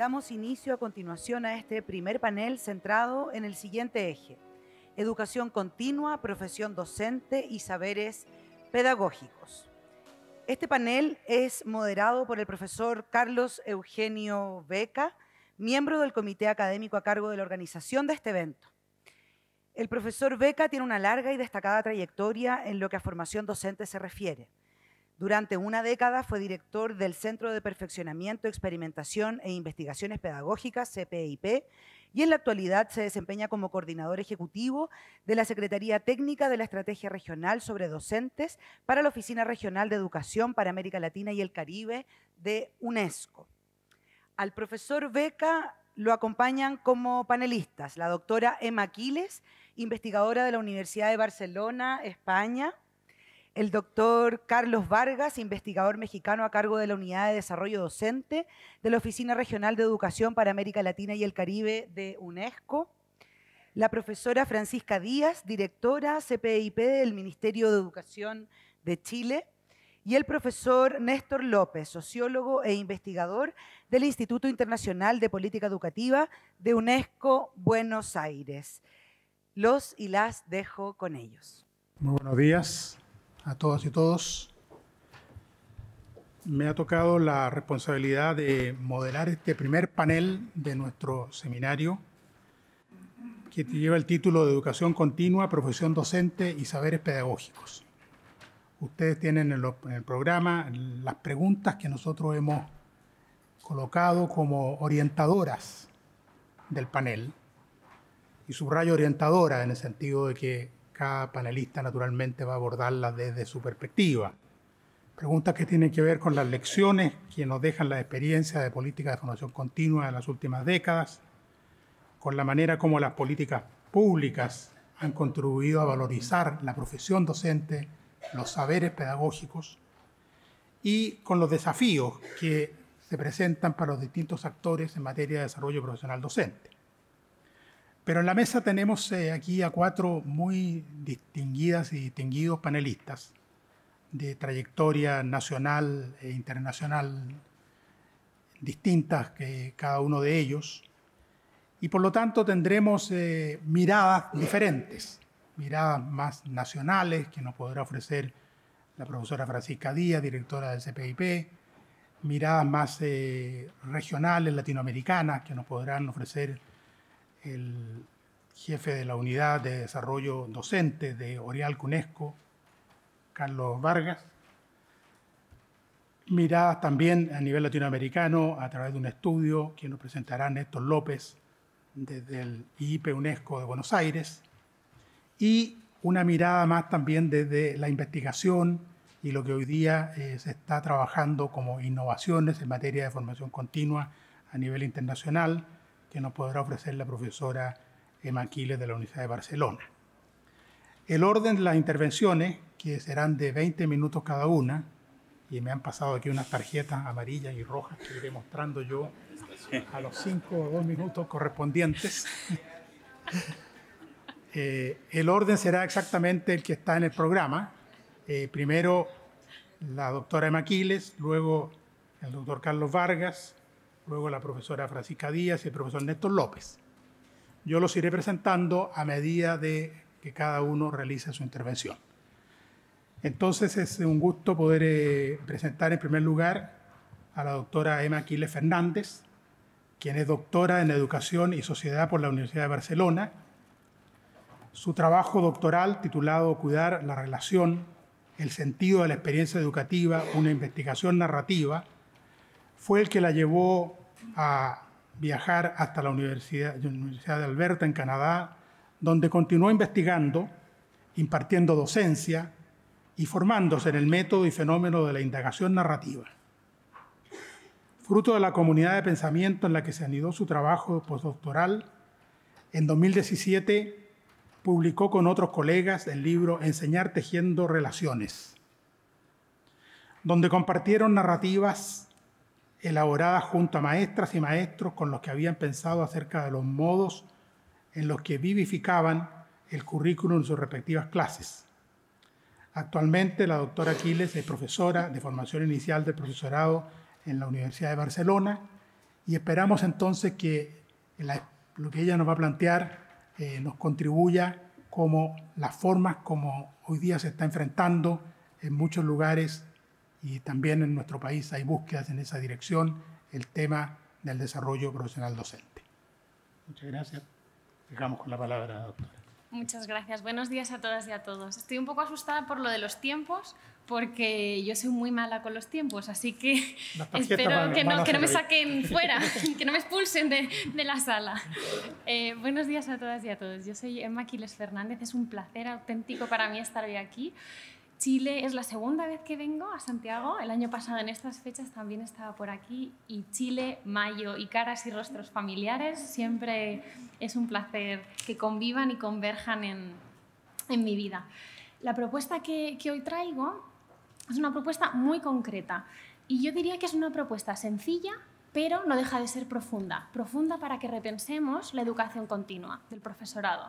Damos inicio a continuación a este primer panel centrado en el siguiente eje, educación continua, profesión docente y saberes pedagógicos. Este panel es moderado por el profesor Carlos Eugenio Beca, miembro del comité académico a cargo de la organización de este evento. El profesor Beca tiene una larga y destacada trayectoria en lo que a formación docente se refiere. Durante una década fue director del Centro de Perfeccionamiento, Experimentación e Investigaciones Pedagógicas, CPIP, y en la actualidad se desempeña como coordinador ejecutivo de la Secretaría Técnica de la Estrategia Regional sobre Docentes para la Oficina Regional de Educación para América Latina y el Caribe de UNESCO. Al profesor Beca lo acompañan como panelistas la doctora Emma Quiles, investigadora de la Universidad de Barcelona, España, el doctor Carlos Vargas, investigador mexicano a cargo de la Unidad de Desarrollo Docente de la Oficina Regional de Educación para América Latina y el Caribe de UNESCO, la profesora Francisca Díaz, directora CPIP del Ministerio de Educación de Chile, y el profesor Néstor López, sociólogo e investigador del Instituto Internacional de Política Educativa de UNESCO Buenos Aires. Los y las dejo con ellos. Muy buenos días a todos y todos. Me ha tocado la responsabilidad de modelar este primer panel de nuestro seminario que lleva el título de Educación Continua, Profesión Docente y Saberes Pedagógicos. Ustedes tienen en, el programa las preguntas que nosotros hemos colocado como orientadoras del panel. Y subrayo orientadora en el sentido de que cada panelista naturalmente va a abordarla desde su perspectiva. Preguntas que tienen que ver con las lecciones que nos dejan la experiencia de política de formación continua en las últimas décadas, con la manera como las políticas públicas han contribuido a valorizar la profesión docente, los saberes pedagógicos y con los desafíos que se presentan para los distintos actores en materia de desarrollo profesional docente. Pero en la mesa tenemos eh, aquí a cuatro muy distinguidas y distinguidos panelistas de trayectoria nacional e internacional distintas que cada uno de ellos. Y por lo tanto tendremos eh, miradas diferentes, miradas más nacionales que nos podrá ofrecer la profesora Francisca Díaz, directora del CPIP, miradas más eh, regionales, latinoamericanas que nos podrán ofrecer el jefe de la unidad de desarrollo docente de Orial unesco Carlos Vargas. Miradas también a nivel latinoamericano a través de un estudio que nos presentará Néstor López desde el IIP UNESCO de Buenos Aires. Y una mirada más también desde la investigación y lo que hoy día eh, se está trabajando como innovaciones en materia de formación continua a nivel internacional que nos podrá ofrecer la profesora Emma de la Universidad de Barcelona. El orden de las intervenciones, que serán de 20 minutos cada una, y me han pasado aquí unas tarjetas amarillas y rojas que iré mostrando yo a los 5 o 2 minutos correspondientes. Eh, el orden será exactamente el que está en el programa. Eh, primero la doctora Emaquiles, luego el doctor Carlos Vargas, luego la profesora Francisca Díaz y el profesor Néstor López. Yo los iré presentando a medida de que cada uno realice su intervención. Entonces es un gusto poder eh, presentar en primer lugar a la doctora Emma Aquiles Fernández, quien es doctora en Educación y Sociedad por la Universidad de Barcelona. Su trabajo doctoral titulado Cuidar la relación, el sentido de la experiencia educativa, una investigación narrativa, fue el que la llevó a viajar hasta la Universidad, de Alberta en Canadá, donde continuó investigando, impartiendo docencia y formándose en el método y fenómeno de la indagación narrativa. Fruto de la comunidad de pensamiento en la que se anidó su trabajo postdoctoral, en 2017 publicó con otros colegas el libro Enseñar tejiendo relaciones, donde compartieron narrativas elaboradas junto a maestras y maestros con los que habían pensado acerca de los modos en los que vivificaban el currículum en sus respectivas clases. Actualmente la doctora Aquiles es profesora de formación inicial de profesorado en la Universidad de Barcelona y esperamos entonces que lo que ella nos va a plantear eh, nos contribuya como las formas como hoy día se está enfrentando en muchos lugares y también en nuestro país hay búsquedas en esa dirección, el tema del desarrollo profesional docente. Muchas gracias. Dejamos con la palabra, doctora. Muchas gracias. Buenos días a todas y a todos. Estoy un poco asustada por lo de los tiempos, porque yo soy muy mala con los tiempos, así que espero que, no, que no me saquen fuera, que no me expulsen de, de la sala. Eh, buenos días a todas y a todos. Yo soy Emma Quiles Fernández. Es un placer auténtico para mí estar hoy aquí. Chile es la segunda vez que vengo a Santiago. El año pasado en estas fechas también estaba por aquí. Y Chile, Mayo y Caras y Rostros Familiares. Siempre es un placer que convivan y converjan en, mi vida. La propuesta que hoy traigo es una propuesta muy concreta. Y yo diría que es una propuesta sencilla, pero no deja de ser profunda. Profunda para que repensemos la educación continua del profesorado.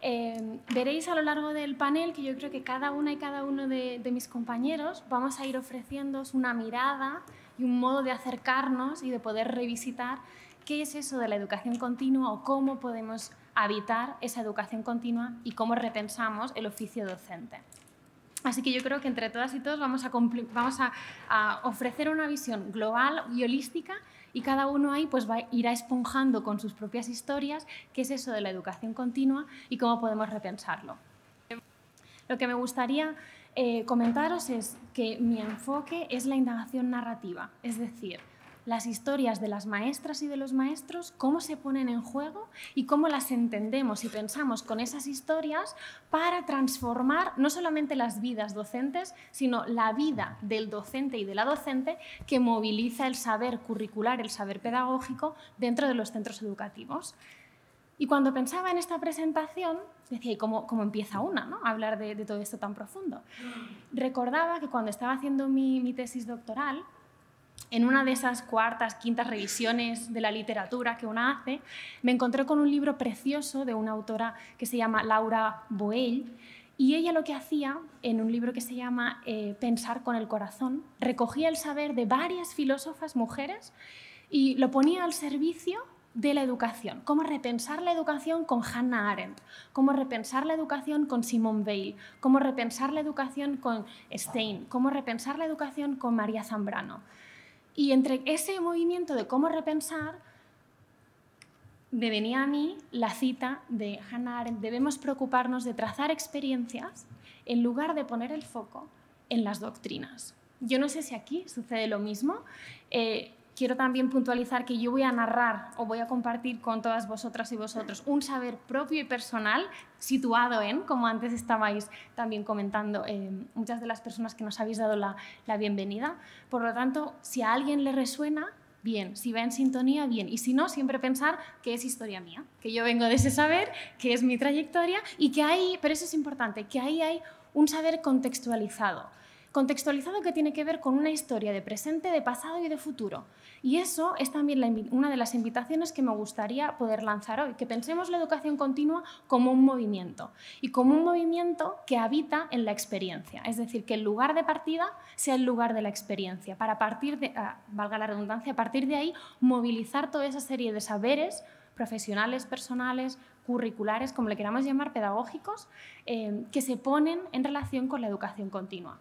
Em, veréis a lo largo del panel que yo creo que cada una y cada uno de, mis compañeros vamos a ir ofreciéndoos una mirada y un modo de acercarnos y de poder revisitar qué es eso de la educación continua o cómo podemos habitar esa educación continua y cómo repensamos el oficio docente. Así que yo creo que entre todas y todos vamos a ofrecer una visión global y holística y cada uno ahí pues irá esponjando con sus propias historias qué es eso de la educación continua y cómo podemos repensarlo. Lo que me gustaría eh, comentaros es que mi enfoque es la indagación narrativa, es decir, las historias de las maestras y de los maestros, cómo se ponen en juego y cómo las entendemos y pensamos con esas historias para transformar no solamente las vidas docentes, sino la vida del docente y de la docente que moviliza el saber curricular, el saber pedagógico dentro de los centros educativos. Y cuando pensaba en esta presentación, decía, ¿y cómo, empieza una hablar de, todo esto tan profundo? Recordaba que cuando estaba haciendo mi tesis doctoral, en una de esas cuartas, quintas revisiones de la literatura que una hace, me encontré con un libro precioso de una autora que se llama Laura Boell. Y ella lo que hacía en un libro que se llama eh, Pensar con el corazón, recogía el saber de varias filósofas mujeres y lo ponía al servicio de la educación, cómo repensar la educación con Hannah Arendt, cómo repensar la educación con Simone Weil, cómo repensar la educación con Stein, cómo repensar la educación con María Zambrano. Y entre ese movimiento de cómo repensar, me venía a mí la cita de Hannah Arendt, debemos preocuparnos de trazar experiencias en lugar de poner el foco en las doctrinas. Yo no sé si aquí sucede lo mismo. Eh, quiero también puntualizar que yo voy a narrar o voy a compartir con todas vosotras y vosotros un saber propio y personal situado en, como antes estabais también comentando, eh, muchas de las personas que nos habéis dado la, la, bienvenida. Por lo tanto, si a alguien le resuena, bien, si va en sintonía, bien. Y si no, siempre pensar que es historia mía, que yo vengo de ese saber, que es mi trayectoria y que hay, pero eso es importante, que ahí hay un saber contextualizado Contextualizado que tiene que ver con una historia de presente, de pasado y de futuro. Y eso es también una de las invitaciones que me gustaría poder lanzar hoy, que pensemos la educación continua como un movimiento y como un movimiento que habita en la experiencia. Es decir, que el lugar de partida sea el lugar de la experiencia, para partir de, ah, valga la redundancia, a partir de ahí movilizar toda esa serie de saberes profesionales, personales, curriculares, como le queramos llamar, pedagógicos, eh, que se ponen en relación con la educación continua.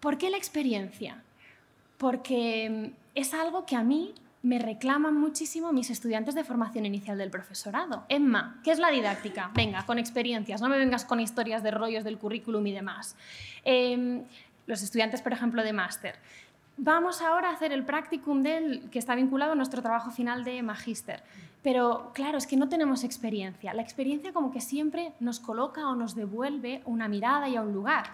¿Por qué la experiencia? Porque mm, es algo que a mí me reclaman muchísimo mis estudiantes de formación inicial del profesorado. Emma, ¿qué es la didáctica? Venga, con experiencias, no me vengas con historias de rollos del currículum y demás. Em, los estudiantes, por ejemplo, de máster. Vamos ahora a hacer el practicum del que está vinculado a nuestro trabajo final de magíster. Pero claro, es que no tenemos experiencia. La experiencia como que siempre nos coloca o nos devuelve una mirada y a un lugar.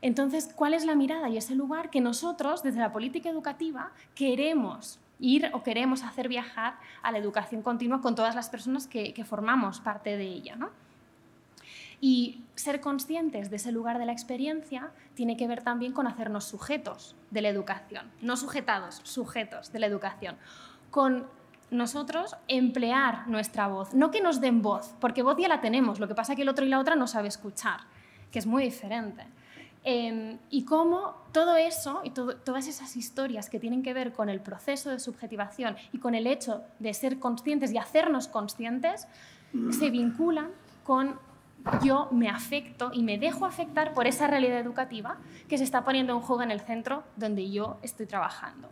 Entonces, ¿cuál es la mirada y ese lugar que nosotros, desde la política educativa, queremos ir o queremos hacer viajar a la educación continua con todas las personas que, formamos parte de ella? Y ser conscientes de ese lugar de la experiencia tiene que ver también con hacernos sujetos de la educación, no sujetados, sujetos de la educación, con nosotros emplear nuestra voz, no que nos den voz, porque voz ya la tenemos, lo que pasa es que el otro y la otra no sabe escuchar, que es muy diferente. Em, y cómo todo eso y todas esas historias que tienen que ver con el proceso de subjetivación y con el hecho de ser conscientes y hacernos conscientes se vinculan con yo me afecto y me dejo afectar por esa realidad educativa que se está poniendo en juego en el centro donde yo estoy trabajando.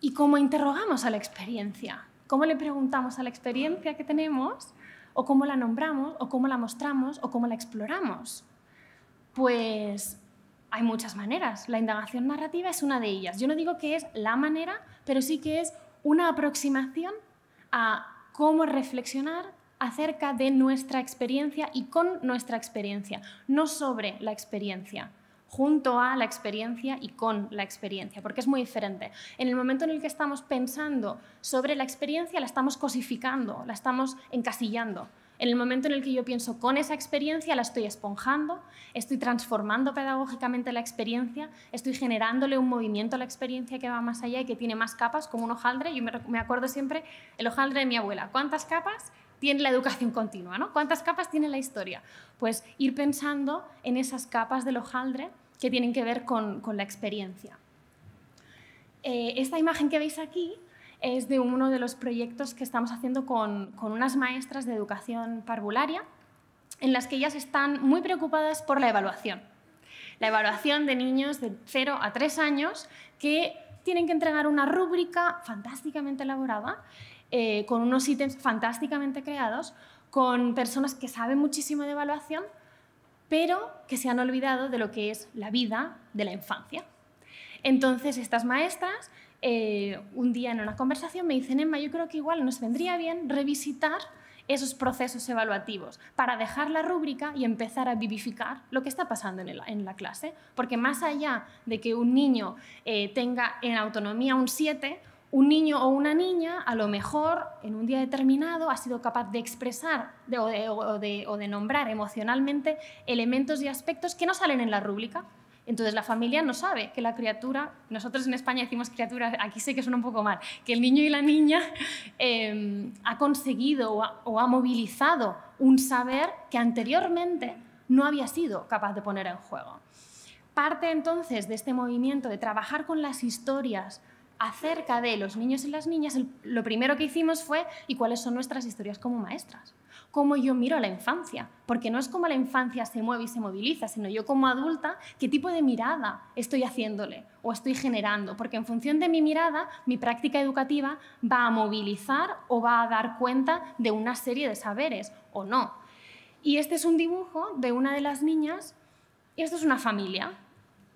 ¿Y cómo interrogamos a la experiencia? ¿Cómo le preguntamos a la experiencia que tenemos o cómo la nombramos, o cómo la mostramos, o cómo la exploramos. Pues hay muchas maneras. La indagación narrativa es una de ellas. Yo no digo que es la manera, pero sí que es una aproximación a cómo reflexionar acerca de nuestra experiencia y con nuestra experiencia, no sobre la experiencia junto a la experiencia y con la experiencia, porque es muy diferente. En el momento en el que estamos pensando sobre la experiencia, la estamos cosificando, la estamos encasillando. En el momento en el que yo pienso con esa experiencia, la estoy esponjando, estoy transformando pedagógicamente la experiencia, estoy generándole un movimiento a la experiencia que va más allá y que tiene más capas, como un hojaldre. Yo me, acuerdo siempre el hojaldre de mi abuela. ¿Cuántas capas? tiene la educación continua, ¿no? ¿Cuántas capas tiene la historia? Pues ir pensando en esas capas del hojaldre que tienen que ver con, la experiencia. Eh, esta imagen que veis aquí es de uno de los proyectos que estamos haciendo con, con unas maestras de educación parvularia, en las que ellas están muy preocupadas por la evaluación. La evaluación de niños de 0 a 3 años que tienen que entregar una rúbrica fantásticamente elaborada eh, con unos ítems fantásticamente creados, con personas que saben muchísimo de evaluación, pero que se han olvidado de lo que es la vida de la infancia. Entonces, estas maestras, eh, un día en una conversación me dicen, Emma, yo creo que igual nos vendría bien revisitar esos procesos evaluativos para dejar la rúbrica y empezar a vivificar lo que está pasando en, la clase. Porque más allá de que un niño eh, tenga en autonomía un 7, un niño o una niña a lo mejor en un día determinado ha sido capaz de expresar o, de, nombrar emocionalmente elementos y aspectos que no salen en la rúbrica. Entonces la familia no sabe que la criatura, nosotros en España decimos criatura, aquí sé que suena un poco mal, que el niño y la niña em, ha conseguido o ha, o ha movilizado un saber que anteriormente no había sido capaz de poner en juego. Parte entonces de este movimiento de trabajar con las historias acerca de los niños y las niñas, lo primero que hicimos fue, ¿y cuáles son nuestras historias como maestras? ¿Cómo yo miro a la infancia? Porque no es como la infancia se mueve y se moviliza, sino yo como adulta, ¿qué tipo de mirada estoy haciéndole o estoy generando? Porque en función de mi mirada, mi práctica educativa va a movilizar o va a dar cuenta de una serie de saberes o no. Y este es un dibujo de una de las niñas, y esto es una familia,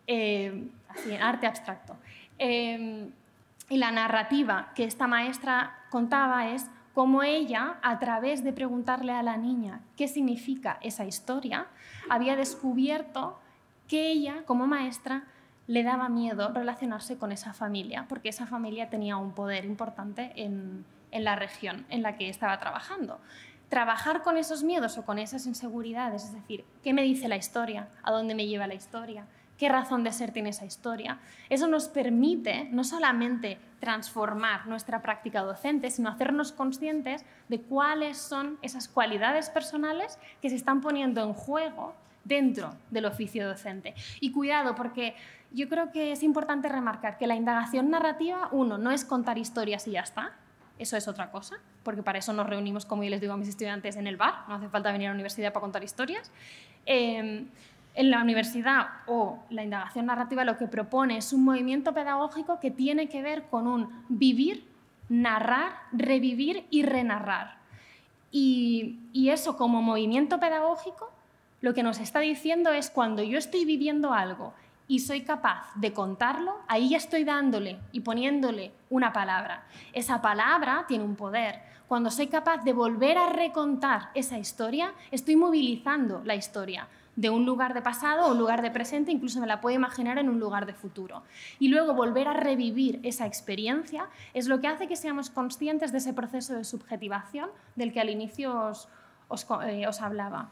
eh, así, arte abstracto. Eh, y la narrativa que esta maestra contaba es cómo ella, a través de preguntarle a la niña qué significa esa historia, había descubierto que ella, como maestra, le daba miedo relacionarse con esa familia, porque esa familia tenía un poder importante en, en la región en la que estaba trabajando. Trabajar con esos miedos o con esas inseguridades, es decir, ¿qué me dice la historia? ¿A dónde me lleva la historia? qué razón de ser tiene esa historia. Eso nos permite no solamente transformar nuestra práctica docente, sino hacernos conscientes de cuáles son esas cualidades personales que se están poniendo en juego dentro del oficio docente. Y cuidado, porque yo creo que es importante remarcar que la indagación narrativa, uno, no es contar historias y ya está, eso es otra cosa, porque para eso nos reunimos, como yo les digo a mis estudiantes, en el bar, no hace falta venir a la universidad para contar historias. Em, en la universidad o la indagación narrativa lo que propone es un movimiento pedagógico que tiene que ver con un vivir, narrar, revivir y renarrar. Y, eso como movimiento pedagógico lo que nos está diciendo es cuando yo estoy viviendo algo y soy capaz de contarlo, ahí ya estoy dándole y poniéndole una palabra. Esa palabra tiene un poder. Cuando soy capaz de volver a recontar esa historia, estoy movilizando la historia de un lugar de pasado o un lugar de presente, incluso me la puedo imaginar en un lugar de futuro. Y luego volver a revivir esa experiencia es lo que hace que seamos conscientes de ese proceso de subjetivación del que al inicio os, os eh, hablaba.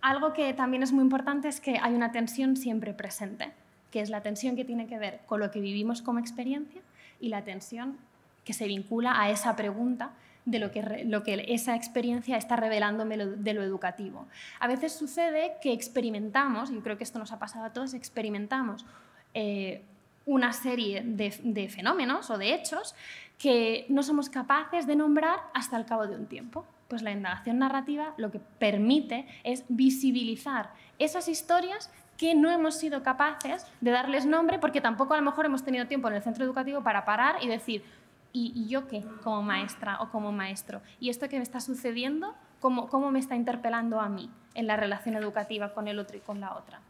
Algo que también es muy importante es que hay una tensión siempre presente, que es la tensión que tiene que ver con lo que vivimos como experiencia y la tensión que se vincula a esa pregunta de lo que, lo que esa experiencia está revelándome de lo educativo. A veces sucede que experimentamos, y creo que esto nos ha pasado a todos, experimentamos eh, una serie de, de fenómenos o de hechos que no somos capaces de nombrar hasta el cabo de un tiempo. Pues la indagación narrativa lo que permite es visibilizar esas historias que no hemos sido capaces de darles nombre porque tampoco a lo mejor hemos tenido tiempo en el centro educativo para parar y decir, ¿Y, yo qué como maestra o como maestro? ¿Y esto que me está sucediendo, cómo, cómo me está interpelando a mí en la relación educativa con el otro y con la otra?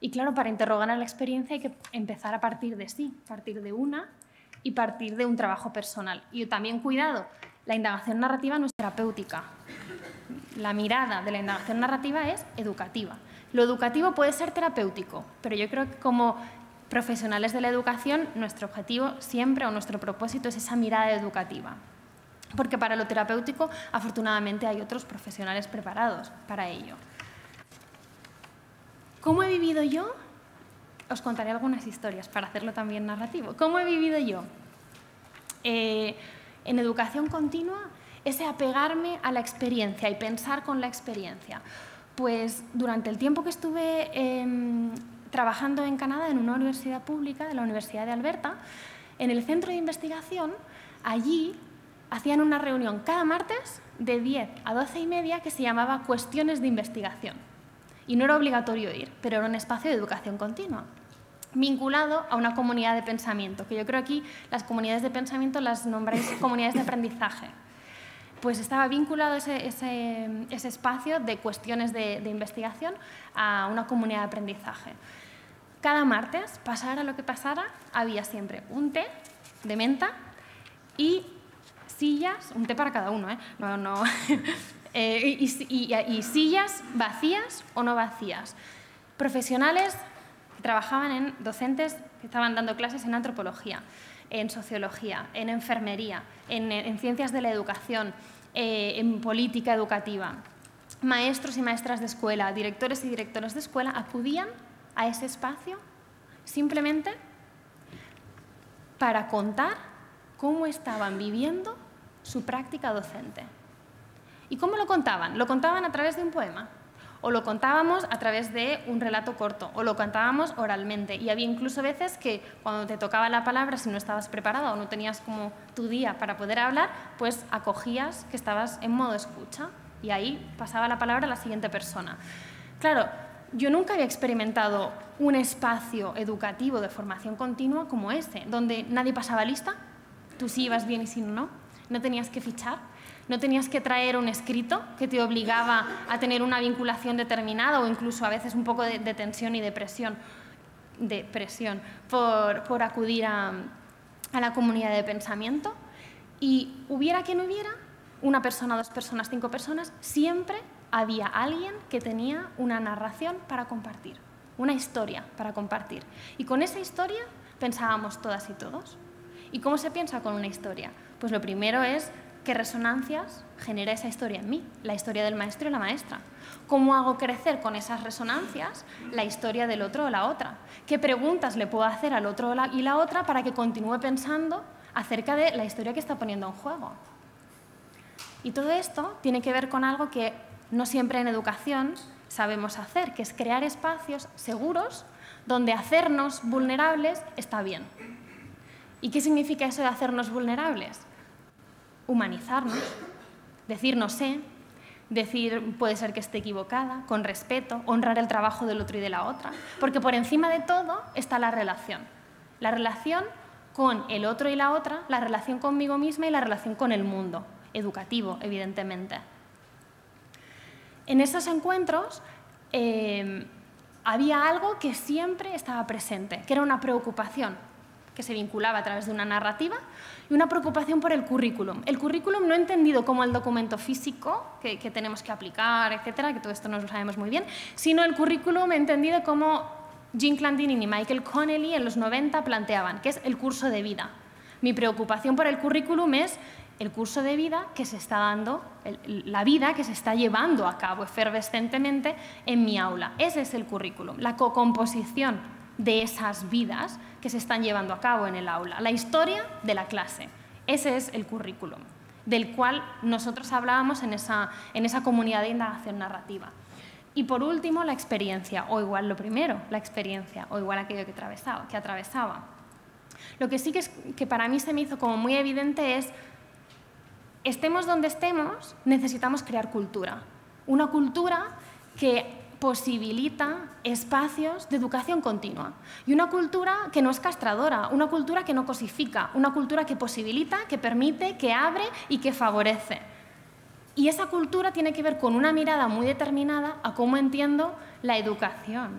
Y claro, para interrogar a la experiencia hay que empezar a partir de sí, partir de una y partir de un trabajo personal. Y también cuidado, la indagación narrativa no es terapéutica. La mirada de la indagación narrativa es educativa. Lo educativo puede ser terapéutico, pero yo creo que como profesionales de la educación, nuestro objetivo siempre o nuestro propósito es esa mirada educativa. Porque para lo terapéutico, afortunadamente, hay otros profesionales preparados para ello. ¿Cómo he vivido yo? Os contaré algunas historias para hacerlo también narrativo. ¿Cómo he vivido yo? Eh, en educación continua, ese apegarme a la experiencia y pensar con la experiencia. Pues durante el tiempo que estuve em, trabajando en Canadá en una universidad pública, de la Universidad de Alberta, en el centro de investigación, allí hacían una reunión cada martes de 10 a 12 y media que se llamaba Cuestiones de Investigación. Y no era obligatorio ir, pero era un espacio de educación continua vinculado a una comunidad de pensamiento, que yo creo aquí las comunidades de pensamiento las nombráis comunidades de aprendizaje. Pues estaba vinculado ese, espacio de cuestiones de investigación a una comunidad de aprendizaje. Cada martes, pasara lo que pasara, había siempre un té de menta y sillas, un té para cada uno, ¿eh? No, no. Eh, y, sillas vacías o no vacías. Profesionales que trabajaban en docentes que estaban dando clases en antropología, en sociología, en enfermería, en, ciencias de la educación, eh, en política educativa. Maestros y maestras de escuela, directores y directoras de escuela acudían a ese espacio simplemente para contar cómo estaban viviendo su práctica docente. ¿Y cómo lo contaban? Lo contaban a través de un poema, o lo contábamos a través de un relato corto, o lo contábamos oralmente. Y había incluso veces que cuando te tocaba la palabra, si no estabas preparado o no tenías como tu día para poder hablar, pues acogías que estabas en modo escucha y ahí pasaba la palabra a la siguiente persona. Claro, yo nunca había experimentado un espacio educativo de formación continua como este, donde nadie pasaba lista, tú sí ibas bien y si no, no, tenías que fichar, no tenías que traer un escrito que te obligaba a tener una vinculación determinada o incluso a veces un poco de, tensión y depresión, presión por, acudir a, a la comunidad de pensamiento. Y hubiera que no hubiera, una persona, dos personas, cinco personas, siempre había alguien que tenía una narración para compartir, una historia para compartir. Y con esa historia pensábamos todas y todos. ¿Y cómo se piensa con una historia? Pues lo primero es qué resonancias genera esa historia en mí, la historia del maestro y la maestra. ¿Cómo hago crecer con esas resonancias la historia del otro o la otra? ¿Qué preguntas le puedo hacer al otro y la otra para que continúe pensando acerca de la historia que está poniendo en juego? Y todo esto tiene que ver con algo que no siempre en educación sabemos hacer, que es crear espacios seguros donde hacernos vulnerables está bien. ¿Y qué significa eso de hacernos vulnerables? Humanizarnos, decir no sé, decir puede ser que esté equivocada, con respeto, honrar el trabajo del otro y de la otra, porque por encima de todo está la relación. La relación con el otro y la otra, la relación conmigo misma y la relación con el mundo, educativo, evidentemente en esos encuentros em, había algo que siempre estaba presente, que era una preocupación que se vinculaba a través de una narrativa y una preocupación por el currículum. El currículum no entendido como el documento físico que, tenemos que aplicar, etcétera, que todo esto no lo sabemos muy bien, sino el currículum entendido como Jean Clandini y Michael Connelly en los 90 planteaban, que es el curso de vida. Mi preocupación por el currículum es el curso de vida que se está dando, la vida que se está llevando a cabo efervescentemente en mi aula. Ese es el currículum, la co-composición de esas vidas que se están llevando a cabo en el aula, la historia de la clase. Ese es el currículum del cual nosotros hablábamos en esa, en esa comunidad de indagación narrativa. Y por último, la experiencia, o igual lo primero, la experiencia, o igual aquello que atravesaba. Que atravesaba. Lo que sí que para mí se me hizo como muy evidente es estemos donde estemos, necesitamos crear cultura. Una cultura que posibilita espacios de educación continua. Y una cultura que no es castradora, una cultura que no cosifica, una cultura que posibilita, que permite, que abre y que favorece. Y esa cultura tiene que ver con una mirada muy determinada a cómo entiendo la educación.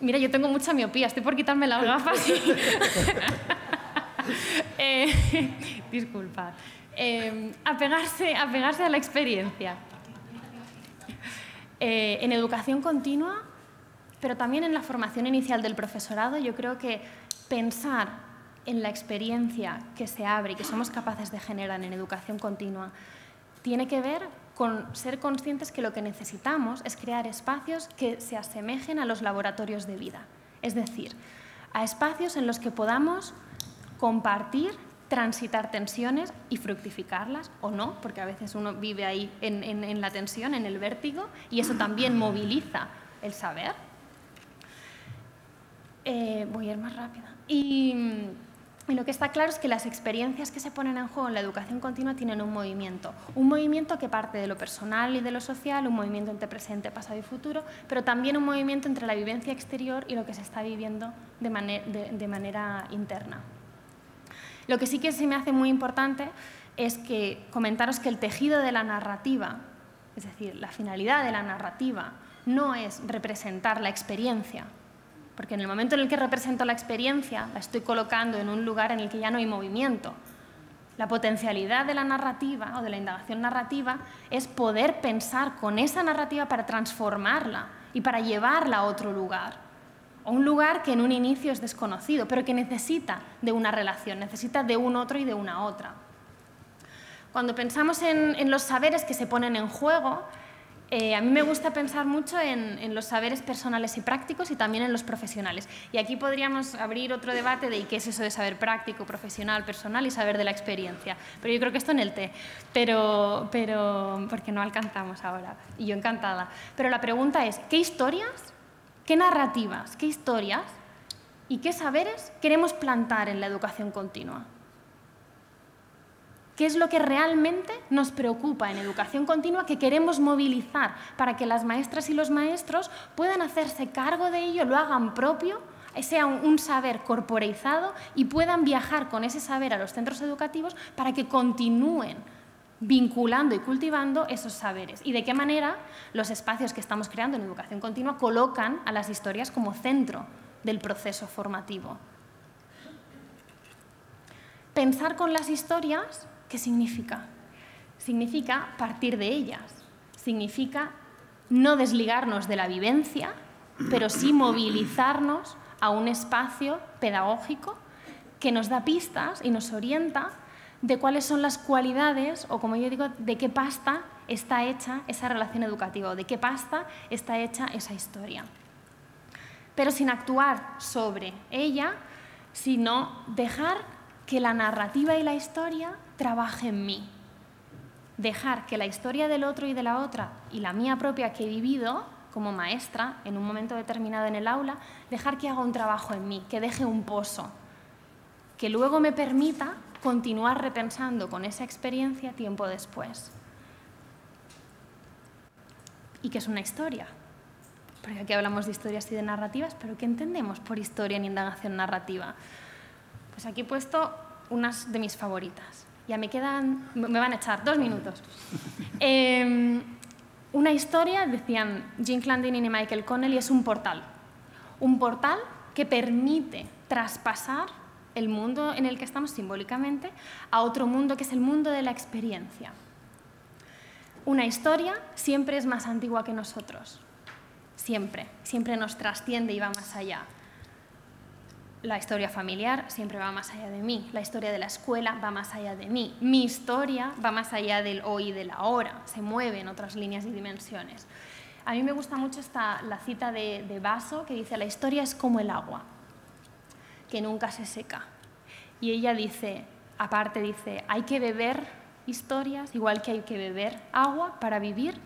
Mira, yo tengo mucha miopía, estoy por quitarme las gafas. eh, disculpa. Em, apegarse, a la experiencia. Eh, en educación continua, pero también en la formación inicial del profesorado, yo creo que pensar en la experiencia que se abre y que somos capaces de generar en educación continua tiene que ver con ser conscientes que lo que necesitamos es crear espacios que se asemejen a los laboratorios de vida, es decir, a espacios en los que podamos compartir, transitar tensiones y fructificarlas o no, porque a veces uno vive ahí en, la tensión, en el vértigo, y eso también moviliza el saber. Eh, voy a ir más rápida. Y, lo que está claro es que las experiencias que se ponen en juego en la educación continua tienen un movimiento. Un movimiento que parte de lo personal y de lo social, un movimiento entre presente, pasado y futuro, pero también un movimiento entre la vivencia exterior y lo que se está viviendo de manera interna. Lo que sí que se me hace muy importante es que comentaros que el tejido de la narrativa, es decir, la finalidad de la narrativa, no es representar la experiencia, porque en el momento en el que represento la experiencia, la estoy colocando en un lugar en el que ya no hay movimiento. La potencialidad de la narrativa o de la indagación narrativa es poder pensar con esa narrativa para transformarla y para llevarla a otro lugar un lugar que en un inicio es desconocido, pero que necesita de una relación, necesita de un otro y de una otra. Cuando pensamos en, los saberes que se ponen en juego, eh, a mí me gusta pensar mucho en, los saberes personales y prácticos y también en los profesionales. Y aquí podríamos abrir otro debate de qué es eso de saber práctico, profesional, personal y saber de la experiencia. Pero yo creo que esto en el té, pero, pero, porque no alcanzamos ahora. Y yo encantada. Pero la pregunta es, ¿qué historias qué narrativas, qué historias y qué saberes queremos plantar en la educación continua. ¿Qué es lo que realmente nos preocupa en educación continua que queremos movilizar para que las maestras y los maestros puedan hacerse cargo de ello, lo hagan propio, sea un saber corporeizado y puedan viajar con ese saber a los centros educativos para que continúen vinculando y cultivando esos saberes y de qué manera los espacios que estamos creando en educación continua colocan a las historias como centro del proceso formativo. Pensar con las historias, ¿qué significa? Significa partir de ellas, significa no desligarnos de la vivencia, pero sí movilizarnos a un espacio pedagógico que nos da pistas y nos orienta de cuáles son las cualidades o, como yo digo, de qué pasta está hecha esa relación educativa, de qué pasta está hecha esa historia. Pero sin actuar sobre ella, sino dejar que la narrativa y la historia trabajen en mí. Dejar que la historia del otro y de la otra y la mía propia que he vivido como maestra en un momento determinado en el aula, dejar que haga un trabajo en mí, que deje un pozo, que luego me permita continuar repensando con esa experiencia tiempo después. ¿Y que es una historia? Porque aquí hablamos de historias y de narrativas, pero ¿qué entendemos por historia en indagación narrativa? Pues aquí he puesto unas de mis favoritas. Ya me quedan, me van a echar dos minutos. Em, una historia, decían Jim Clandin y Michael Connelly, es un portal. Un portal que permite traspasar el mundo en el que estamos simbólicamente a otro mundo que es el mundo de la experiencia. Una historia siempre es más antigua que nosotros, siempre, siempre nos trasciende y va más allá. La historia familiar siempre va más allá de mí, la historia de la escuela va más allá de mí, mi historia va más allá del hoy y la hora se mueve en otras líneas y dimensiones. A mí me gusta mucho la cita de, de que dice, la historia es como el agua, que nunca se seca. Y ella dice, aparte dice, hay que beber historias, igual que hay que beber agua para vivir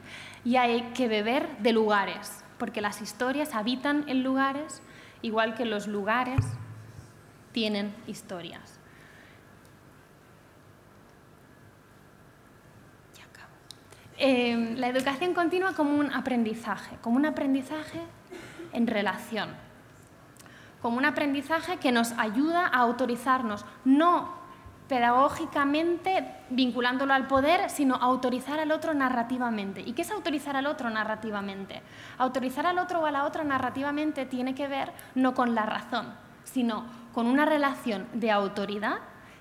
y hay que beber de lugares, porque las historias habitan en lugares, igual que los lugares tienen historias. Em, la educación continua como un aprendizaje, como un aprendizaje en relación como un aprendizaje que nos ayuda a autorizarnos, no pedagógicamente vinculándolo al poder, sino autorizar al otro narrativamente. ¿Y qué es autorizar al otro narrativamente? Autorizar al otro o a la otra narrativamente tiene que ver no con la razón, sino con una relación de autoridad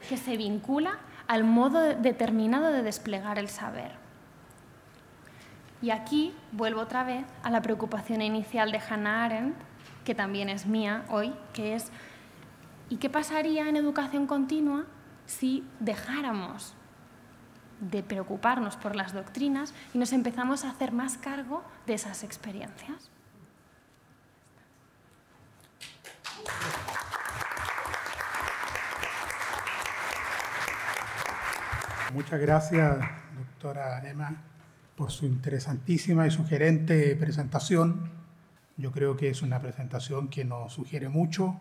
que se vincula al modo determinado de desplegar el saber. Y aquí vuelvo otra vez a la preocupación inicial de Hannah Arendt que también es mía hoy, que es ¿y qué pasaría en educación continua si dejáramos de preocuparnos por las doctrinas y nos empezamos a hacer más cargo de esas experiencias? Muchas gracias, doctora Emma, por su interesantísima y sugerente presentación. Yo creo que es una presentación que nos sugiere mucho,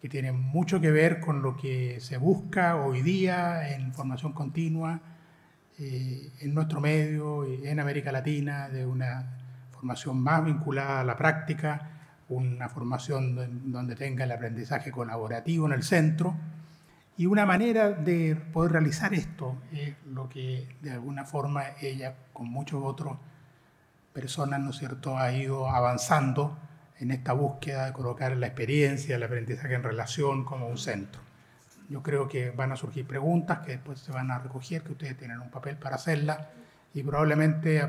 que tiene mucho que ver con lo que se busca hoy día en formación continua, eh, en nuestro medio, eh, en América Latina, de una formación más vinculada a la práctica, una formación donde tenga el aprendizaje colaborativo en el centro. Y una manera de poder realizar esto es lo que de alguna forma ella, con muchos otros, personas, ¿no es cierto?, ha ido avanzando en esta búsqueda de colocar la experiencia, el aprendizaje en relación como un centro. Yo creo que van a surgir preguntas que después se van a recoger, que ustedes tienen un papel para hacerlas y probablemente a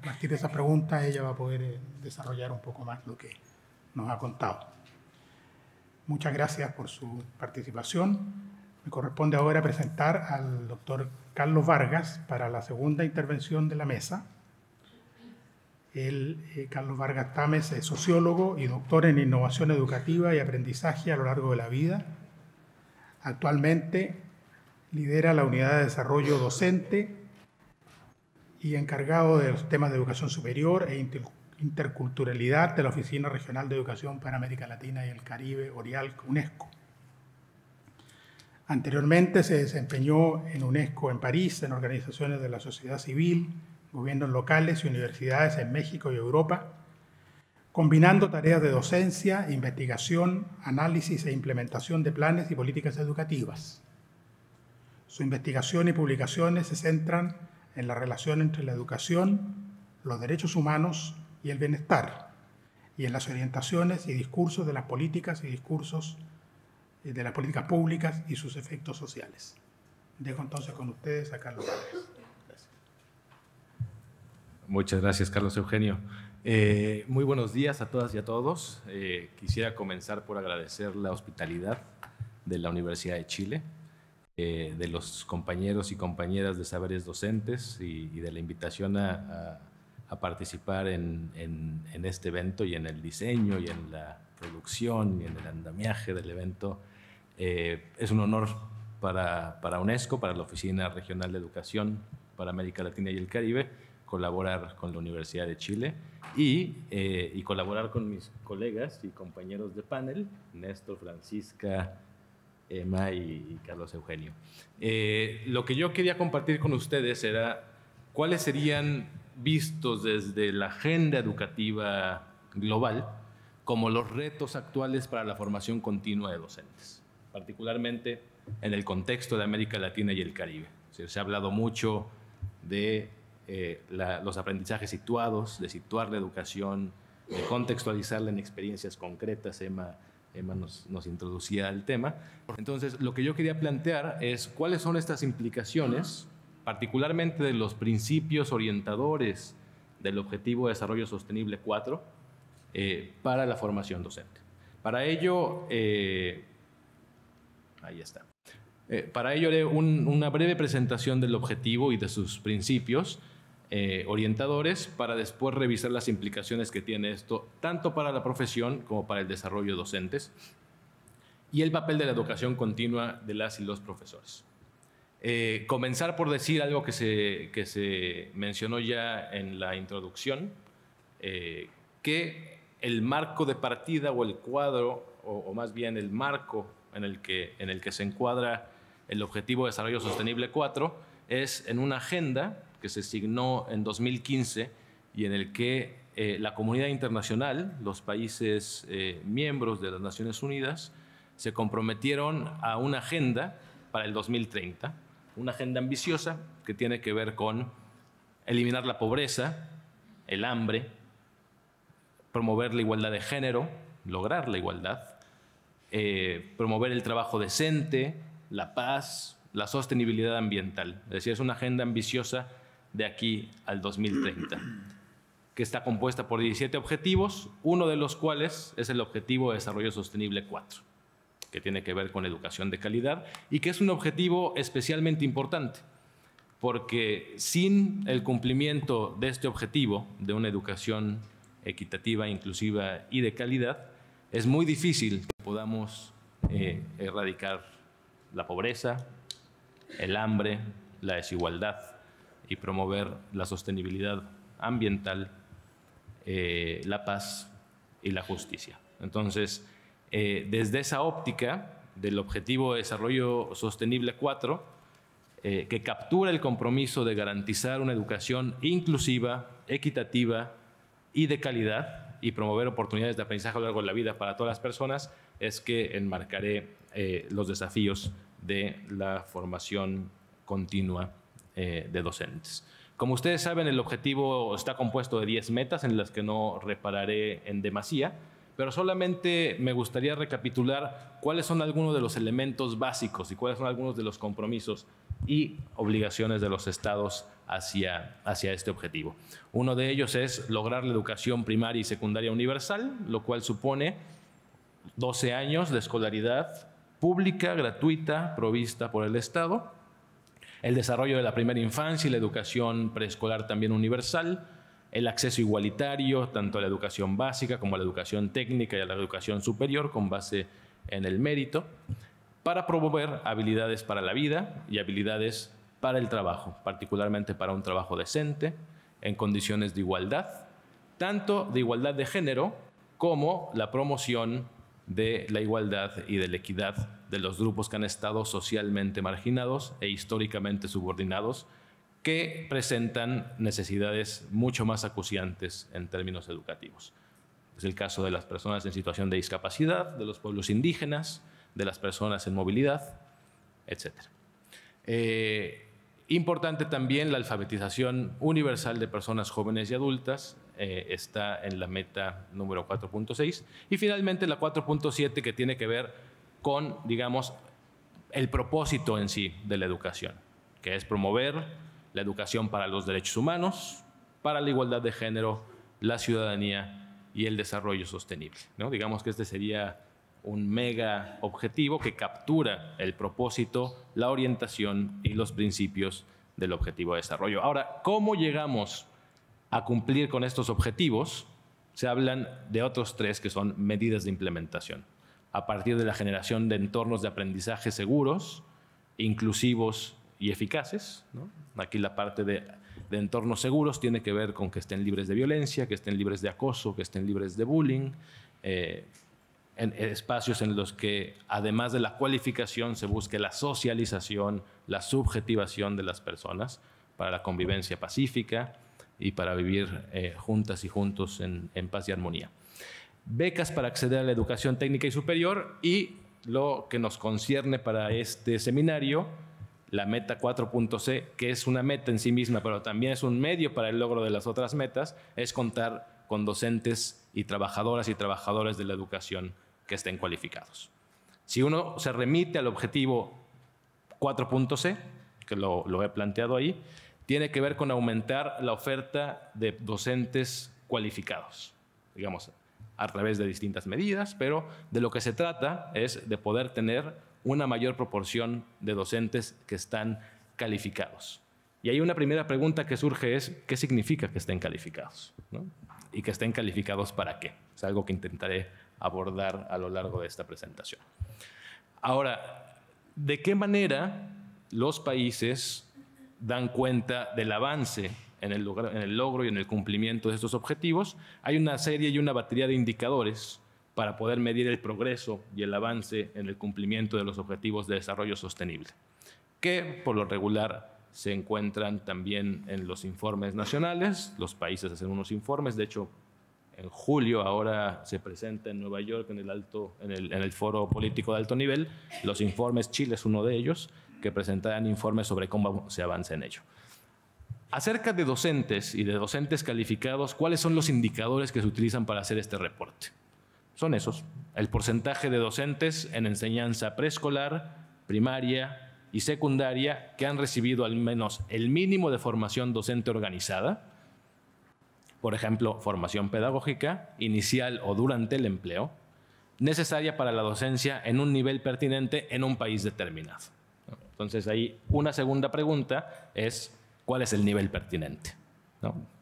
partir de esas preguntas ella va a poder eh, desarrollar un poco más lo que nos ha contado. Muchas gracias por su participación. Me corresponde ahora presentar al doctor Carlos Vargas para la segunda intervención de la mesa. Eh, Carlos Vargas Tames, es sociólogo y doctor en innovación educativa y aprendizaje a lo largo de la vida. Actualmente lidera la unidad de desarrollo docente y encargado de los temas de educación superior e interculturalidad de la Oficina Regional de Educación para América Latina y el Caribe, ORIAL, UNESCO. Anteriormente se desempeñó en UNESCO en París, en organizaciones de la sociedad civil, gobiernos locales y universidades en México y Europa, combinando tareas de docencia, investigación, análisis e implementación de planes y políticas educativas. Su investigación y publicaciones se centran en la relación entre la educación, los derechos humanos y el bienestar, y en las orientaciones y discursos de las políticas y discursos eh, de las políticas públicas y sus efectos sociales. Dejo entonces con ustedes a Carlos Pérez. Muchas gracias, Carlos Eugenio. Eh, muy buenos días a todas y a todos. Eh, quisiera comenzar por agradecer la hospitalidad de la Universidad de Chile, eh, de los compañeros y compañeras de saberes docentes y, de la invitación a, participar en, este evento y en el diseño y en la producción y en el andamiaje del evento. es un honor para UNESCO, para la Oficina Regional de Educación para América Latina y el Caribe colaborar con la Universidad de Chile y, eh, y, colaborar con mis colegas y compañeros de panel, Néstor, Francisca, Emma y, Carlos Eugenio. Eh, lo que yo quería compartir con ustedes era cuáles serían vistos desde la agenda educativa global como los retos actuales para la formación continua de docentes, particularmente en el contexto de América Latina y el Caribe. se ha hablado mucho de eh, los aprendizajes situados, de situar la educación, de contextualizarla en experiencias concretas. Emma, nos, introducía al tema. Entonces, lo que yo quería plantear es cuáles son estas implicaciones, particularmente de los principios orientadores del Objetivo de Desarrollo Sostenible 4, eh, para la formación docente. Para ello, eh, ahí está. para ello haré una breve presentación del objetivo y de sus principios eh, orientadores para después revisar las implicaciones que tiene esto, tanto para la profesión como para el desarrollo de docentes, y el papel de la educación continua de las y los profesores. Eh, comenzar por decir algo que se, que se mencionó ya en la introducción, eh, que el marco de partida o el cuadro, o, más bien el marco en el, que, en el que se encuadra el Objetivo de Desarrollo Sostenible 4, es en una agenda que se signó en 2015 y en el que eh, la comunidad internacional, los países eh, miembros de las Naciones Unidas, se comprometieron a una agenda para el 2030, una agenda ambiciosa que tiene que ver con eliminar la pobreza, el hambre, promover la igualdad de género, lograr la igualdad, eh, promover el trabajo decente, la paz, la sostenibilidad ambiental. Es decir, es una agenda ambiciosa de aquí al 2030, que está compuesta por 17 objetivos, uno de los cuales es el Objetivo de Desarrollo Sostenible 4, que tiene que ver con educación de calidad y que es un objetivo especialmente importante, porque sin el cumplimiento de este objetivo, de una educación equitativa, inclusiva y de calidad, es muy difícil que podamos eh, erradicar la pobreza, el hambre, la desigualdad y promover la sostenibilidad ambiental, eh, la paz y la justicia. Entonces, eh, desde esa óptica del objetivo de desarrollo sostenible 4, eh, que captura el compromiso de garantizar una educación inclusiva, equitativa y de calidad y promover oportunidades de aprendizaje a lo largo de la vida para todas las personas, es que enmarcaré los desafíos de la formación continua eh, de docentes. Como ustedes saben, el objetivo está compuesto de 10 metas en las que no repararé en demasía, pero solamente me gustaría recapitular cuáles son algunos de los elementos básicos y cuáles son algunos de los compromisos y obligaciones de los estados hacia, hacia este objetivo. Uno de ellos es lograr la educación primaria y secundaria universal, lo cual supone 12 años de escolaridad pública, gratuita, provista por el Estado el desarrollo de la primera infancia y la educación preescolar también universal, el acceso igualitario tanto a la educación básica como a la educación técnica y a la educación superior con base en el mérito, para promover habilidades para la vida y habilidades para el trabajo, particularmente para un trabajo decente, en condiciones de igualdad, tanto de igualdad de género como la promoción de la igualdad y de la equidad de los grupos que han estado socialmente marginados e históricamente subordinados, que presentan necesidades mucho más acuciantes en términos educativos. Es el caso de las personas en situación de discapacidad, de los pueblos indígenas, de las personas en movilidad, etc. Eh, importante también la alfabetización universal de personas jóvenes y adultas, eh, está en la meta número 4.6. Y finalmente la 4.7 que tiene que ver con, digamos, el propósito en sí de la educación, que es promover la educación para los derechos humanos, para la igualdad de género, la ciudadanía y el desarrollo sostenible. Digamos que este sería un mega objetivo que captura el propósito, la orientación y los principios del objetivo de desarrollo. Ahora, ¿cómo llegamos a cumplir con estos objetivos? Se hablan de otros tres que son medidas de implementación a partir de la generación de entornos de aprendizaje seguros, inclusivos y eficaces. Aquí la parte de, entornos seguros tiene que ver con que estén libres de violencia, que estén libres de acoso, que estén libres de bullying, eh, en, espacios en los que además de la cualificación se busque la socialización, la subjetivación de las personas para la convivencia pacífica y para vivir eh, juntas y juntos en paz y armonía becas para acceder a la educación técnica y superior y lo que nos concierne para este seminario, la meta 4.c, que es una meta en sí misma, pero también es un medio para el logro de las otras metas, es contar con docentes y trabajadoras y trabajadores de la educación que estén cualificados. Si uno se remite al objetivo 4.c, que lo, lo he planteado ahí, tiene que ver con aumentar la oferta de docentes cualificados. Digamos, a través de distintas medidas, pero de lo que se trata es de poder tener una mayor proporción de docentes que están calificados. Y ahí una primera pregunta que surge es, ¿qué significa que estén calificados? ¿Y que estén calificados para qué? Es algo que intentaré abordar a lo largo de esta presentación. Ahora, ¿de qué manera los países dan cuenta del avance en el, logro y en el cumplimiento de estos objetivos, hay una serie y una batería de indicadores para poder medir el progreso y el avance en el cumplimiento de los objetivos de desarrollo sostenible, que por lo regular se encuentran también en los informes nacionales, los países hacen unos informes, de hecho en julio ahora se presenta en Nueva York en el, alto, en el, en el foro político de alto nivel, los informes, Chile es uno de ellos, que presentarán informes sobre cómo se avanza en ello. Acerca de docentes y de docentes calificados, ¿cuáles son los indicadores que se utilizan para hacer este reporte? Son esos, el porcentaje de docentes en enseñanza preescolar, primaria y secundaria que han recibido al menos el mínimo de formación docente organizada, por ejemplo, formación pedagógica, inicial o durante el empleo, necesaria para la docencia en un nivel pertinente en un país determinado. Entonces ahí una segunda pregunta es, cuál es el nivel pertinente.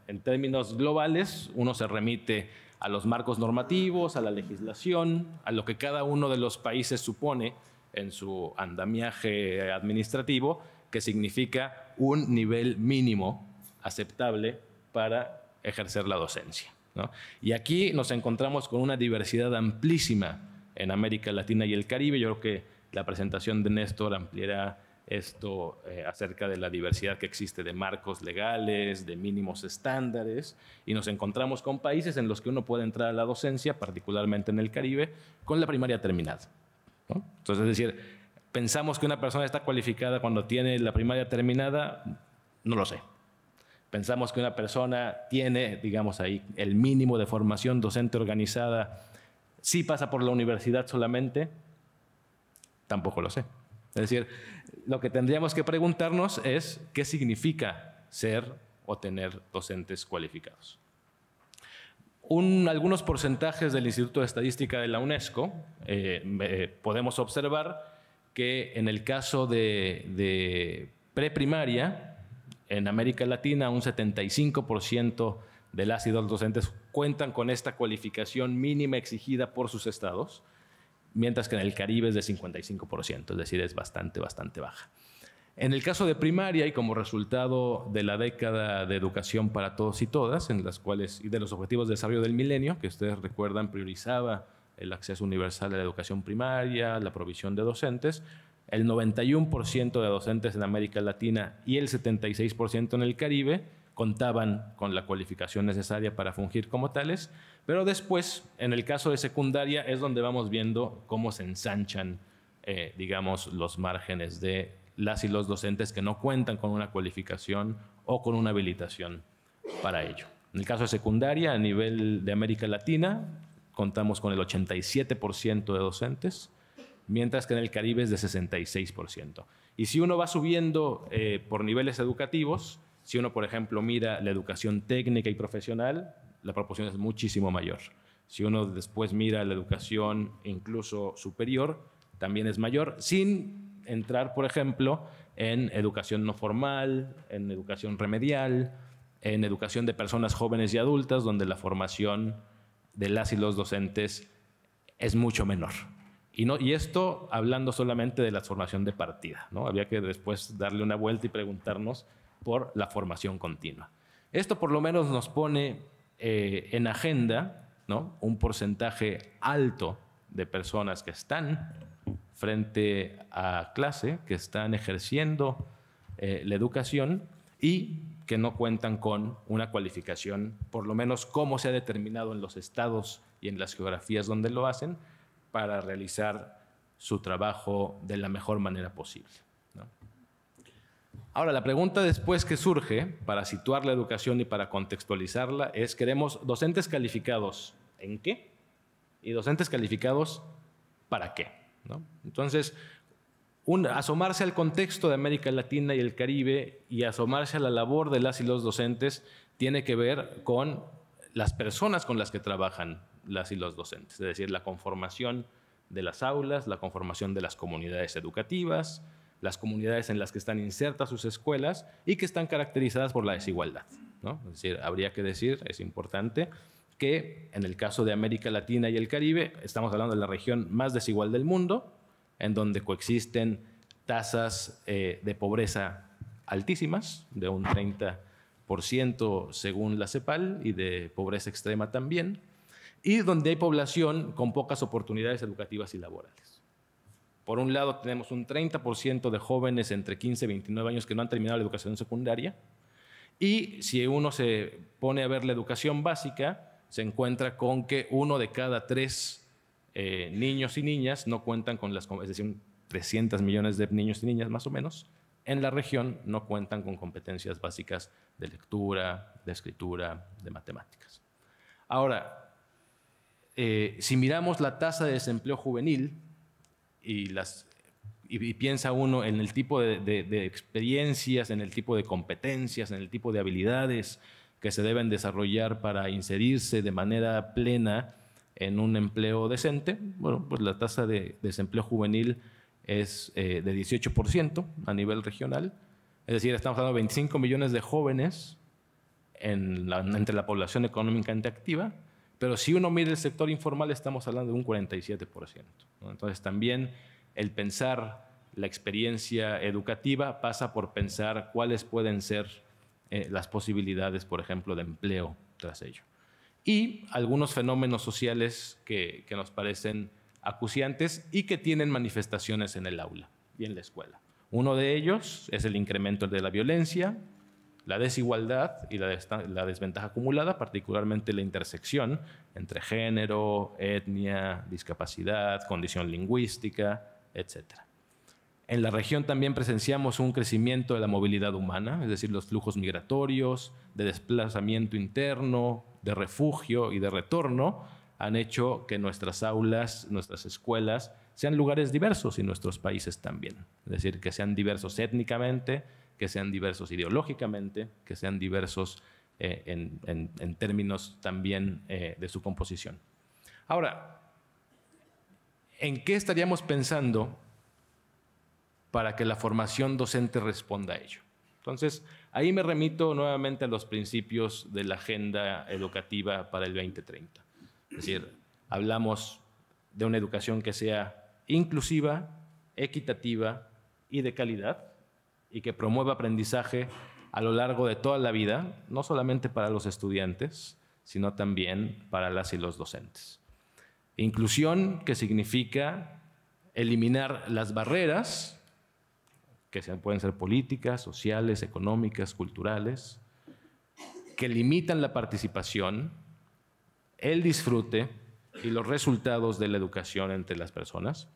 En términos globales, uno se remite a los marcos normativos, a la legislación, a lo que cada uno de los países supone en su andamiaje administrativo, que significa un nivel mínimo aceptable para ejercer la docencia. Y aquí nos encontramos con una diversidad amplísima en América Latina y el Caribe. Yo creo que la presentación de Néstor ampliará esto eh, acerca de la diversidad que existe de marcos legales, de mínimos estándares, y nos encontramos con países en los que uno puede entrar a la docencia, particularmente en el Caribe, con la primaria terminada. Entonces, es decir, pensamos que una persona está cualificada cuando tiene la primaria terminada, no lo sé. Pensamos que una persona tiene, digamos ahí, el mínimo de formación docente organizada, si pasa por la universidad solamente, tampoco lo sé. Es decir, lo que tendríamos que preguntarnos es qué significa ser o tener docentes cualificados. algunos porcentajes del Instituto de Estadística de la UNESCO eh, eh, podemos observar que en el caso de, de preprimaria, en América Latina un 75% de las y los docentes cuentan con esta cualificación mínima exigida por sus estados mientras que en el Caribe es de 55%, es decir, es bastante, bastante baja. En el caso de primaria y como resultado de la década de educación para todos y todas, en las cuales y de los objetivos de desarrollo del milenio, que ustedes recuerdan priorizaba el acceso universal a la educación primaria, la provisión de docentes, el 91% de docentes en América Latina y el 76% en el Caribe contaban con la cualificación necesaria para fungir como tales, pero después, en el caso de secundaria, es donde vamos viendo cómo se ensanchan, eh, digamos, los márgenes de las y los docentes que no cuentan con una cualificación o con una habilitación para ello. En el caso de secundaria, a nivel de América Latina, contamos con el 87% de docentes, mientras que en el Caribe es de 66%. Y si uno va subiendo eh, por niveles educativos, si uno, por ejemplo, mira la educación técnica y profesional, la proporción es muchísimo mayor. Si uno después mira la educación incluso superior, también es mayor, sin entrar, por ejemplo, en educación no formal, en educación remedial, en educación de personas jóvenes y adultas, donde la formación de las y los docentes es mucho menor. Y, no, y esto hablando solamente de la formación de partida. ¿no? Había que después darle una vuelta y preguntarnos por la formación continua. Esto por lo menos nos pone eh, en agenda un porcentaje alto de personas que están frente a clase, que están ejerciendo eh, la educación y que no cuentan con una cualificación, por lo menos como se ha determinado en los estados y en las geografías donde lo hacen, para realizar su trabajo de la mejor manera posible. Ahora, la pregunta después que surge para situar la educación y para contextualizarla es, ¿queremos docentes calificados en qué? Y docentes calificados para qué. Entonces, asomarse al contexto de América Latina y el Caribe y asomarse a la labor de las y los docentes tiene que ver con las personas con las que trabajan las y los docentes, es decir, la conformación de las aulas, la conformación de las comunidades educativas, las comunidades en las que están insertas sus escuelas y que están caracterizadas por la desigualdad. Es decir, habría que decir, es importante, que en el caso de América Latina y el Caribe, estamos hablando de la región más desigual del mundo, en donde coexisten tasas eh, de pobreza altísimas, de un 30% según la CEPAL y de pobreza extrema también, y donde hay población con pocas oportunidades educativas y laborales. Por un lado, tenemos un 30% de jóvenes entre 15 y 29 años que no han terminado la educación secundaria. Y si uno se pone a ver la educación básica, se encuentra con que uno de cada tres eh, niños y niñas no cuentan con las... Es decir, 300 millones de niños y niñas más o menos, en la región no cuentan con competencias básicas de lectura, de escritura, de matemáticas. Ahora, eh, si miramos la tasa de desempleo juvenil, y piensa uno en el tipo de, experiencias, en el tipo de competencias, en el tipo de habilidades que se deben desarrollar para inserirse de manera plena en un empleo decente, bueno, pues la tasa de desempleo juvenil es eh, de 18% a nivel regional. Es decir, estamos hablando de 25 millones de jóvenes entre la población económicamente activa pero si uno mide el sector informal, estamos hablando de un 47%. Entonces también el pensar la experiencia educativa pasa por pensar cuáles pueden ser eh, las posibilidades, por ejemplo, de empleo tras ello. Y algunos fenómenos sociales que nos parecen acuciantes y que tienen manifestaciones en el aula y en la escuela. Uno de ellos es el incremento de la violencia, la desigualdad y la, desventaja acumulada, particularmente la intersección entre género, etnia, discapacidad, condición lingüística, etc. En la región también presenciamos un crecimiento de la movilidad humana, es decir, los flujos migratorios, de desplazamiento interno, de refugio y de retorno, han hecho que nuestras aulas, nuestras escuelas, sean lugares diversos y nuestros países también. Es decir, que sean diversos étnicamente, que sean diversos ideológicamente, que sean diversos eh, en, términos también eh, de su composición. Ahora, ¿en qué estaríamos pensando para que la formación docente responda a ello? Entonces, ahí me remito nuevamente a los principios de la agenda educativa para el 2030. Es decir, hablamos de una educación que sea inclusiva, equitativa y de calidad, y que promueva aprendizaje a lo largo de toda la vida, no solamente para los estudiantes, sino también para las y los docentes. Inclusión, que significa eliminar las barreras, que pueden ser políticas, sociales, económicas, culturales, que limitan la participación, el disfrute y los resultados de la educación entre las personas.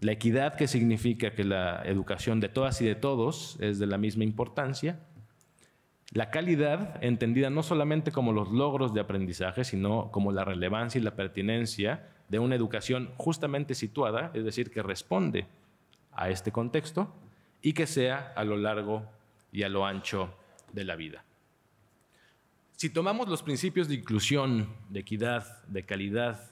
La equidad que significa que la educación de todas y de todos es de la misma importancia. La calidad, entendida no solamente como los logros de aprendizaje, sino como la relevancia y la pertinencia de una educación justamente situada, es decir, que responde a este contexto y que sea a lo largo y a lo ancho de la vida. Si tomamos los principios de inclusión, de equidad, de calidad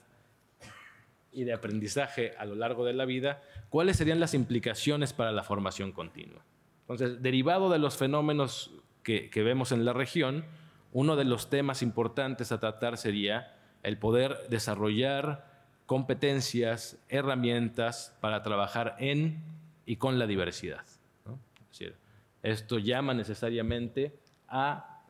y de aprendizaje a lo largo de la vida, ¿cuáles serían las implicaciones para la formación continua? Entonces, derivado de los fenómenos que, vemos en la región, uno de los temas importantes a tratar sería el poder desarrollar competencias, herramientas para trabajar en y con la diversidad. esto llama necesariamente a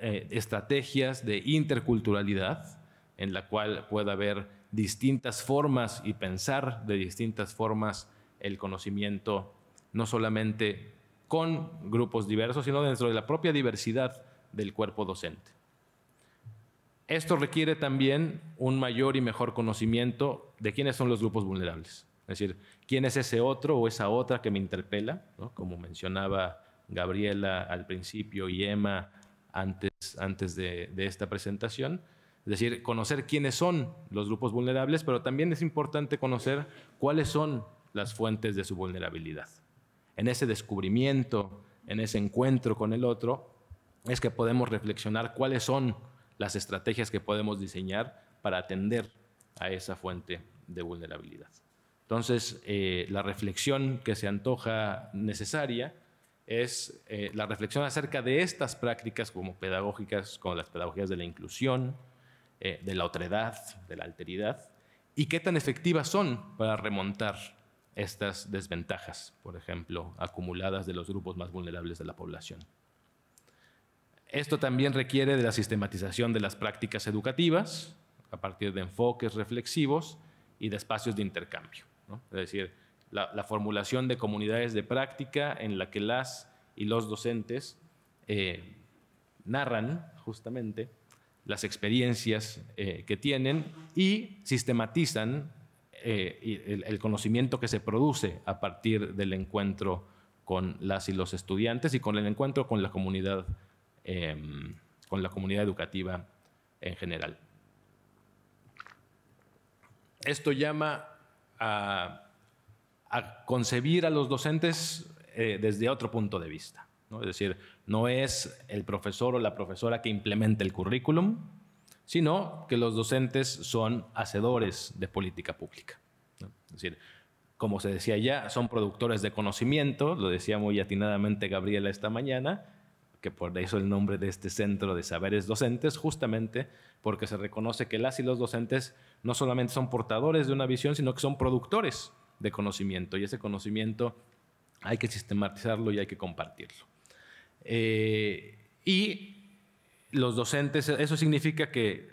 eh, estrategias de interculturalidad en la cual pueda haber distintas formas y pensar de distintas formas el conocimiento, no solamente con grupos diversos, sino dentro de la propia diversidad del cuerpo docente. Esto requiere también un mayor y mejor conocimiento de quiénes son los grupos vulnerables. Es decir, quién es ese otro o esa otra que me interpela, como mencionaba Gabriela al principio y Emma antes, de esta presentación es decir, conocer quiénes son los grupos vulnerables, pero también es importante conocer cuáles son las fuentes de su vulnerabilidad. En ese descubrimiento, en ese encuentro con el otro, es que podemos reflexionar cuáles son las estrategias que podemos diseñar para atender a esa fuente de vulnerabilidad. Entonces, eh, la reflexión que se antoja necesaria es eh, la reflexión acerca de estas prácticas como pedagógicas, como las pedagogías de la inclusión, eh, de la otredad, de la alteridad, y qué tan efectivas son para remontar estas desventajas, por ejemplo, acumuladas de los grupos más vulnerables de la población. Esto también requiere de la sistematización de las prácticas educativas a partir de enfoques reflexivos y de espacios de intercambio. Es decir, la, formulación de comunidades de práctica en la que las y los docentes eh, narran justamente las experiencias eh, que tienen y sistematizan eh, el, conocimiento que se produce a partir del encuentro con las y los estudiantes y con el encuentro con la comunidad, em, con la comunidad educativa en general. Esto llama a, concebir a los docentes eh, desde otro punto de vista. Es decir, no es el profesor o la profesora que implementa el currículum, sino que los docentes son hacedores de política pública. Es decir, como se decía ya, son productores de conocimiento, lo decía muy atinadamente Gabriela esta mañana, que por eso el nombre de este centro de saberes docentes, justamente porque se reconoce que las y los docentes no solamente son portadores de una visión, sino que son productores de conocimiento, y ese conocimiento hay que sistematizarlo y hay que compartirlo. Eh, y los docentes, eso significa que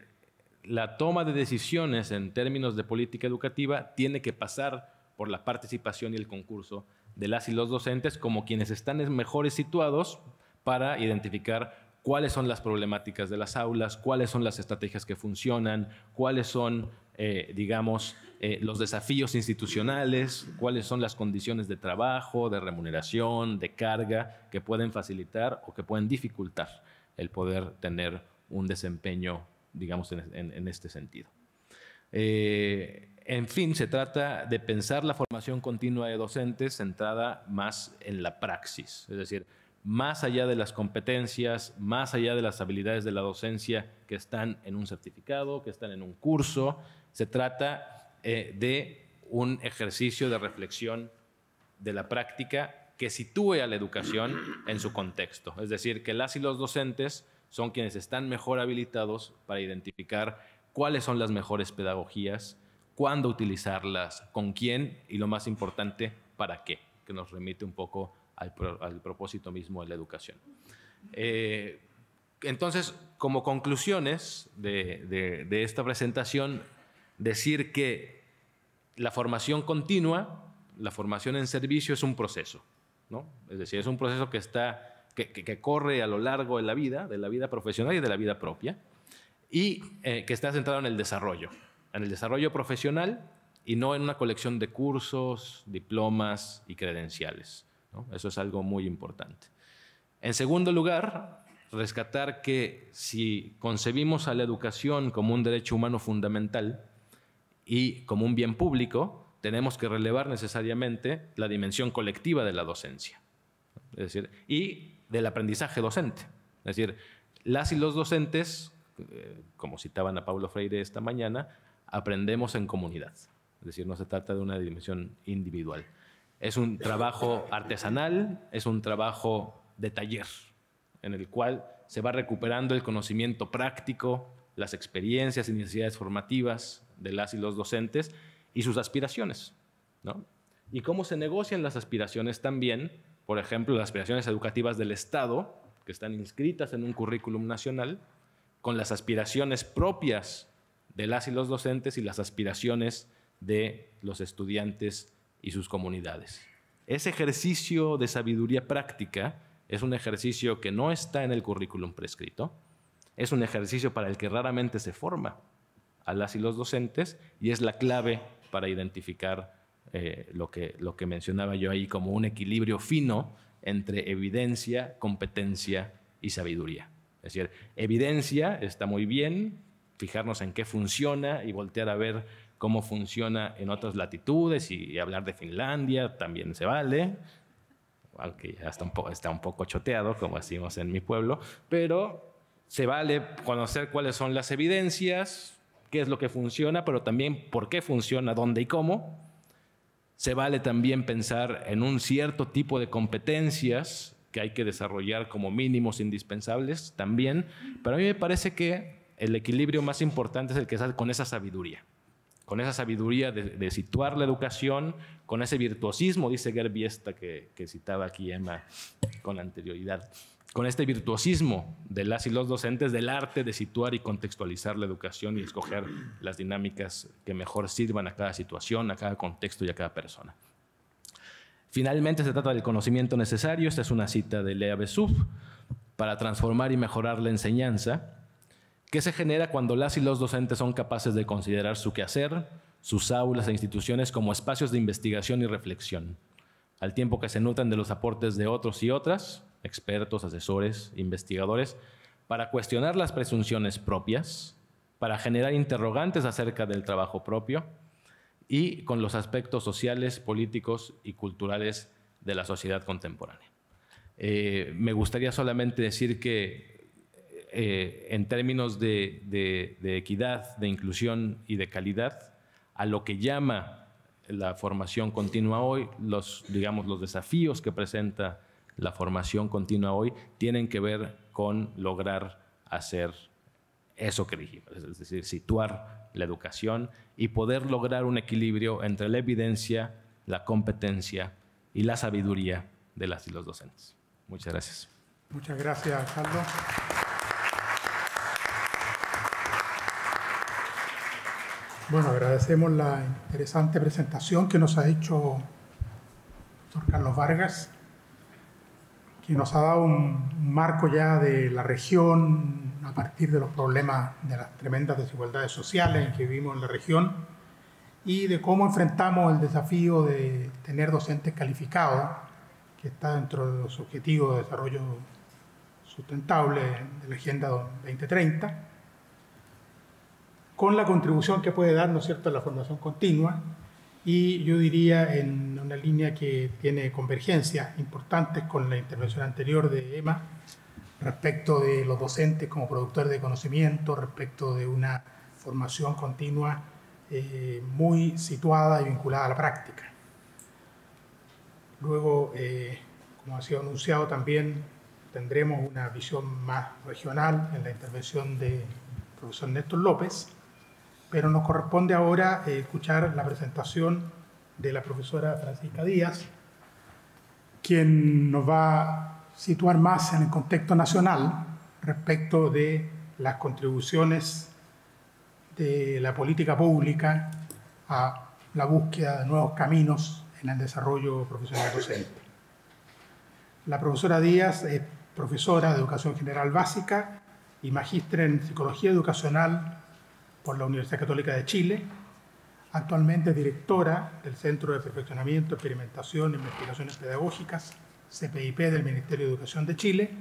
la toma de decisiones en términos de política educativa tiene que pasar por la participación y el concurso de las y los docentes como quienes están mejores situados para identificar cuáles son las problemáticas de las aulas, cuáles son las estrategias que funcionan, cuáles son, eh, digamos, eh, los desafíos institucionales, cuáles son las condiciones de trabajo, de remuneración, de carga que pueden facilitar o que pueden dificultar el poder tener un desempeño, digamos, en, este sentido. Eh, en fin, se trata de pensar la formación continua de docentes centrada más en la praxis, es decir, más allá de las competencias, más allá de las habilidades de la docencia que están en un certificado, que están en un curso, se trata eh, de un ejercicio de reflexión de la práctica que sitúe a la educación en su contexto. Es decir, que las y los docentes son quienes están mejor habilitados para identificar cuáles son las mejores pedagogías, cuándo utilizarlas, con quién y lo más importante, para qué, que nos remite un poco al, propósito mismo de la educación. Eh, entonces, como conclusiones de esta presentación, decir que la formación continua, la formación en servicio es un proceso, ¿no? Es decir, es un proceso que está, que, corre a lo largo de la vida, de la vida profesional y de la vida propia, y eh, que está centrado en el desarrollo, en el desarrollo profesional y no en una colección de cursos, diplomas y credenciales. Eso es algo muy importante. En segundo lugar, rescatar que si concebimos a la educación como un derecho humano fundamental, y como un bien público, tenemos que relevar necesariamente la dimensión colectiva de la docencia. Es decir, y del aprendizaje docente. Es decir, las y los docentes, eh, como citaban a Pablo Freire esta mañana, aprendemos en comunidad. Es decir, no se trata de una dimensión individual. Es un trabajo artesanal, es un trabajo de taller, en el cual se va recuperando el conocimiento práctico, las experiencias y necesidades formativas, de las y los docentes y sus aspiraciones, ¿no? Y cómo se negocian las aspiraciones también, por ejemplo, las aspiraciones educativas del Estado, que están inscritas en un currículum nacional, con las aspiraciones propias de las y los docentes y las aspiraciones de los estudiantes y sus comunidades. Ese ejercicio de sabiduría práctica es un ejercicio que no está en el currículum prescrito, es un ejercicio para el que raramente se forma, a las y los docentes y es la clave para identificar eh, lo, que, lo que mencionaba yo ahí como un equilibrio fino entre evidencia, competencia y sabiduría. Es decir, evidencia está muy bien, fijarnos en qué funciona y voltear a ver cómo funciona en otras latitudes y, hablar de Finlandia también se vale, aunque ya está un, está un poco choteado, como decimos en mi pueblo, pero se vale conocer cuáles son las evidencias, qué es lo que funciona, pero también por qué funciona, dónde y cómo. Se vale también pensar en un cierto tipo de competencias que hay que desarrollar como mínimos indispensables también, pero a mí me parece que el equilibrio más importante es el que sale con esa sabiduría, con esa sabiduría de, situar la educación, con ese virtuosismo, dice Gerbiesta que citaba aquí Emma con anterioridad con este virtuosismo de las y los docentes del arte de situar y contextualizar la educación y escoger las dinámicas que mejor sirvan a cada situación, a cada contexto y a cada persona. Finalmente se trata del conocimiento necesario, esta es una cita de Lea Besuf, para transformar y mejorar la enseñanza, que se genera cuando las y los docentes son capaces de considerar su quehacer, sus aulas e instituciones como espacios de investigación y reflexión, al tiempo que se nutren de los aportes de otros y otras, expertos, asesores, investigadores, para cuestionar las presunciones propias, para generar interrogantes acerca del trabajo propio y con los aspectos sociales, políticos y culturales de la sociedad contemporánea. Eh, me gustaría solamente decir que eh, en términos de, equidad, de inclusión y de calidad, a lo que llama la formación continua hoy, los, digamos, los desafíos que presenta la formación continua hoy, tienen que ver con lograr hacer eso que dijimos, es decir, situar la educación y poder lograr un equilibrio entre la evidencia, la competencia y la sabiduría de las y los docentes. Muchas gracias. Muchas gracias, Aldo. Bueno, agradecemos la interesante presentación que nos ha hecho doctor Carlos Vargas que nos ha dado un marco ya de la región a partir de los problemas de las tremendas desigualdades sociales en que vivimos en la región y de cómo enfrentamos el desafío de tener docentes calificados, que está dentro de los objetivos de desarrollo sustentable de la Agenda 2030, con la contribución que puede dar, ¿no cierto?, la formación continua y yo diría en ...la línea que tiene convergencias importantes con la intervención anterior de Emma respecto de los docentes como productores de conocimiento, respecto de una formación continua eh, muy situada y vinculada a la práctica. Luego, eh, como ha sido anunciado también, tendremos una visión más regional en la intervención del profesor Néstor López, pero nos corresponde ahora eh, escuchar la presentación de la profesora Francisca Díaz, quien nos va a situar más en el contexto nacional respecto de las contribuciones de la política pública a la búsqueda de nuevos caminos en el desarrollo profesional docente. La profesora Díaz es profesora de Educación General Básica y magistra en Psicología Educacional por la Universidad Católica de Chile Actualmente directora del Centro de Perfeccionamiento, Experimentación e Investigaciones Pedagógicas, CPIP del Ministerio de Educación de Chile.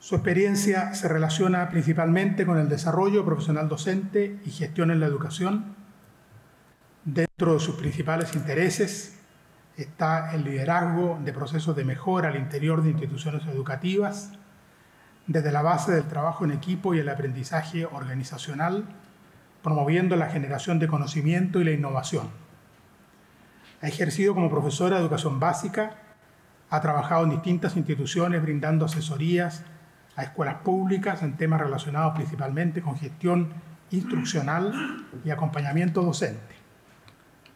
Su experiencia se relaciona principalmente con el desarrollo profesional docente y gestión en la educación. Dentro de sus principales intereses está el liderazgo de procesos de mejora al interior de instituciones educativas, desde la base del trabajo en equipo y el aprendizaje organizacional promoviendo la generación de conocimiento y la innovación. Ha ejercido como profesora de educación básica, ha trabajado en distintas instituciones brindando asesorías a escuelas públicas en temas relacionados principalmente con gestión instruccional y acompañamiento docente.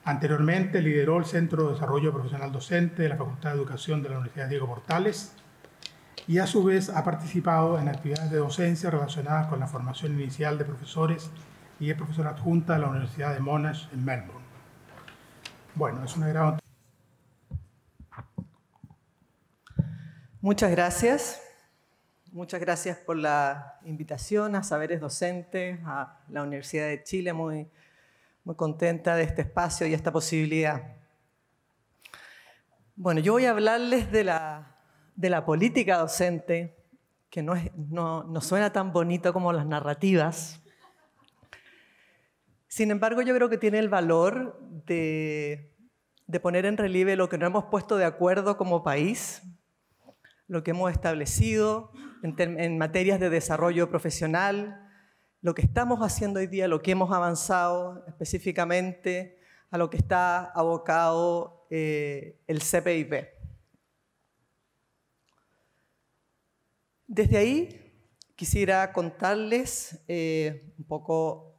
Anteriormente lideró el Centro de Desarrollo Profesional Docente de la Facultad de Educación de la Universidad Diego Portales y a su vez ha participado en actividades de docencia relacionadas con la formación inicial de profesores y es profesora adjunta de la Universidad de Monash en Melbourne. Bueno, es una gran... Muchas gracias. Muchas gracias por la invitación a Saberes Docente, a la Universidad de Chile. Muy, muy contenta de este espacio y esta posibilidad. Bueno, yo voy a hablarles de la, política docente, que no, no suena tan bonito como las narrativas, sin embargo, yo creo que tiene el valor de, poner en relieve lo que no hemos puesto de acuerdo como país, lo que hemos establecido en, materias de desarrollo profesional, lo que estamos haciendo hoy día, lo que hemos avanzado específicamente a lo que está abocado eh, el CPIP. Desde ahí quisiera contarles eh, un poco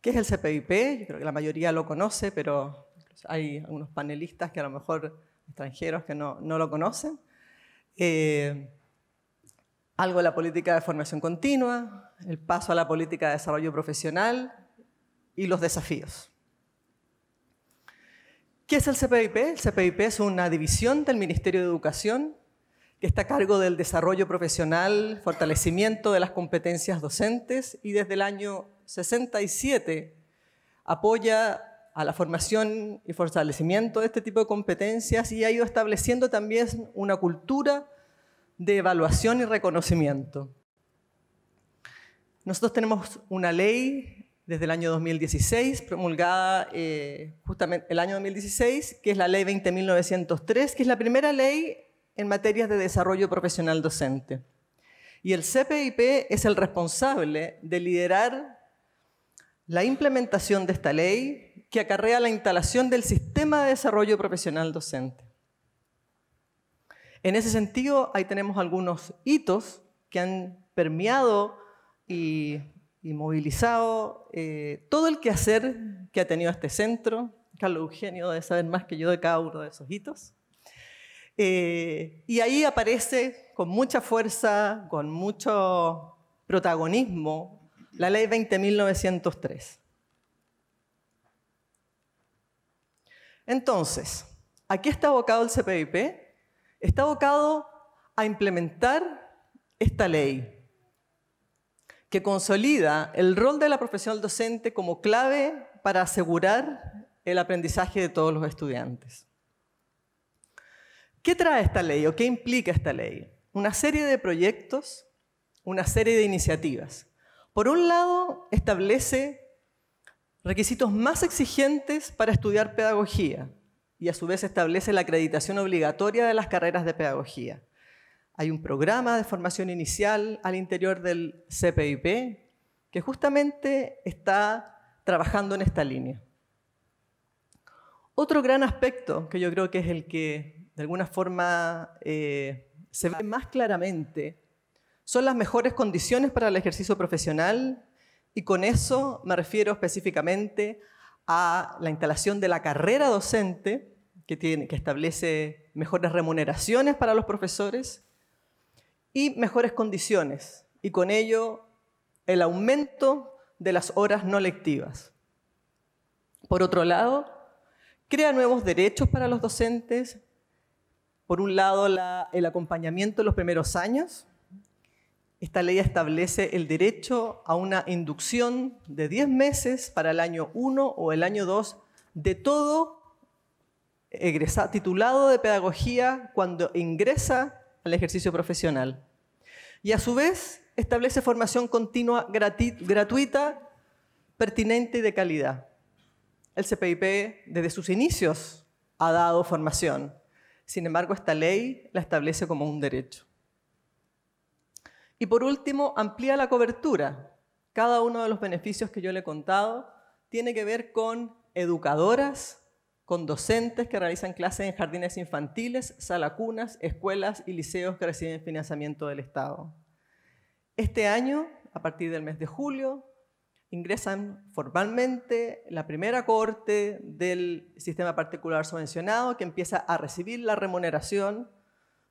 ¿Qué es el CPIP? Yo creo que la mayoría lo conoce, pero hay algunos panelistas que a lo mejor extranjeros que no, lo conocen. Eh, algo de la política de formación continua, el paso a la política de desarrollo profesional y los desafíos. ¿Qué es el CPIP? El CPIP es una división del Ministerio de Educación que está a cargo del desarrollo profesional, fortalecimiento de las competencias docentes y desde el año 67 apoya a la formación y fortalecimiento de este tipo de competencias y ha ido estableciendo también una cultura de evaluación y reconocimiento. Nosotros tenemos una ley desde el año 2016, promulgada eh, justamente el año 2016, que es la ley 20.903, que es la primera ley en materia de desarrollo profesional docente. Y el CPIP es el responsable de liderar la implementación de esta ley que acarrea la instalación del sistema de desarrollo profesional docente. En ese sentido, ahí tenemos algunos hitos que han permeado y, movilizado eh, todo el quehacer que ha tenido este centro. Carlos Eugenio debe saber más que yo de cada uno de esos hitos. Eh, y ahí aparece con mucha fuerza, con mucho protagonismo la ley 20.903. Entonces, ¿a qué está abocado el CPIP? Está abocado a implementar esta ley que consolida el rol de la profesional docente como clave para asegurar el aprendizaje de todos los estudiantes. ¿Qué trae esta ley o qué implica esta ley? Una serie de proyectos, una serie de iniciativas por un lado, establece requisitos más exigentes para estudiar pedagogía y a su vez establece la acreditación obligatoria de las carreras de pedagogía. Hay un programa de formación inicial al interior del CPIP que justamente está trabajando en esta línea. Otro gran aspecto que yo creo que es el que de alguna forma eh, se ve más claramente son las mejores condiciones para el ejercicio profesional y con eso me refiero específicamente a la instalación de la carrera docente que, establece mejores remuneraciones para los profesores y mejores condiciones y con ello el aumento de las horas no lectivas. Por otro lado, crea nuevos derechos para los docentes. Por un lado, el acompañamiento en los primeros años, esta ley establece el derecho a una inducción de 10 meses para el año 1 o el año 2 de todo egresado titulado de pedagogía cuando ingresa al ejercicio profesional. Y a su vez establece formación continua gratuita, pertinente y de calidad. El CPIP desde sus inicios ha dado formación. Sin embargo, esta ley la establece como un derecho. Y por último, amplía la cobertura. Cada uno de los beneficios que yo le he contado tiene que ver con educadoras, con docentes que realizan clases en jardines infantiles, salacunas, escuelas y liceos que reciben financiamiento del Estado. Este año, a partir del mes de julio, ingresan formalmente la primera corte del sistema particular subvencionado que empieza a recibir la remuneración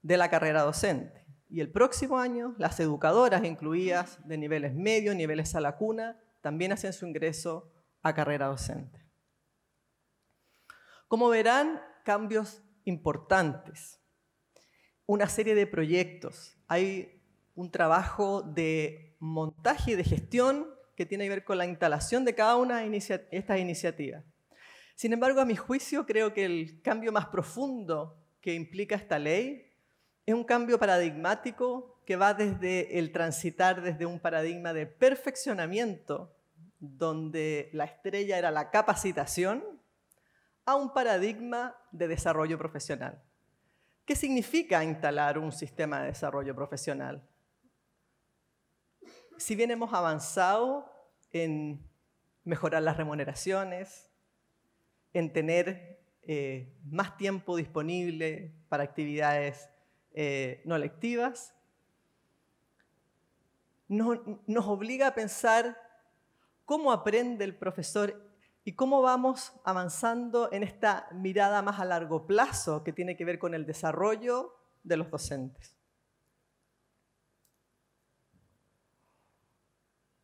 de la carrera docente. Y el próximo año, las educadoras incluidas de niveles medio, niveles a la cuna, también hacen su ingreso a carrera docente. Como verán, cambios importantes. Una serie de proyectos. Hay un trabajo de montaje y de gestión que tiene que ver con la instalación de cada una de estas iniciativas. Sin embargo, a mi juicio, creo que el cambio más profundo que implica esta ley es un cambio paradigmático que va desde el transitar desde un paradigma de perfeccionamiento, donde la estrella era la capacitación, a un paradigma de desarrollo profesional. ¿Qué significa instalar un sistema de desarrollo profesional? Si bien hemos avanzado en mejorar las remuneraciones, en tener eh, más tiempo disponible para actividades eh, no lectivas, nos, obliga a pensar cómo aprende el profesor y cómo vamos avanzando en esta mirada más a largo plazo que tiene que ver con el desarrollo de los docentes.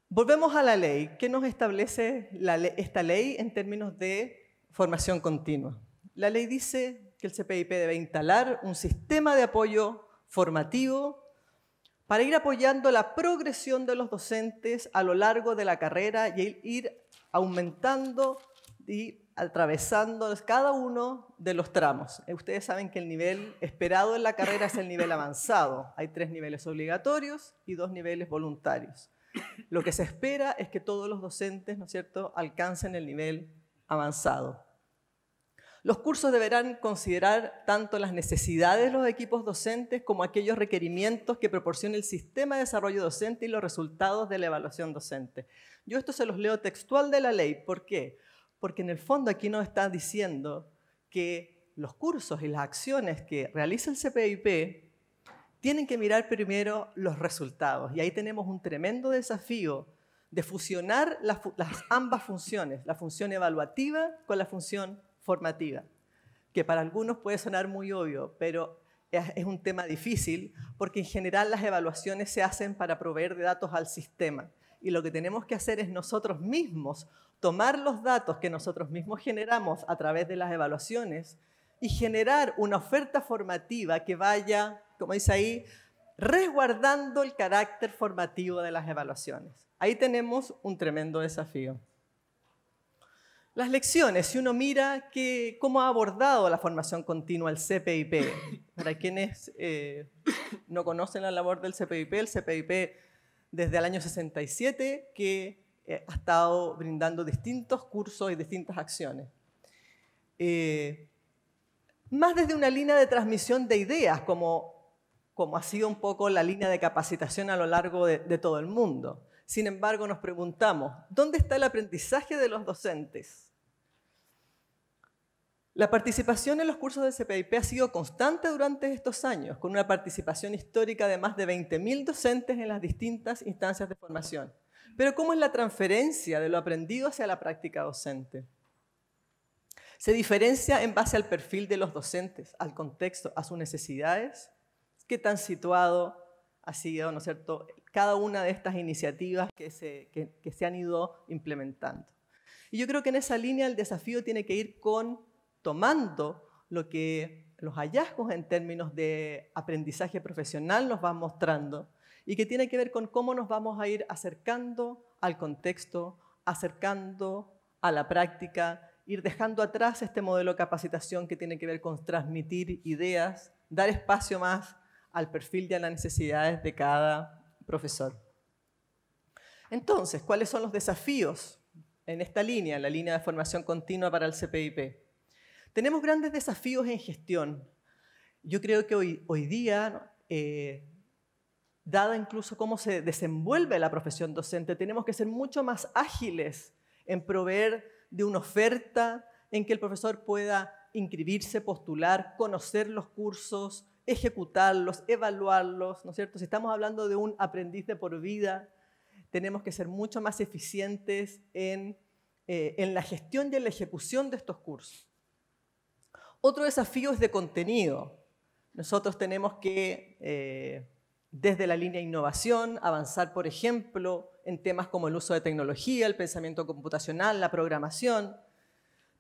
Volvemos a la ley. ¿Qué nos establece esta ley en términos de formación continua? La ley dice que el CPIP debe instalar un sistema de apoyo formativo para ir apoyando la progresión de los docentes a lo largo de la carrera y ir aumentando y atravesando cada uno de los tramos. Eh, ustedes saben que el nivel esperado en la carrera es el nivel avanzado. Hay tres niveles obligatorios y dos niveles voluntarios. Lo que se espera es que todos los docentes, ¿no es cierto?, alcancen el nivel avanzado. Los cursos deberán considerar tanto las necesidades de los equipos docentes como aquellos requerimientos que proporciona el sistema de desarrollo docente y los resultados de la evaluación docente. Yo esto se los leo textual de la ley. ¿Por qué? Porque en el fondo aquí nos está diciendo que los cursos y las acciones que realiza el CPIP tienen que mirar primero los resultados. Y ahí tenemos un tremendo desafío de fusionar las, las ambas funciones, la función evaluativa con la función formativa, que para algunos puede sonar muy obvio, pero es un tema difícil porque en general las evaluaciones se hacen para proveer de datos al sistema y lo que tenemos que hacer es nosotros mismos tomar los datos que nosotros mismos generamos a través de las evaluaciones y generar una oferta formativa que vaya, como dice ahí, resguardando el carácter formativo de las evaluaciones. Ahí tenemos un tremendo desafío. Las lecciones, si uno mira cómo ha abordado la formación continua el CPIP, para quienes eh, no conocen la labor del CPIP, el CPIP desde el año 67 que eh, ha estado brindando distintos cursos y distintas acciones. Eh, más desde una línea de transmisión de ideas, como, como ha sido un poco la línea de capacitación a lo largo de todo el mundo. Sin embargo, nos preguntamos, ¿dónde está el aprendizaje de los docentes? La participación en los cursos de CPIP ha sido constante durante estos años, con una participación histórica de más de 20.000 docentes en las distintas instancias de formación. Pero ¿cómo es la transferencia de lo aprendido hacia la práctica docente? Se diferencia en base al perfil de los docentes, al contexto, a sus necesidades, qué tan situado ha sido, ¿no es cierto?, cada una de estas iniciativas que se, que, se han ido implementando. Y yo creo que en esa línea el desafío tiene que ir con tomando lo que los hallazgos en términos de aprendizaje profesional nos van mostrando y que tiene que ver con cómo nos vamos a ir acercando al contexto, acercando a la práctica, ir dejando atrás este modelo de capacitación que tiene que ver con transmitir ideas, dar espacio más al perfil y a las necesidades de cada profesor. Entonces, ¿cuáles son los desafíos en esta línea, la línea de formación continua para el CPIP? Tenemos grandes desafíos en gestión. Yo creo que hoy, día, eh, dada incluso cómo se desenvuelve la profesión docente, tenemos que ser mucho más ágiles en proveer de una oferta en que el profesor pueda inscribirse, postular, conocer los cursos, ejecutarlos, evaluarlos, ¿no es cierto? Si estamos hablando de un aprendiz de por vida, tenemos que ser mucho más eficientes en, eh, la gestión y en la ejecución de estos cursos. Otro desafío es de contenido. Nosotros tenemos que, eh, desde la línea innovación, avanzar, por ejemplo, en temas como el uso de tecnología, el pensamiento computacional, la programación,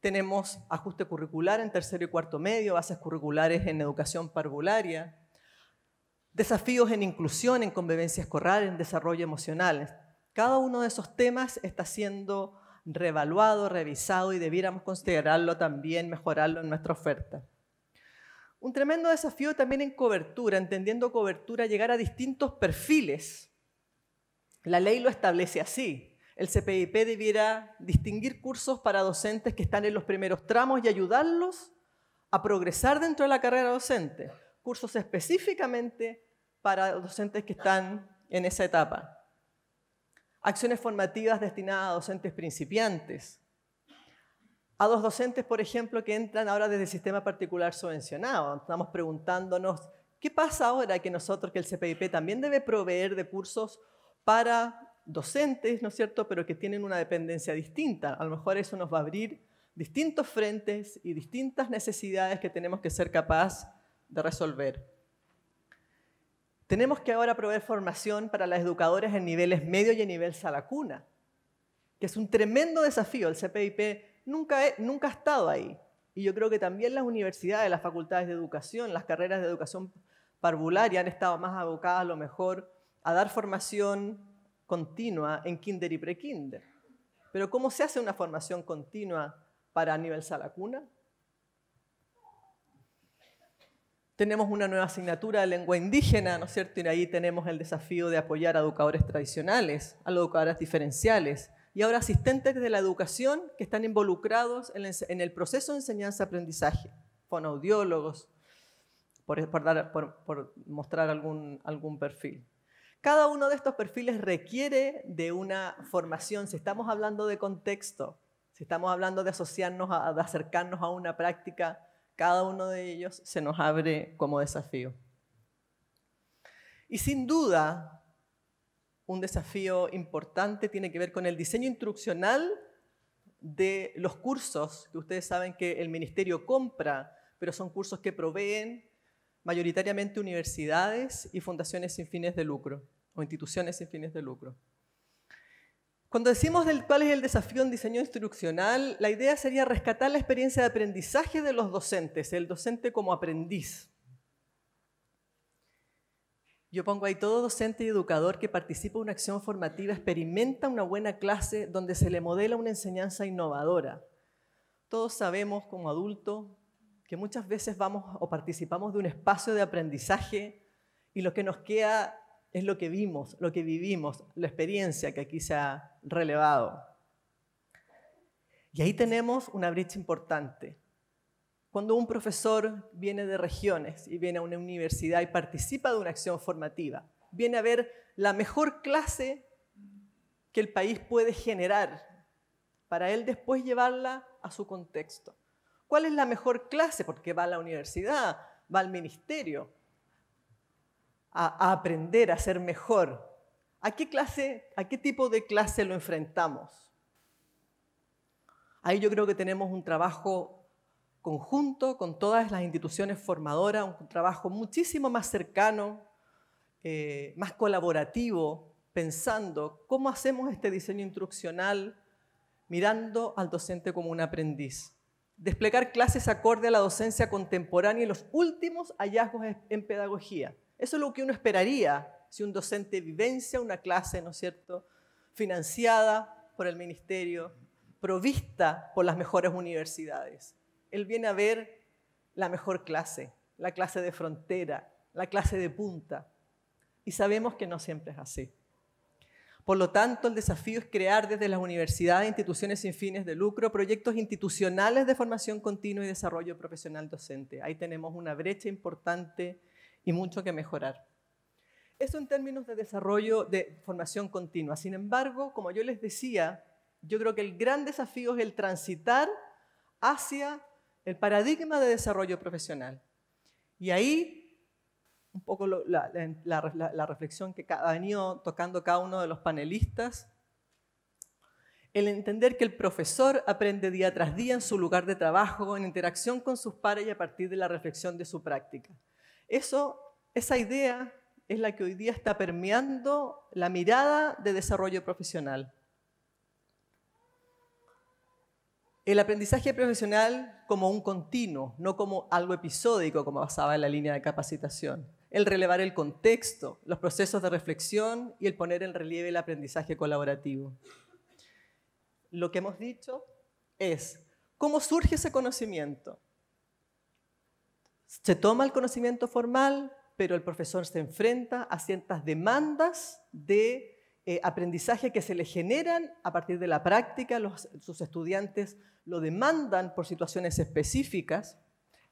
tenemos ajuste curricular en tercero y cuarto medio, bases curriculares en educación parvularia, desafíos en inclusión, en convivencia escolar, en desarrollo emocional. Cada uno de esos temas está siendo revaluado, revisado y debiéramos considerarlo también, mejorarlo en nuestra oferta. Un tremendo desafío también en cobertura, entendiendo cobertura, llegar a distintos perfiles. La ley lo establece así, el CPIP debiera distinguir cursos para docentes que están en los primeros tramos y ayudarlos a progresar dentro de la carrera docente, cursos específicamente para docentes que están en esa etapa. Acciones formativas destinadas a docentes principiantes. A dos docentes, por ejemplo, que entran ahora desde el sistema particular subvencionado. Estamos preguntándonos, ¿qué pasa ahora que nosotros, que el CPIP también debe proveer de cursos para docentes, ¿no es cierto?, pero que tienen una dependencia distinta. A lo mejor eso nos va a abrir distintos frentes y distintas necesidades que tenemos que ser capaz de resolver. Tenemos que ahora proveer formación para las educadoras en niveles medio y en nivel sala cuna, que es un tremendo desafío. El CPIP nunca, nunca ha estado ahí. Y yo creo que también las universidades, las facultades de educación, las carreras de educación parvularia han estado más abocadas a lo mejor a dar formación continua en kinder y prekinder. Pero ¿cómo se hace una formación continua para nivel Salacuna? cuna? Tenemos una nueva asignatura de lengua indígena, ¿no es cierto? Y ahí tenemos el desafío de apoyar a educadores tradicionales, a educadoras diferenciales y ahora asistentes de la educación que están involucrados en el proceso de enseñanza-aprendizaje, fonoaudiólogos, por, por, mostrar algún perfil. Cada uno de estos perfiles requiere de una formación. Si estamos hablando de contexto, si estamos hablando de asociarnos, de acercarnos a una práctica, cada uno de ellos se nos abre como desafío. Y sin duda, un desafío importante tiene que ver con el diseño instruccional de los cursos que ustedes saben que el ministerio compra, pero son cursos que proveen mayoritariamente universidades y fundaciones sin fines de lucro o instituciones sin fines de lucro. Cuando decimos cuál es el desafío en diseño instruccional, la idea sería rescatar la experiencia de aprendizaje de los docentes, el docente como aprendiz. Yo pongo ahí todo docente y educador que participa en una acción formativa experimenta una buena clase donde se le modela una enseñanza innovadora. Todos sabemos como adulto que muchas veces vamos o participamos de un espacio de aprendizaje y lo que nos queda es lo que vimos, lo que vivimos, la experiencia que aquí se ha relevado. Y ahí tenemos una brecha importante. Cuando un profesor viene de regiones y viene a una universidad y participa de una acción formativa, viene a ver la mejor clase que el país puede generar para él después llevarla a su contexto. ¿Cuál es la mejor clase? Porque va a la universidad, va al ministerio, a, aprender, a ser mejor. ¿A qué clase, a qué tipo de clase lo enfrentamos? Ahí yo creo que tenemos un trabajo conjunto con todas las instituciones formadoras, un trabajo muchísimo más cercano, eh, más colaborativo, pensando cómo hacemos este diseño instruccional mirando al docente como un aprendiz. Desplegar clases acorde a la docencia contemporánea y los últimos hallazgos en pedagogía. Eso es lo que uno esperaría si un docente vivencia una clase, ¿no es cierto?, financiada por el ministerio, provista por las mejores universidades. Él viene a ver la mejor clase, la clase de frontera, la clase de punta. Y sabemos que no siempre es así. Por lo tanto, el desafío es crear desde las universidades, instituciones sin fines de lucro, proyectos institucionales de formación continua y desarrollo profesional docente. Ahí tenemos una brecha importante y mucho que mejorar. Eso en términos de desarrollo de formación continua. Sin embargo, como yo les decía, yo creo que el gran desafío es el transitar hacia el paradigma de desarrollo profesional. Y ahí un poco la, la, reflexión que ha venido tocando cada uno de los panelistas, el entender que el profesor aprende día tras día en su lugar de trabajo, en interacción con sus pares y a partir de la reflexión de su práctica. Eso, esa idea es la que hoy día está permeando la mirada de desarrollo profesional. El aprendizaje profesional como un continuo, no como algo episódico como pasaba en la línea de capacitación. El relevar el contexto, los procesos de reflexión y el poner en relieve el aprendizaje colaborativo. Lo que hemos dicho es, ¿cómo surge ese conocimiento? Se toma el conocimiento formal, pero el profesor se enfrenta a ciertas demandas de eh, aprendizaje que se le generan a partir de la práctica, sus estudiantes lo demandan por situaciones específicas.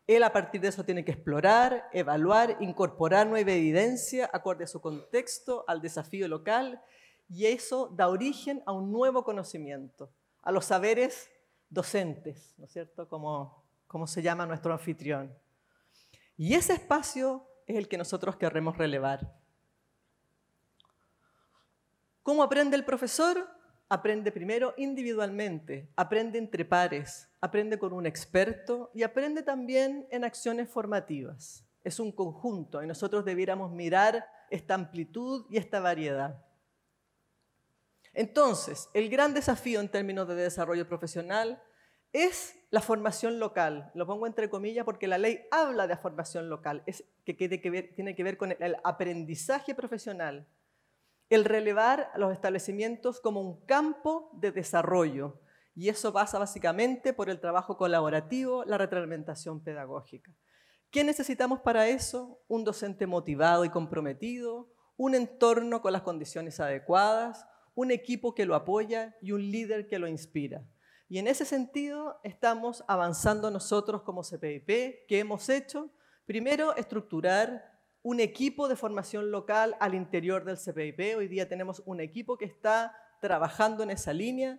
Él a partir de eso tiene que explorar, evaluar, incorporar nueva evidencia acorde a su contexto, al desafío local, y eso da origen a un nuevo conocimiento, a los saberes docentes, ¿no es cierto? como se llama nuestro anfitrión. Y ese espacio es el que nosotros queremos relevar. ¿Cómo aprende el profesor? Aprende primero individualmente, aprende entre pares, aprende con un experto y aprende también en acciones formativas. Es un conjunto y nosotros debiéramos mirar esta amplitud y esta variedad. Entonces, el gran desafío en términos de desarrollo profesional es la formación local. Lo pongo entre comillas porque la ley habla de formación local, es que, tiene que ver con el aprendizaje profesional, el relevar a los establecimientos como un campo de desarrollo. Y eso pasa básicamente por el trabajo colaborativo, la retroalimentación pedagógica. ¿Qué necesitamos para eso? Un docente motivado y comprometido, un entorno con las condiciones adecuadas, un equipo que lo apoya y un líder que lo inspira. Y en ese sentido estamos avanzando nosotros como CPIP, que hemos hecho primero estructurar un equipo de formación local al interior del CPIP. Hoy día tenemos un equipo que está trabajando en esa línea.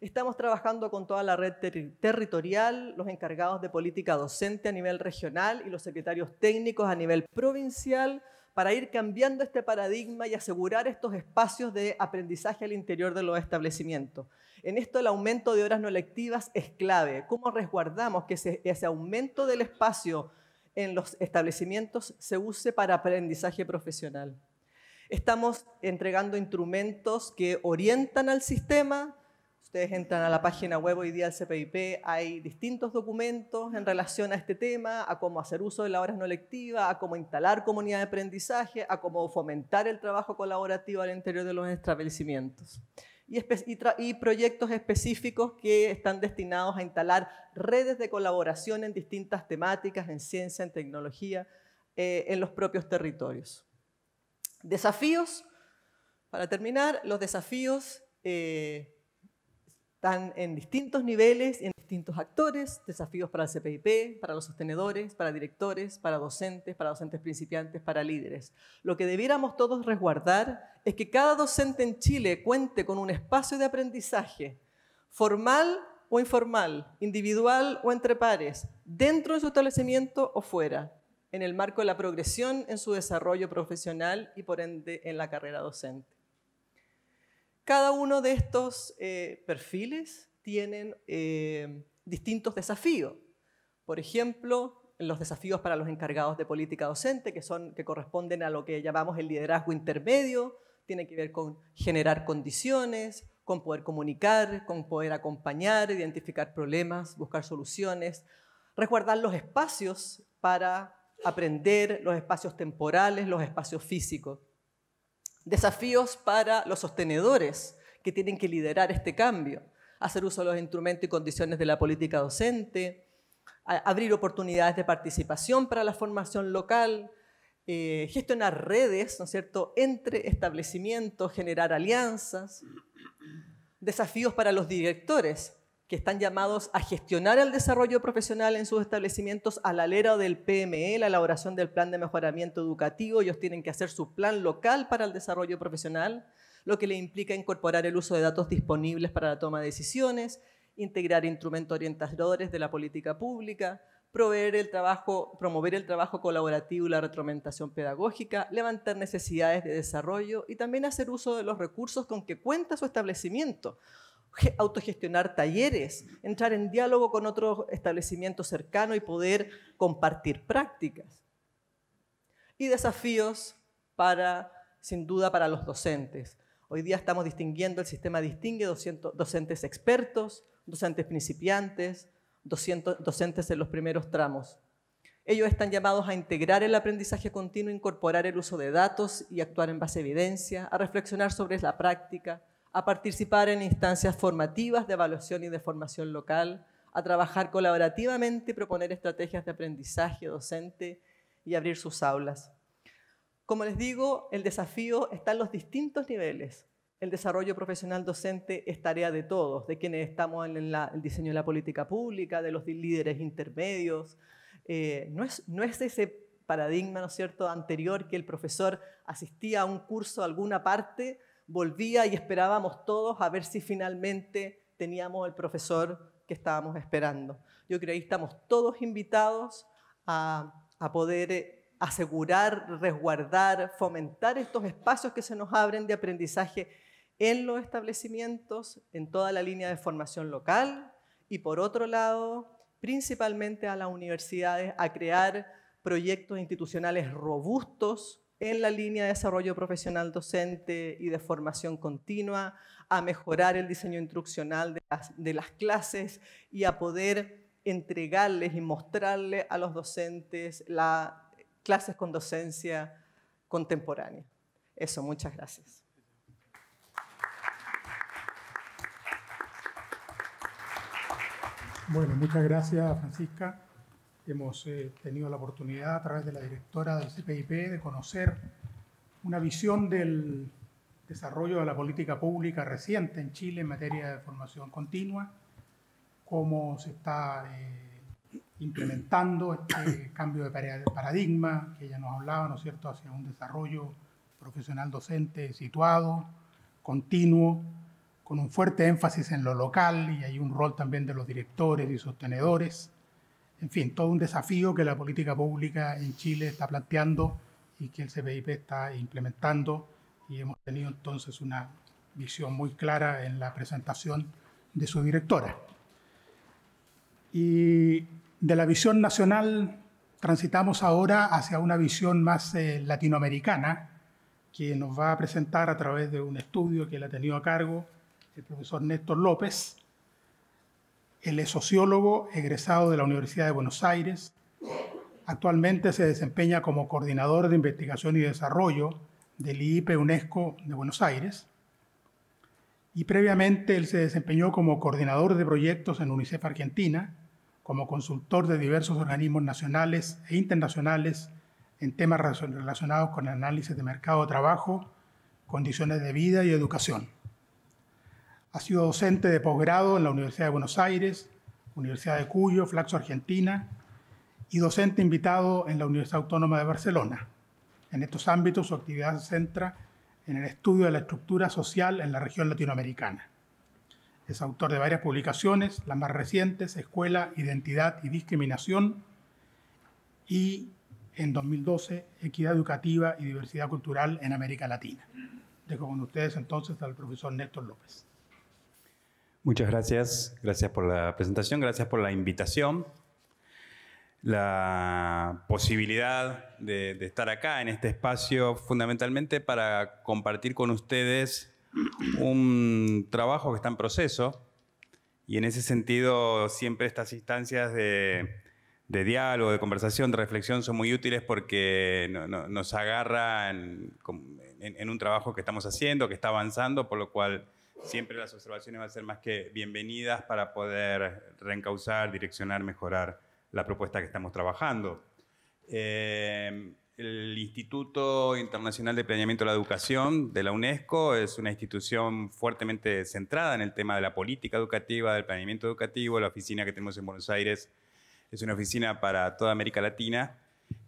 Estamos trabajando con toda la red territorial, los encargados de política docente a nivel regional y los secretarios técnicos a nivel provincial para ir cambiando este paradigma y asegurar estos espacios de aprendizaje al interior de los establecimientos. En esto el aumento de horas no lectivas es clave. ¿Cómo resguardamos que ese, aumento del espacio en los establecimientos se use para aprendizaje profesional? Estamos entregando instrumentos que orientan al sistema, ustedes entran a la página web hoy día del CPIP, hay distintos documentos en relación a este tema, a cómo hacer uso de la obra no lectiva, a cómo instalar comunidad de aprendizaje, a cómo fomentar el trabajo colaborativo al interior de los establecimientos. Y, y proyectos específicos que están destinados a instalar redes de colaboración en distintas temáticas, en ciencia, en tecnología, eh, en los propios territorios. Desafíos, para terminar, los desafíos eh, están en distintos niveles, en distintos actores, desafíos para el CPIP, para los sostenedores, para directores, para docentes, para docentes principiantes, para líderes. Lo que debiéramos todos resguardar es que cada docente en Chile cuente con un espacio de aprendizaje formal o informal, individual o entre pares, dentro de su establecimiento o fuera, en el marco de la progresión en su desarrollo profesional y por ende en la carrera docente. Cada uno de estos eh, perfiles tienen eh, distintos desafíos. Por ejemplo, los desafíos para los encargados de política docente, que, son, que corresponden a lo que llamamos el liderazgo intermedio, tiene que ver con generar condiciones, con poder comunicar, con poder acompañar, identificar problemas, buscar soluciones, resguardar los espacios para aprender, los espacios temporales, los espacios físicos desafíos para los sostenedores que tienen que liderar este cambio, hacer uso de los instrumentos y condiciones de la política docente, abrir oportunidades de participación para la formación local, eh, gestionar redes, ¿no cierto?, entre establecimientos, generar alianzas, desafíos para los directores, que están llamados a gestionar el desarrollo profesional en sus establecimientos a la lera del PME, la elaboración del plan de mejoramiento educativo, ellos tienen que hacer su plan local para el desarrollo profesional, lo que le implica incorporar el uso de datos disponibles para la toma de decisiones, integrar instrumentos orientadores de la política pública, proveer el trabajo, promover el trabajo colaborativo y la retroalimentación pedagógica, levantar necesidades de desarrollo y también hacer uso de los recursos con que cuenta su establecimiento autogestionar talleres, entrar en diálogo con otros establecimientos cercano y poder compartir prácticas. Y desafíos para, sin duda, para los docentes. Hoy día estamos distinguiendo, el sistema distingue docentes expertos, docentes principiantes, docentes en los primeros tramos. Ellos están llamados a integrar el aprendizaje continuo, incorporar el uso de datos y actuar en base a evidencia, a reflexionar sobre la práctica, a participar en instancias formativas de evaluación y de formación local, a trabajar colaborativamente, proponer estrategias de aprendizaje docente y abrir sus aulas. Como les digo, el desafío está en los distintos niveles. El desarrollo profesional docente es tarea de todos, de quienes estamos en el diseño de la política pública, de los líderes intermedios. Eh, no, es, ese paradigma, ¿no es cierto?, anterior que el profesor asistía a un curso a alguna parte volvía y esperábamos todos a ver si finalmente teníamos el profesor que estábamos esperando. Yo creo que estamos todos invitados a, a poder eh, asegurar, resguardar, fomentar estos espacios que se nos abren de aprendizaje en los establecimientos, en toda la línea de formación local y por otro lado, principalmente a las universidades a crear proyectos institucionales robustos en la línea de desarrollo profesional docente y de formación continua, a mejorar el diseño instruccional de las, clases y a poder entregarles y mostrarles a los docentes las clases con docencia contemporánea. Eso, muchas gracias. Bueno, muchas gracias, Francisca. Hemos eh, tenido la oportunidad a través de la directora del CPIP de conocer una visión del desarrollo de la política pública reciente en Chile en materia de formación continua, cómo se está eh, implementando este cambio de paradigma que ella nos hablaba, ¿no es cierto?, hacia un desarrollo profesional docente situado, continuo, con un fuerte énfasis en lo local y hay un rol también de los directores y sostenedores en fin, todo un desafío que la política pública en Chile está planteando y que el CPIP está implementando y hemos tenido entonces una visión muy clara en la presentación de su directora. Y de la visión nacional transitamos ahora hacia una visión más eh, latinoamericana que nos va a presentar a través de un estudio que él ha tenido a cargo el profesor Néstor López, él es sociólogo egresado de la Universidad de Buenos Aires. Actualmente se desempeña como coordinador de investigación y desarrollo del IIP UNESCO de Buenos Aires. Y previamente él se desempeñó como coordinador de proyectos en UNICEF Argentina, como consultor de diversos organismos nacionales e internacionales en temas relacionados con el análisis de mercado de trabajo, condiciones de vida y educación. Ha sido docente de posgrado en la Universidad de Buenos Aires, Universidad de Cuyo, Flaxo Argentina, y docente invitado en la Universidad Autónoma de Barcelona. En estos ámbitos su actividad se centra en el estudio de la estructura social en la región latinoamericana. Es autor de varias publicaciones, las más recientes, Escuela, Identidad y Discriminación, y en 2012, Equidad Educativa y Diversidad Cultural en América Latina. Dejo con ustedes entonces al profesor Néstor López. Muchas gracias, gracias por la presentación, gracias por la invitación, la posibilidad de, estar acá en este espacio fundamentalmente para compartir con ustedes un trabajo que está en proceso y en ese sentido siempre estas instancias de, diálogo, de conversación, de reflexión son muy útiles porque nos agarran en un trabajo que estamos haciendo, que está avanzando, por lo cual siempre las observaciones van a ser más que bienvenidas para poder reencauzar, direccionar, mejorar la propuesta que estamos trabajando. Eh, el Instituto Internacional de Planeamiento de la Educación de la UNESCO es una institución fuertemente centrada en el tema de la política educativa, del planeamiento educativo. La oficina que tenemos en Buenos Aires es una oficina para toda América Latina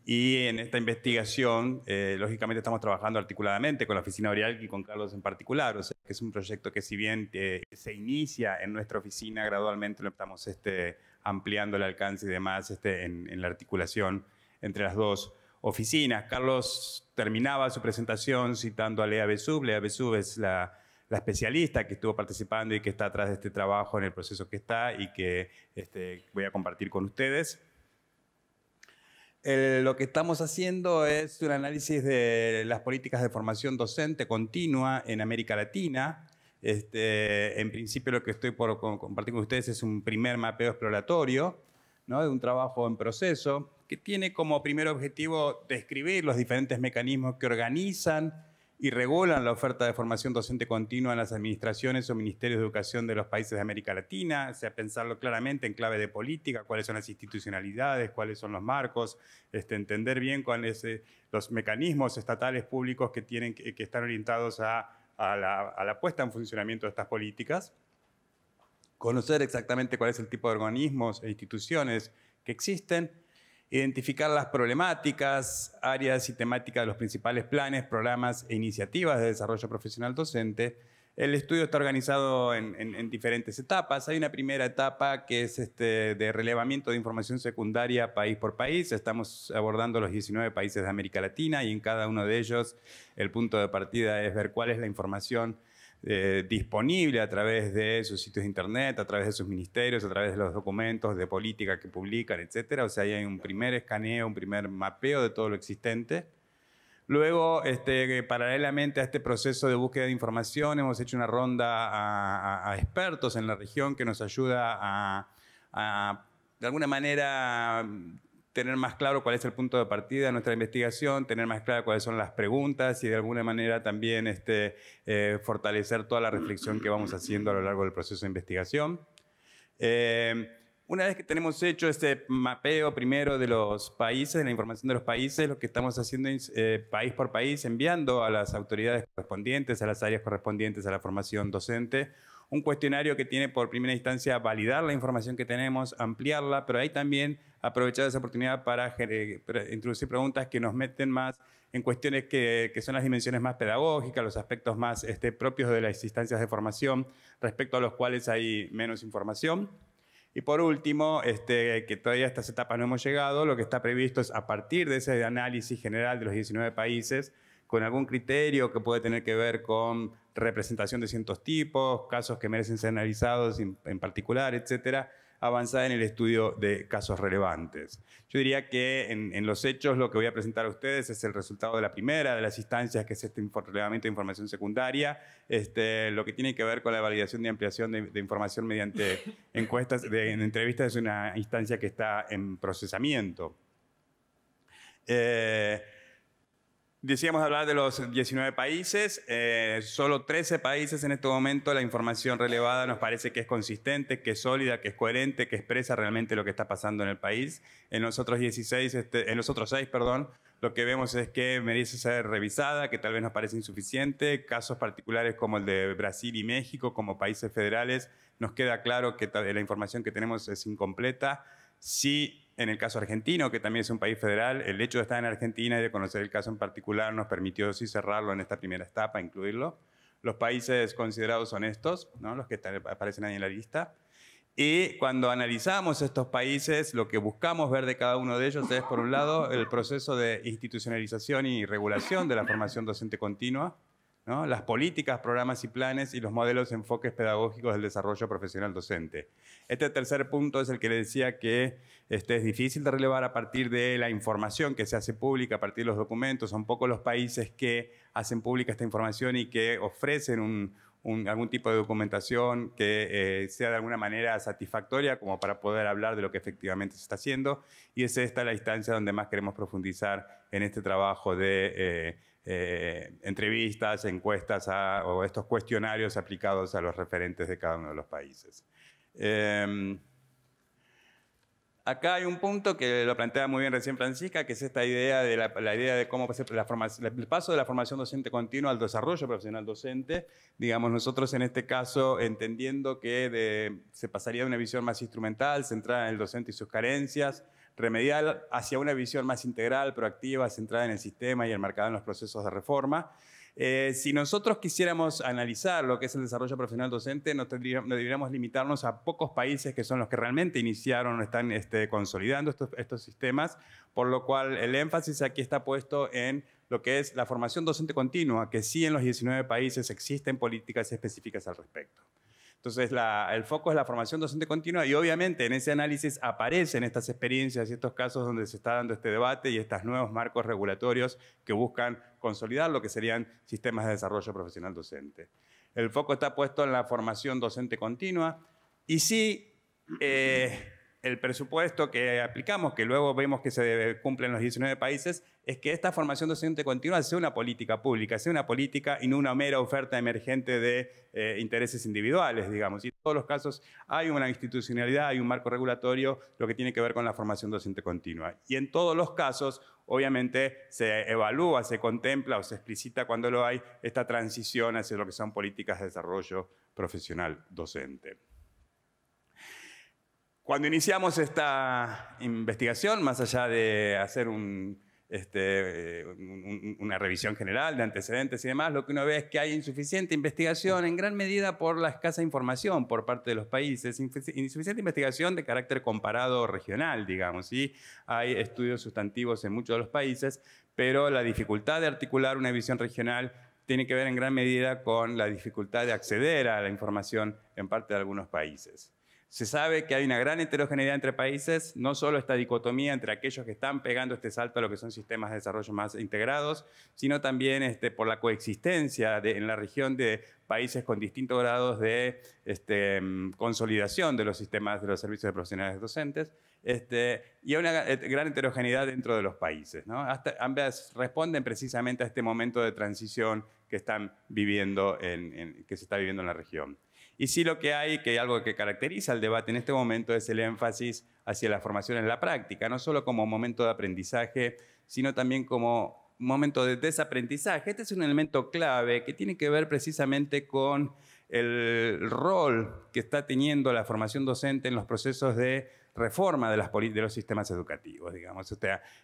y en esta investigación, eh, lógicamente, estamos trabajando articuladamente con la Oficina Orial y con Carlos en particular. O sea, que es un proyecto que, si bien eh, se inicia en nuestra oficina, gradualmente lo estamos este, ampliando el alcance y demás este, en, la articulación entre las dos oficinas. Carlos terminaba su presentación citando a Lea Besub. Lea Besub es la, especialista que estuvo participando y que está atrás de este trabajo en el proceso que está y que este, voy a compartir con ustedes. Eh, lo que estamos haciendo es un análisis de las políticas de formación docente continua en América Latina. Este, en principio lo que estoy por compartir con ustedes es un primer mapeo exploratorio ¿no? de un trabajo en proceso que tiene como primer objetivo describir los diferentes mecanismos que organizan y regulan la oferta de formación docente continua en las administraciones o ministerios de educación de los países de América Latina, o sea, pensarlo claramente en clave de política, cuáles son las institucionalidades, cuáles son los marcos, este, entender bien cuáles son eh, los mecanismos estatales públicos que, tienen, que, están orientados a la puesta en funcionamiento de estas políticas, conocer exactamente cuál es el tipo de organismos e instituciones que existen identificar las problemáticas, áreas y temáticas de los principales planes, programas e iniciativas de desarrollo profesional docente. El estudio está organizado en, diferentes etapas. Hay una primera etapa que es este, de relevamiento de información secundaria país por país. Estamos abordando los 19 países de América Latina y en cada uno de ellos el punto de partida es ver cuál es la información eh, disponible a través de sus sitios de internet, a través de sus ministerios, a través de los documentos de política que publican, etc. O sea, ahí hay un primer escaneo, un primer mapeo de todo lo existente. Luego, este, paralelamente a este proceso de búsqueda de información, hemos hecho una ronda a, expertos en la región que nos ayuda a, a de alguna manera, tener más claro cuál es el punto de partida de nuestra investigación, tener más claro cuáles son las preguntas y de alguna manera también este, eh, fortalecer toda la reflexión que vamos haciendo a lo largo del proceso de investigación. Eh, una vez que tenemos hecho este mapeo primero de los países, de la información de los países, lo que estamos haciendo es eh, país por país, enviando a las autoridades correspondientes, a las áreas correspondientes a la formación docente, un cuestionario que tiene por primera instancia validar la información que tenemos, ampliarla, pero ahí también aprovechar esa oportunidad para, eh, introducir preguntas que nos meten más en cuestiones que, son las dimensiones más pedagógicas, los aspectos más este, propios de las instancias de formación, respecto a los cuales hay menos información. Y por último, este, que todavía a estas etapas no hemos llegado, lo que está previsto es a partir de ese análisis general de los 19 países, con algún criterio que puede tener que ver con representación de ciertos tipos, casos que merecen ser analizados en particular, etcétera, avanzada en el estudio de casos relevantes. Yo diría que en, los hechos lo que voy a presentar a ustedes es el resultado de la primera de las instancias, que es este relevamiento de información secundaria, este, lo que tiene que ver con la validación de ampliación de, información mediante encuestas, de, en entrevistas es una instancia que está en procesamiento. Eh, Decíamos hablar de los 19 países, eh, solo 13 países en este momento la información relevada nos parece que es consistente, que es sólida, que es coherente, que expresa realmente lo que está pasando en el país. En los otros 16, este, en los otros 6, perdón, lo que vemos es que merece ser revisada, que tal vez nos parece insuficiente. Casos particulares como el de Brasil y México como países federales, nos queda claro que la información que tenemos es incompleta. Sí en el caso argentino, que también es un país federal, el hecho de estar en Argentina y de conocer el caso en particular nos permitió sí cerrarlo en esta primera etapa, incluirlo. Los países considerados son ¿no? los que aparecen ahí en la lista. Y cuando analizamos estos países, lo que buscamos ver de cada uno de ellos es, por un lado, el proceso de institucionalización y regulación de la formación docente continua, las políticas, programas y planes y los modelos enfoques pedagógicos del desarrollo profesional docente. Este tercer punto es el que le decía que este, es difícil de relevar a partir de la información que se hace pública, a partir de los documentos. Son pocos los países que hacen pública esta información y que ofrecen un, algún tipo de documentación que eh, sea de alguna manera satisfactoria como para poder hablar de lo que efectivamente se está haciendo. Y es esta la instancia donde más queremos profundizar en este trabajo de eh, eh, entrevistas, encuestas a, o estos cuestionarios aplicados a los referentes de cada uno de los países. Em, Acá hay un punto que lo plantea muy bien recién Francisca, que es esta idea de la, idea de cómo la el paso de la formación docente continua al desarrollo profesional docente. Digamos, nosotros en este caso entendiendo que se pasaría de una visión más instrumental, centrada en el docente y sus carencias, remedial hacia una visión más integral, proactiva, centrada en el sistema y enmarcada en los procesos de reforma. Eh, si nosotros quisiéramos analizar lo que es el desarrollo profesional docente, no deberíamos limitarnos a pocos países que son los que realmente iniciaron o están este, consolidando estos, sistemas, por lo cual el énfasis aquí está puesto en lo que es la formación docente continua, que sí en los 19 países existen políticas específicas al respecto. Entonces, el foco es la formación docente continua y obviamente en ese análisis aparecen estas experiencias y estos casos donde se está dando este debate y estos nuevos marcos regulatorios que buscan consolidar lo que serían sistemas de desarrollo profesional docente. El foco está puesto en la formación docente continua y sí, eh, el presupuesto que aplicamos, que luego vemos que se cumple en los 19 países, es que esta formación docente continua sea una política pública, sea una política y no una mera oferta emergente de eh, intereses individuales, digamos. Y en todos los casos hay una institucionalidad, hay un marco regulatorio, lo que tiene que ver con la formación docente continua. Y en todos los casos, obviamente, se evalúa, se contempla o se explicita cuando lo hay esta transición hacia lo que son políticas de desarrollo profesional docente. Cuando iniciamos esta investigación, más allá de hacer este, una revisión general de antecedentes y demás, lo que uno ve es que hay insuficiente investigación, en gran medida por la escasa información por parte de los países, insuficiente investigación de carácter comparado regional, digamos. y Hay estudios sustantivos en muchos de los países, pero la dificultad de articular una visión regional tiene que ver en gran medida con la dificultad de acceder a la información en parte de algunos países. Se sabe que hay una gran heterogeneidad entre países, no solo esta dicotomía entre aquellos que están pegando este salto a lo que son sistemas de desarrollo más integrados, sino también este, por la coexistencia en la región de países con distintos grados de este, mm, consolidación de los sistemas de los servicios de profesionales docentes, este, y hay una gran heterogeneidad dentro de los países. Hasta, ambas responden precisamente a este momento de transición que, están viviendo que se está viviendo en la región. Y sí lo que hay, que algo que caracteriza el debate en este momento es el énfasis hacia la formación en la práctica, no solo como momento de aprendizaje, sino también como momento de desaprendizaje. Este es un elemento clave que tiene que ver precisamente con el rol que está teniendo la formación docente en los procesos de reforma de, las de los sistemas educativos, digamos. O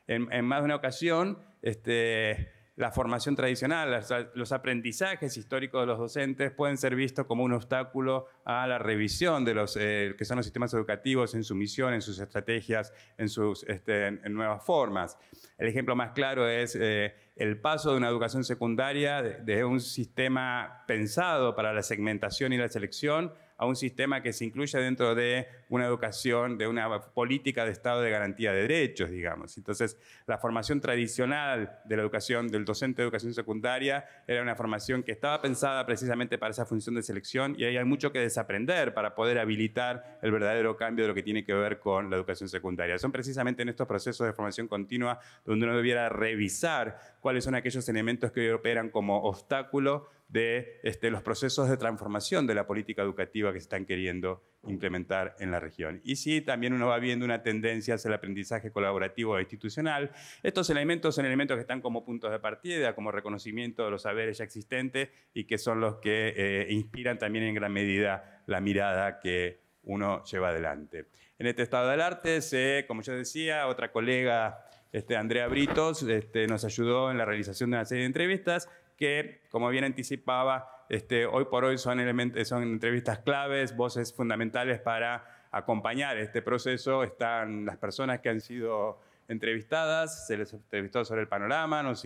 en, en más de una ocasión, este, la formación tradicional, los aprendizajes históricos de los docentes pueden ser vistos como un obstáculo a la revisión de los eh, que son los sistemas educativos en su misión, en sus estrategias, en sus este, nuevas formas. El ejemplo más claro es eh, el paso de una educación secundaria de un sistema pensado para la segmentación y la selección a un sistema que se incluya dentro de una educación, de una política de Estado de garantía de derechos, digamos. Entonces, la formación tradicional de la educación, del docente de educación secundaria, era una formación que estaba pensada precisamente para esa función de selección y ahí hay mucho que desaprender para poder habilitar el verdadero cambio de lo que tiene que ver con la educación secundaria. Son precisamente en estos procesos de formación continua donde uno debiera revisar cuáles son aquellos elementos que operan como obstáculos de este, los procesos de transformación de la política educativa que se están queriendo implementar en la región. Y sí, también uno va viendo una tendencia hacia el aprendizaje colaborativo e institucional. Estos elementos son elementos que están como puntos de partida, como reconocimiento de los saberes ya existentes y que son los que eh, inspiran también en gran medida la mirada que uno lleva adelante. En este estado del arte, como yo decía, otra colega este, Andrea Britos este, nos ayudó en la realización de una serie de entrevistas que, como bien anticipaba, este, hoy por hoy son, son entrevistas claves, voces fundamentales para acompañar este proceso. Están las personas que han sido entrevistadas, se les entrevistó sobre el panorama, nos,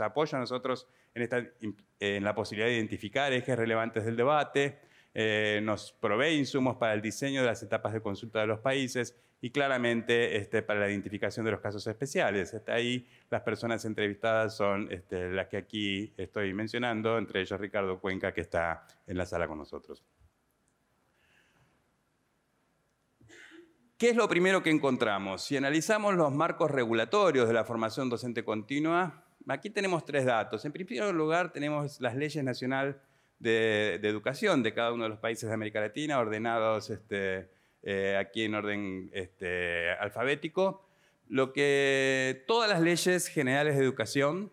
apoya a nosotros en, la posibilidad de identificar ejes relevantes del debate, eh, nos provee insumos para el diseño de las etapas de consulta de los países y claramente este, para la identificación de los casos especiales. está ahí las personas entrevistadas son este, las que aquí estoy mencionando, entre ellos Ricardo Cuenca, que está en la sala con nosotros. ¿Qué es lo primero que encontramos? Si analizamos los marcos regulatorios de la formación docente continua, aquí tenemos tres datos. En primer lugar, tenemos las leyes nacionales de, educación de cada uno de los países de América Latina, ordenados este, eh, aquí en orden este, alfabético, lo que todas las leyes generales de educación,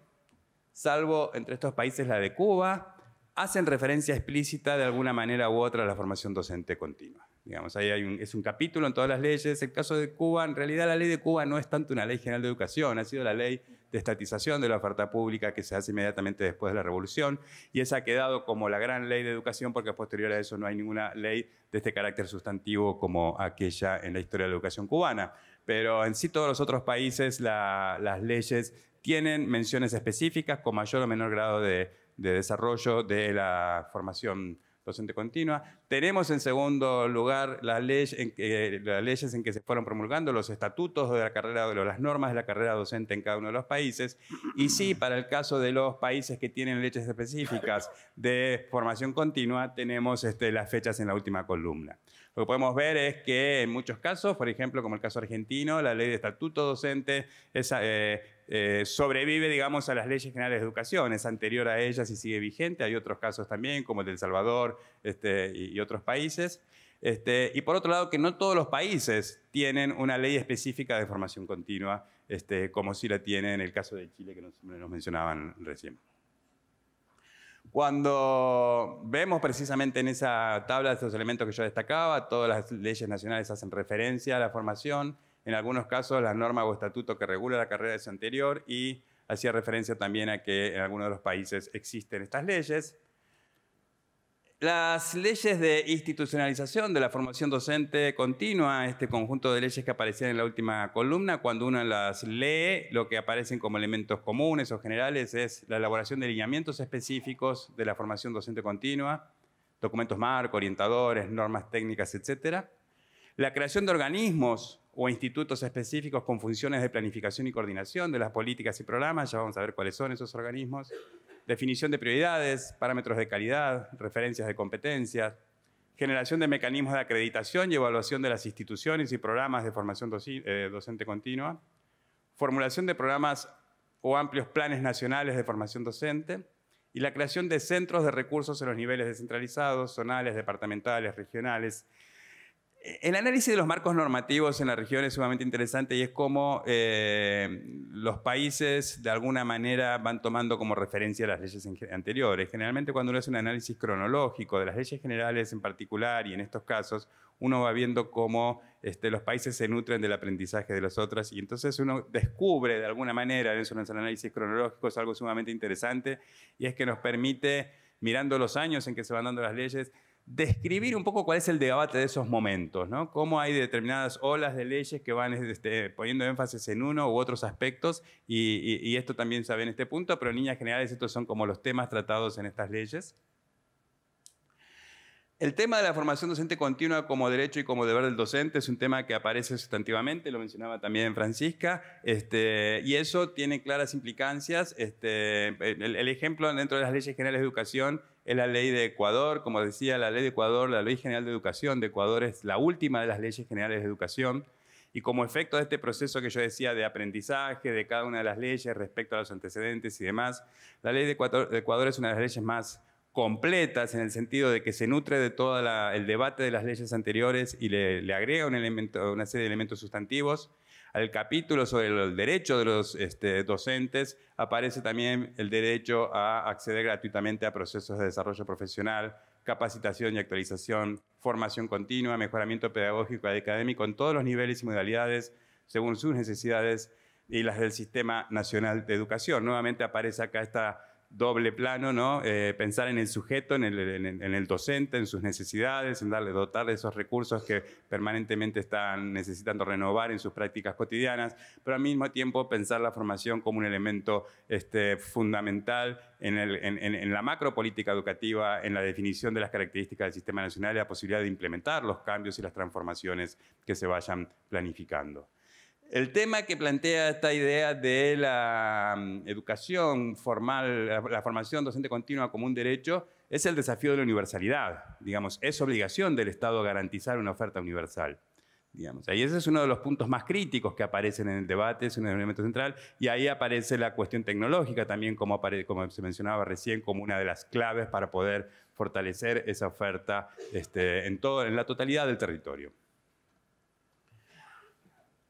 salvo entre estos países la de Cuba, hacen referencia explícita de alguna manera u otra a la formación docente continua. Digamos, ahí hay es un capítulo en todas las leyes. El caso de Cuba, en realidad la ley de Cuba no es tanto una ley general de educación, ha sido la ley de estatización de la oferta pública que se hace inmediatamente después de la revolución y esa ha quedado como la gran ley de educación porque posterior a eso no hay ninguna ley de este carácter sustantivo como aquella en la historia de la educación cubana. Pero en sí todos los otros países las leyes tienen menciones específicas con mayor o menor grado de, de desarrollo de la formación docente continua. Tenemos en segundo lugar las, leyes en que, las leyes en que se fueron promulgando los estatutos de la carrera, las normas de la carrera docente en cada uno de los países. Y sí, para el caso de los países que tienen leyes específicas de formación continua, tenemos este, las fechas en la última columna. Lo que podemos ver es que en muchos casos, por ejemplo, como el caso argentino, la ley de estatuto docente es, eh, eh, sobrevive, digamos, a las leyes generales de educación, es anterior a ellas y sigue vigente. Hay otros casos también, como el de El Salvador este, y, otros países. Este, y por otro lado, que no todos los países tienen una ley específica de formación continua, este, como sí la tiene en el caso de Chile, que nos, nos mencionaban recién. Cuando vemos precisamente en esa tabla estos elementos que yo destacaba, todas las leyes nacionales hacen referencia a la formación, en algunos casos las normas o estatuto que regula la carrera es anterior y hacía referencia también a que en algunos de los países existen estas leyes. Las leyes de institucionalización de la formación docente continua, este conjunto de leyes que aparecían en la última columna, cuando uno las lee, lo que aparecen como elementos comunes o generales es la elaboración de lineamientos específicos de la formación docente continua, documentos marco, orientadores, normas técnicas, etc. La creación de organismos o institutos específicos con funciones de planificación y coordinación de las políticas y programas, ya vamos a ver cuáles son esos organismos, definición de prioridades, parámetros de calidad, referencias de competencias, generación de mecanismos de acreditación y evaluación de las instituciones y programas de formación eh, docente continua, formulación de programas o amplios planes nacionales de formación docente y la creación de centros de recursos en los niveles descentralizados, zonales, departamentales, regionales el análisis de los marcos normativos en la región es sumamente interesante y es como eh, los países de alguna manera van tomando como referencia las leyes anteriores. Generalmente cuando uno hace un análisis cronológico de las leyes generales en particular y en estos casos, uno va viendo cómo este, los países se nutren del aprendizaje de los otros y entonces uno descubre de alguna manera, en el análisis cronológico es algo sumamente interesante y es que nos permite, mirando los años en que se van dando las leyes, describir un poco cuál es el debate de esos momentos, ¿no? Cómo hay determinadas olas de leyes que van este, poniendo énfasis en uno u otros aspectos, y, esto también se ve en este punto, pero en líneas generales estos son como los temas tratados en estas leyes. El tema de la formación docente continua como derecho y como deber del docente es un tema que aparece sustantivamente, lo mencionaba también Francisca, este, y eso tiene claras implicancias. Este, el, ejemplo dentro de las leyes generales de educación es la ley de Ecuador, como decía, la ley de Ecuador, la ley general de educación de Ecuador es la última de las leyes generales de educación. Y como efecto de este proceso que yo decía de aprendizaje de cada una de las leyes respecto a los antecedentes y demás, la ley de Ecuador, es una de las leyes más completas en el sentido de que se nutre de todo el debate de las leyes anteriores y le, le agrega un elemento, una serie de elementos sustantivos el capítulo sobre el derecho de los este, docentes aparece también el derecho a acceder gratuitamente a procesos de desarrollo profesional, capacitación y actualización, formación continua, mejoramiento pedagógico y académico en todos los niveles y modalidades según sus necesidades y las del Sistema Nacional de Educación. Nuevamente aparece acá esta doble plano, ¿no? Eh, pensar en el sujeto, en el, docente, en sus necesidades, en darle, dotar de esos recursos que permanentemente están necesitando renovar en sus prácticas cotidianas, pero al mismo tiempo pensar la formación como un elemento este, fundamental en, la en, la macropolítica educativa, en la definición de las características del sistema nacional y la posibilidad de implementar los cambios y las transformaciones que se vayan planificando. El tema que plantea esta idea de la mm, educación formal, la formación docente continua como un derecho, es el desafío de la universalidad. Digamos, es obligación del Estado garantizar una oferta universal. Digamos. ese es uno de los puntos más críticos que aparecen en el debate, es un elemento central, y ahí aparece la cuestión tecnológica también, como, como se mencionaba recién, como una de las claves para poder fortalecer esa oferta este, en, en la totalidad del territorio.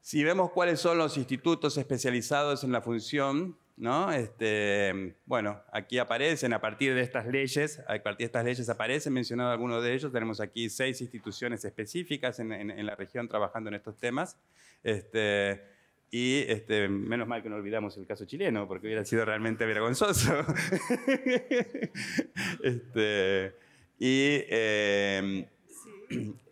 Si vemos cuáles son los institutos especializados en la función, ¿no? Este, bueno, aquí aparecen a partir de estas leyes, a partir de estas leyes aparecen mencionado algunos de ellos. Tenemos aquí seis instituciones específicas en, la región trabajando en estos temas. Este, y este, menos mal que no olvidamos el caso chileno, porque hubiera sido realmente vergonzoso. Este, y eh,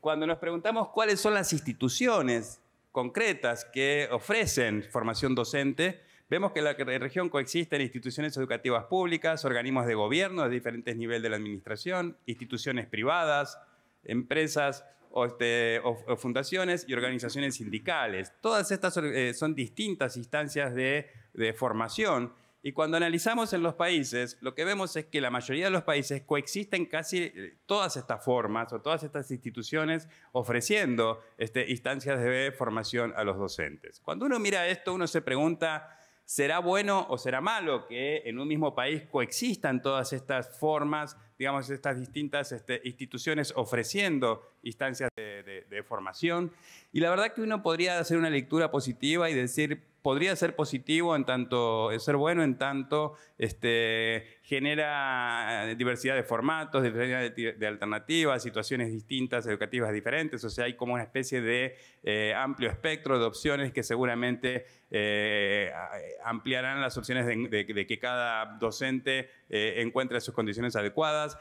cuando nos preguntamos cuáles son las instituciones concretas que ofrecen formación docente, vemos que en la región coexisten instituciones educativas públicas, organismos de gobierno de diferentes niveles de la administración, instituciones privadas, empresas o, este, fundaciones y organizaciones sindicales. Todas estas eh, son distintas instancias de formación y cuando analizamos en los países, lo que vemos es que la mayoría de los países coexisten casi eh, todas estas formas o todas estas instituciones ofreciendo este, instancias de formación a los docentes. Cuando uno mira esto, uno se pregunta, ¿será bueno o será malo que en un mismo país coexistan todas estas formas, digamos, estas distintas este, instituciones ofreciendo instancias de, de formación? Y la verdad que uno podría hacer una lectura positiva y decir, podría ser positivo en tanto, eh, ser bueno en tanto este, genera diversidad de formatos, diversidad de, alternativas, situaciones distintas, educativas diferentes, o sea, hay como una especie de eh, amplio espectro de opciones que seguramente eh, ampliarán las opciones de, que cada docente encuentre sus condiciones adecuadas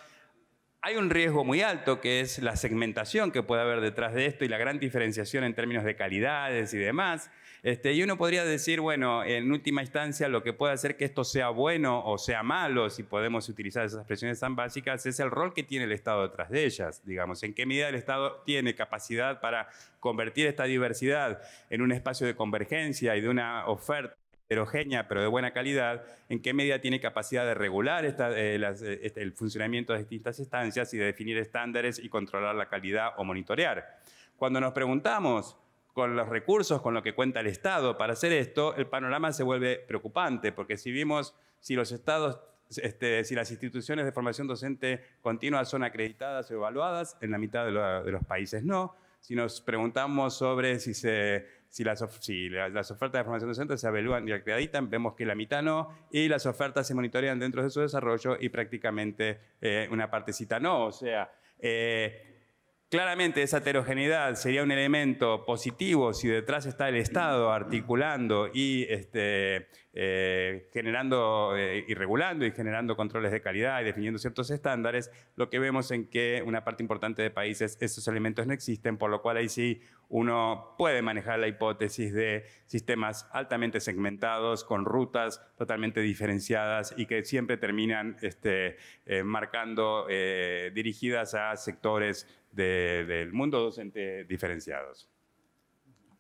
hay un riesgo muy alto que es la segmentación que puede haber detrás de esto y la gran diferenciación en términos de calidades y demás. Este, y uno podría decir, bueno, en última instancia, lo que puede hacer que esto sea bueno o sea malo, si podemos utilizar esas expresiones tan básicas, es el rol que tiene el Estado detrás de ellas. Digamos, en qué medida el Estado tiene capacidad para convertir esta diversidad en un espacio de convergencia y de una oferta heterogénea pero de buena calidad, en qué medida tiene capacidad de regular eh, eh, este, el funcionamiento de distintas instancias y de definir estándares y controlar la calidad o monitorear. Cuando nos preguntamos con los recursos con lo que cuenta el Estado para hacer esto, el panorama se vuelve preocupante, porque si vimos si los estados este, si las instituciones de formación docente continua son acreditadas o evaluadas, en la mitad de, los países no. Si nos preguntamos sobre si, se, si, las, las, ofertas de formación docente se evalúan y acreditan, vemos que la mitad no, y las ofertas se monitorean dentro de su desarrollo y prácticamente eh, una partecita no. O sea, eh, Claramente esa heterogeneidad sería un elemento positivo si detrás está el Estado articulando y este, eh, generando eh, y regulando y generando controles de calidad y definiendo ciertos estándares, lo que vemos en que una parte importante de países esos elementos no existen, por lo cual ahí sí uno puede manejar la hipótesis de sistemas altamente segmentados, con rutas totalmente diferenciadas y que siempre terminan este, eh, marcando dirigidas a sectores del mundo docente diferenciados.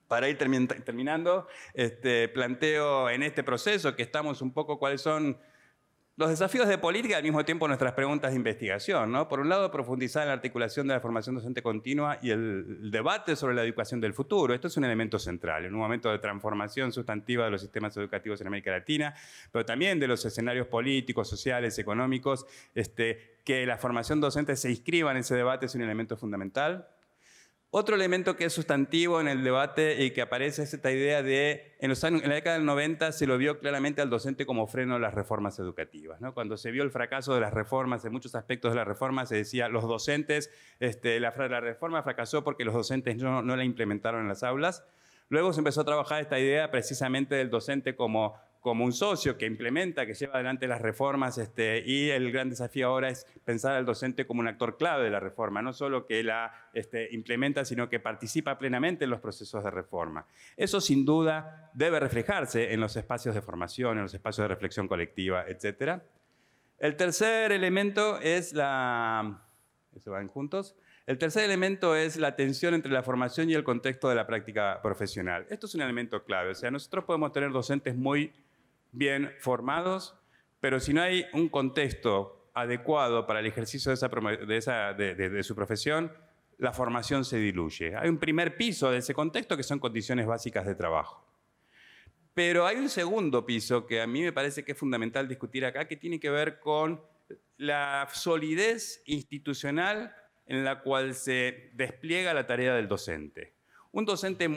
Para ir terminando, este, planteo en este proceso que estamos un poco cuáles son los desafíos de política, al mismo tiempo nuestras preguntas de investigación, ¿no? Por un lado, profundizar en la articulación de la formación docente continua y el debate sobre la educación del futuro. Esto es un elemento central en un momento de transformación sustantiva de los sistemas educativos en América Latina, pero también de los escenarios políticos, sociales, económicos. Este, que la formación docente se inscriba en ese debate es un elemento fundamental. Otro elemento que es sustantivo en el debate y que aparece es esta idea de, en, los años, la década del 90 se lo vio claramente al docente como freno a las reformas educativas. ¿no? Cuando se vio el fracaso de las reformas, en muchos aspectos de las reformas, se decía, los docentes, este, la, reforma fracasó porque los docentes no, no la implementaron en las aulas. Luego se empezó a trabajar esta idea precisamente del docente como como un socio que implementa, que lleva adelante las reformas, este, y el gran desafío ahora es pensar al docente como un actor clave de la reforma, no solo que la este, implementa, sino que participa plenamente en los procesos de reforma. Eso sin duda debe reflejarse en los espacios de formación, en los espacios de reflexión colectiva, etc. El tercer elemento es la... ¿Se van juntos? El tercer elemento es la tensión entre la formación y el contexto de la práctica profesional. Esto es un elemento clave, o sea, nosotros podemos tener docentes muy bien formados, pero si no hay un contexto adecuado para el ejercicio de, esa, de, su profesión, la formación se diluye. Hay un primer piso de ese contexto que son condiciones básicas de trabajo. Pero hay un segundo piso que a mí me parece que es fundamental discutir acá, que tiene que ver con la solidez institucional en la cual se despliega la tarea del docente. Un docente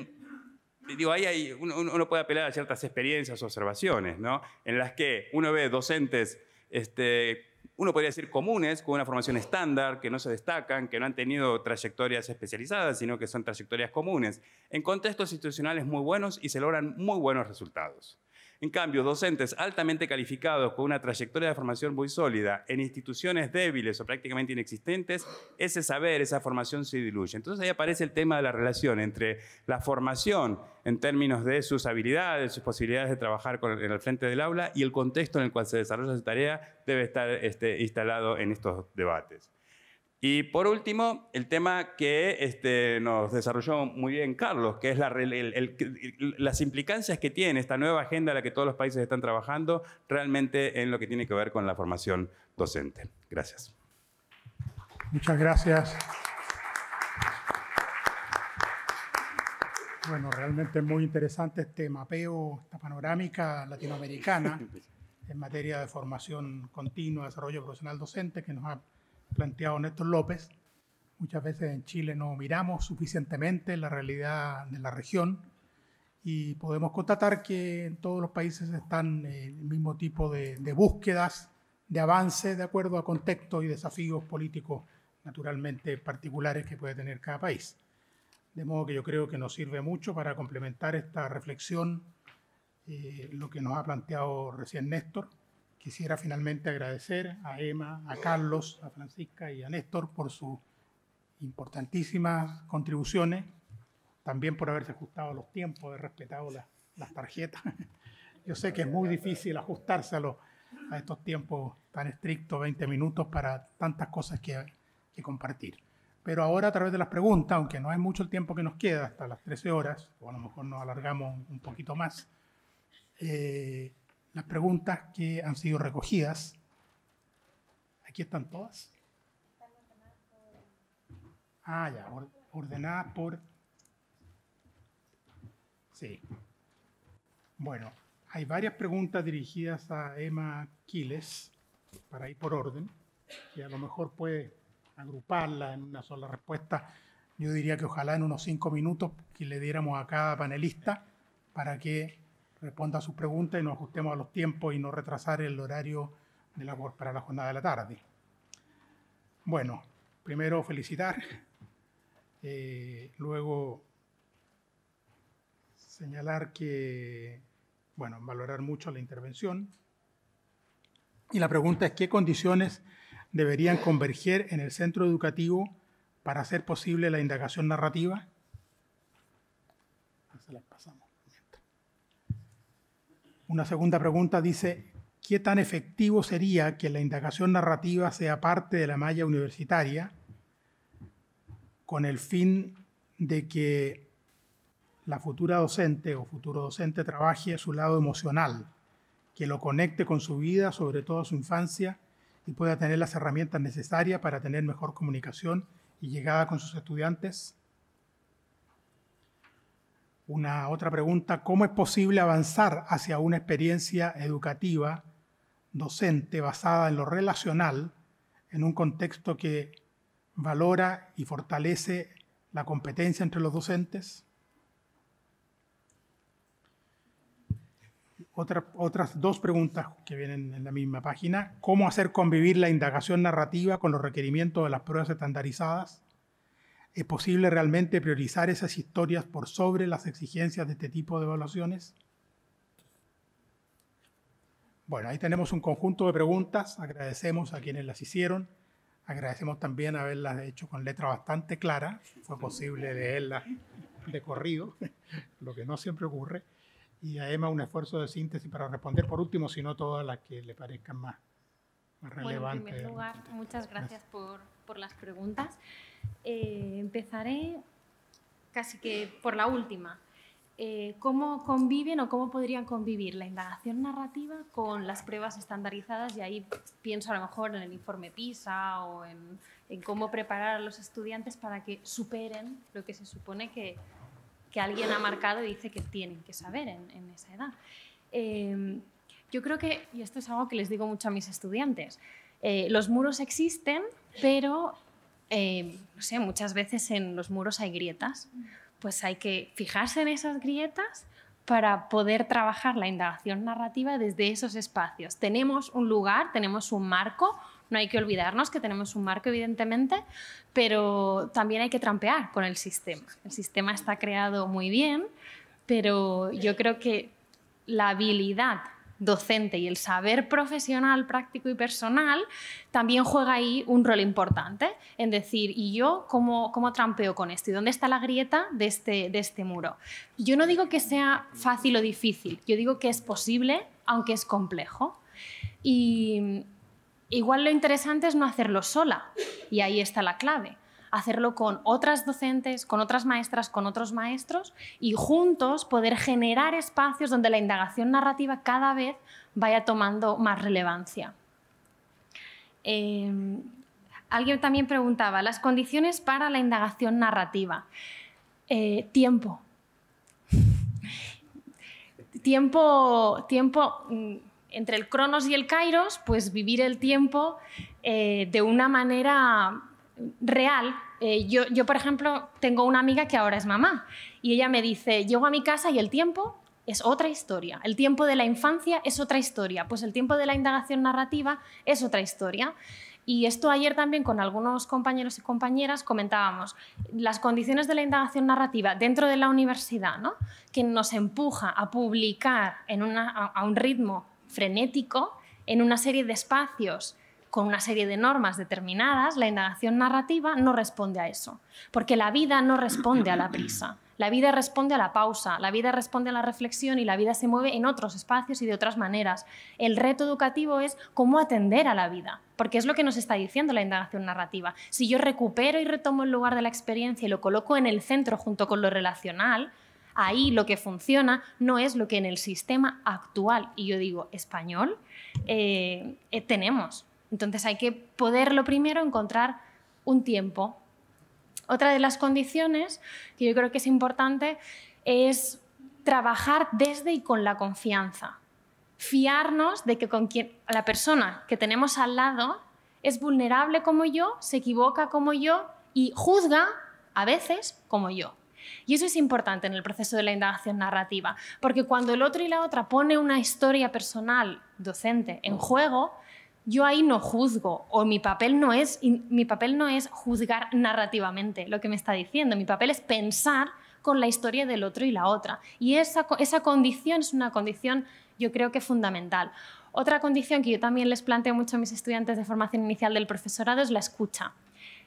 digo, ahí uno, puede apelar a ciertas experiencias, o observaciones, En las que uno ve docentes, este, uno podría decir comunes, con una formación estándar, que no se destacan, que no han tenido trayectorias especializadas, sino que son trayectorias comunes, en contextos institucionales muy buenos y se logran muy buenos resultados. En cambio, docentes altamente calificados con una trayectoria de formación muy sólida en instituciones débiles o prácticamente inexistentes, ese saber, esa formación se diluye. Entonces ahí aparece el tema de la relación entre la formación en términos de sus habilidades, sus posibilidades de trabajar en el frente del aula y el contexto en el cual se desarrolla esa tarea debe estar este, instalado en estos debates. Y por último, el tema que este, nos desarrolló muy bien Carlos, que es la, las implicancias que tiene esta nueva agenda a la que todos los países están trabajando realmente en lo que tiene que ver con la formación docente. Gracias. Muchas gracias. Bueno, realmente es muy interesante este mapeo, esta panorámica latinoamericana en materia de formación continua, desarrollo profesional docente que nos ha planteado Néstor López. Muchas veces en Chile no miramos suficientemente la realidad de la región y podemos constatar que en todos los países están eh, el mismo tipo de, búsquedas, de avances de acuerdo a contextos y desafíos políticos naturalmente particulares que puede tener cada país. De modo que yo creo que nos sirve mucho para complementar esta reflexión, eh, lo que nos ha planteado recién Néstor, Quisiera finalmente agradecer a Emma, a Carlos, a Francisca y a Néstor por sus importantísimas contribuciones, también por haberse ajustado los tiempos, haber respetado las tarjetas. Yo sé que es muy difícil ajustárselo a estos tiempos tan estrictos, 20 minutos para tantas cosas que, que compartir. Pero ahora a través de las preguntas, aunque no hay mucho el tiempo que nos queda, hasta las 13 horas, o a lo mejor nos alargamos un poquito más, eh, las preguntas que han sido recogidas. Aquí están todas. Ah, ya, ordenadas por... Sí. Bueno, hay varias preguntas dirigidas a Emma Quiles, para ir por orden, que a lo mejor puede agruparla en una sola respuesta. Yo diría que ojalá en unos cinco minutos que le diéramos a cada panelista para que responda a sus preguntas y nos ajustemos a los tiempos y no retrasar el horario de para la jornada de la tarde. Bueno, primero felicitar, eh, luego señalar que, bueno, valorar mucho la intervención. Y la pregunta es, ¿qué condiciones deberían converger en el centro educativo para hacer posible la indagación narrativa? Se las pasamos. Una segunda pregunta dice, ¿qué tan efectivo sería que la indagación narrativa sea parte de la malla universitaria con el fin de que la futura docente o futuro docente trabaje su lado emocional, que lo conecte con su vida, sobre todo su infancia, y pueda tener las herramientas necesarias para tener mejor comunicación y llegada con sus estudiantes? Una otra pregunta, ¿cómo es posible avanzar hacia una experiencia educativa docente basada en lo relacional en un contexto que valora y fortalece la competencia entre los docentes? otras dos preguntas que vienen en la misma página. ¿Cómo hacer convivir la indagación narrativa con los requerimientos de las pruebas estandarizadas? ¿Es posible realmente priorizar esas historias por sobre las exigencias de este tipo de evaluaciones? Bueno, ahí tenemos un conjunto de preguntas. Agradecemos a quienes las hicieron. Agradecemos también haberlas hecho con letra bastante clara. Fue posible leerlas de corrido, lo que no siempre ocurre. Y a Emma un esfuerzo de síntesis para responder por último, si no todas las que le parezcan más, relevantes. en primer lugar, muchas gracias por por las preguntas. Eh, empezaré casi que por la última. Eh, ¿Cómo conviven o cómo podrían convivir la indagación narrativa con las pruebas estandarizadas? Y ahí pienso a lo mejor en el informe PISA o en, cómo preparar a los estudiantes para que superen lo que se supone que, que alguien ha marcado y dice que tienen que saber en, esa edad. Em, yo creo que, y esto es algo que les digo mucho a mis estudiantes, eh, los muros existen, pero, eh, no sé, muchas veces en los muros hay grietas. Pues hay que fijarse en esas grietas para poder trabajar la indagación narrativa desde esos espacios. Tenemos un lugar, tenemos un marco, no hay que olvidarnos que tenemos un marco, evidentemente, pero también hay que trampear con el sistema. El sistema está creado muy bien, pero yo creo que la habilidad docente y el saber profesional, práctico y personal también juega ahí un rol importante en decir, ¿y yo cómo, trampeo con esto? ¿Y dónde está la grieta de este, de este muro? Yo no digo que sea fácil o difícil, yo digo que es posible, aunque es complejo. Y igual lo interesante es no hacerlo sola, y ahí está la clave hacerlo con otras docentes, con otras maestras, con otros maestros y juntos poder generar espacios donde la indagación narrativa cada vez vaya tomando más relevancia. Em, alguien también preguntaba, las condiciones para la indagación narrativa. Eh, tiempo. tiempo. Tiempo mm, entre el Cronos y el Kairos, pues vivir el tiempo eh, de una manera real. Eh, yo, por ejemplo, tengo una amiga que ahora es mamá y ella me dice, llego a mi casa y el tiempo es otra historia. El tiempo de la infancia es otra historia. Pues el tiempo de la indagación narrativa es otra historia. Y esto ayer también con algunos compañeros y compañeras comentábamos, las condiciones de la indagación narrativa dentro de la universidad, que nos empuja a publicar a un ritmo frenético en una serie de espacios con una serie de normas determinadas, la indagación narrativa no responde a eso, porque la vida no responde a la prisa. La vida responde a la pausa, la vida responde a la reflexión y la vida se mueve en otros espacios y de otras maneras. El reto educativo es cómo atender a la vida, porque es lo que nos está diciendo la indagación narrativa. Si yo recupero y retomo el lugar de la experiencia y lo coloco en el centro junto con lo relacional, ahí lo que funciona no es lo que en el sistema actual, y yo digo español, eh, eh, tenemos. Entonces hay que poderlo primero encontrar un tiempo. Otra de las condiciones que yo creo que es importante es trabajar desde y con la confianza. Fiarnos de que con la persona que tenemos al lado es vulnerable como yo, se equivoca como yo y juzga a veces como yo. Y eso es importante en el proceso de la indagación narrativa, porque cuando el otro y la otra pone una historia personal docente en juego, yo ahí no juzgo o mi papel no es mi papel no es juzgar narrativamente lo que me está diciendo, mi papel es pensar con la historia del otro y la otra. Y esa, esa condición es una condición yo creo que fundamental. Otra condición que yo también les planteo mucho a mis estudiantes de formación inicial del profesorado es la escucha.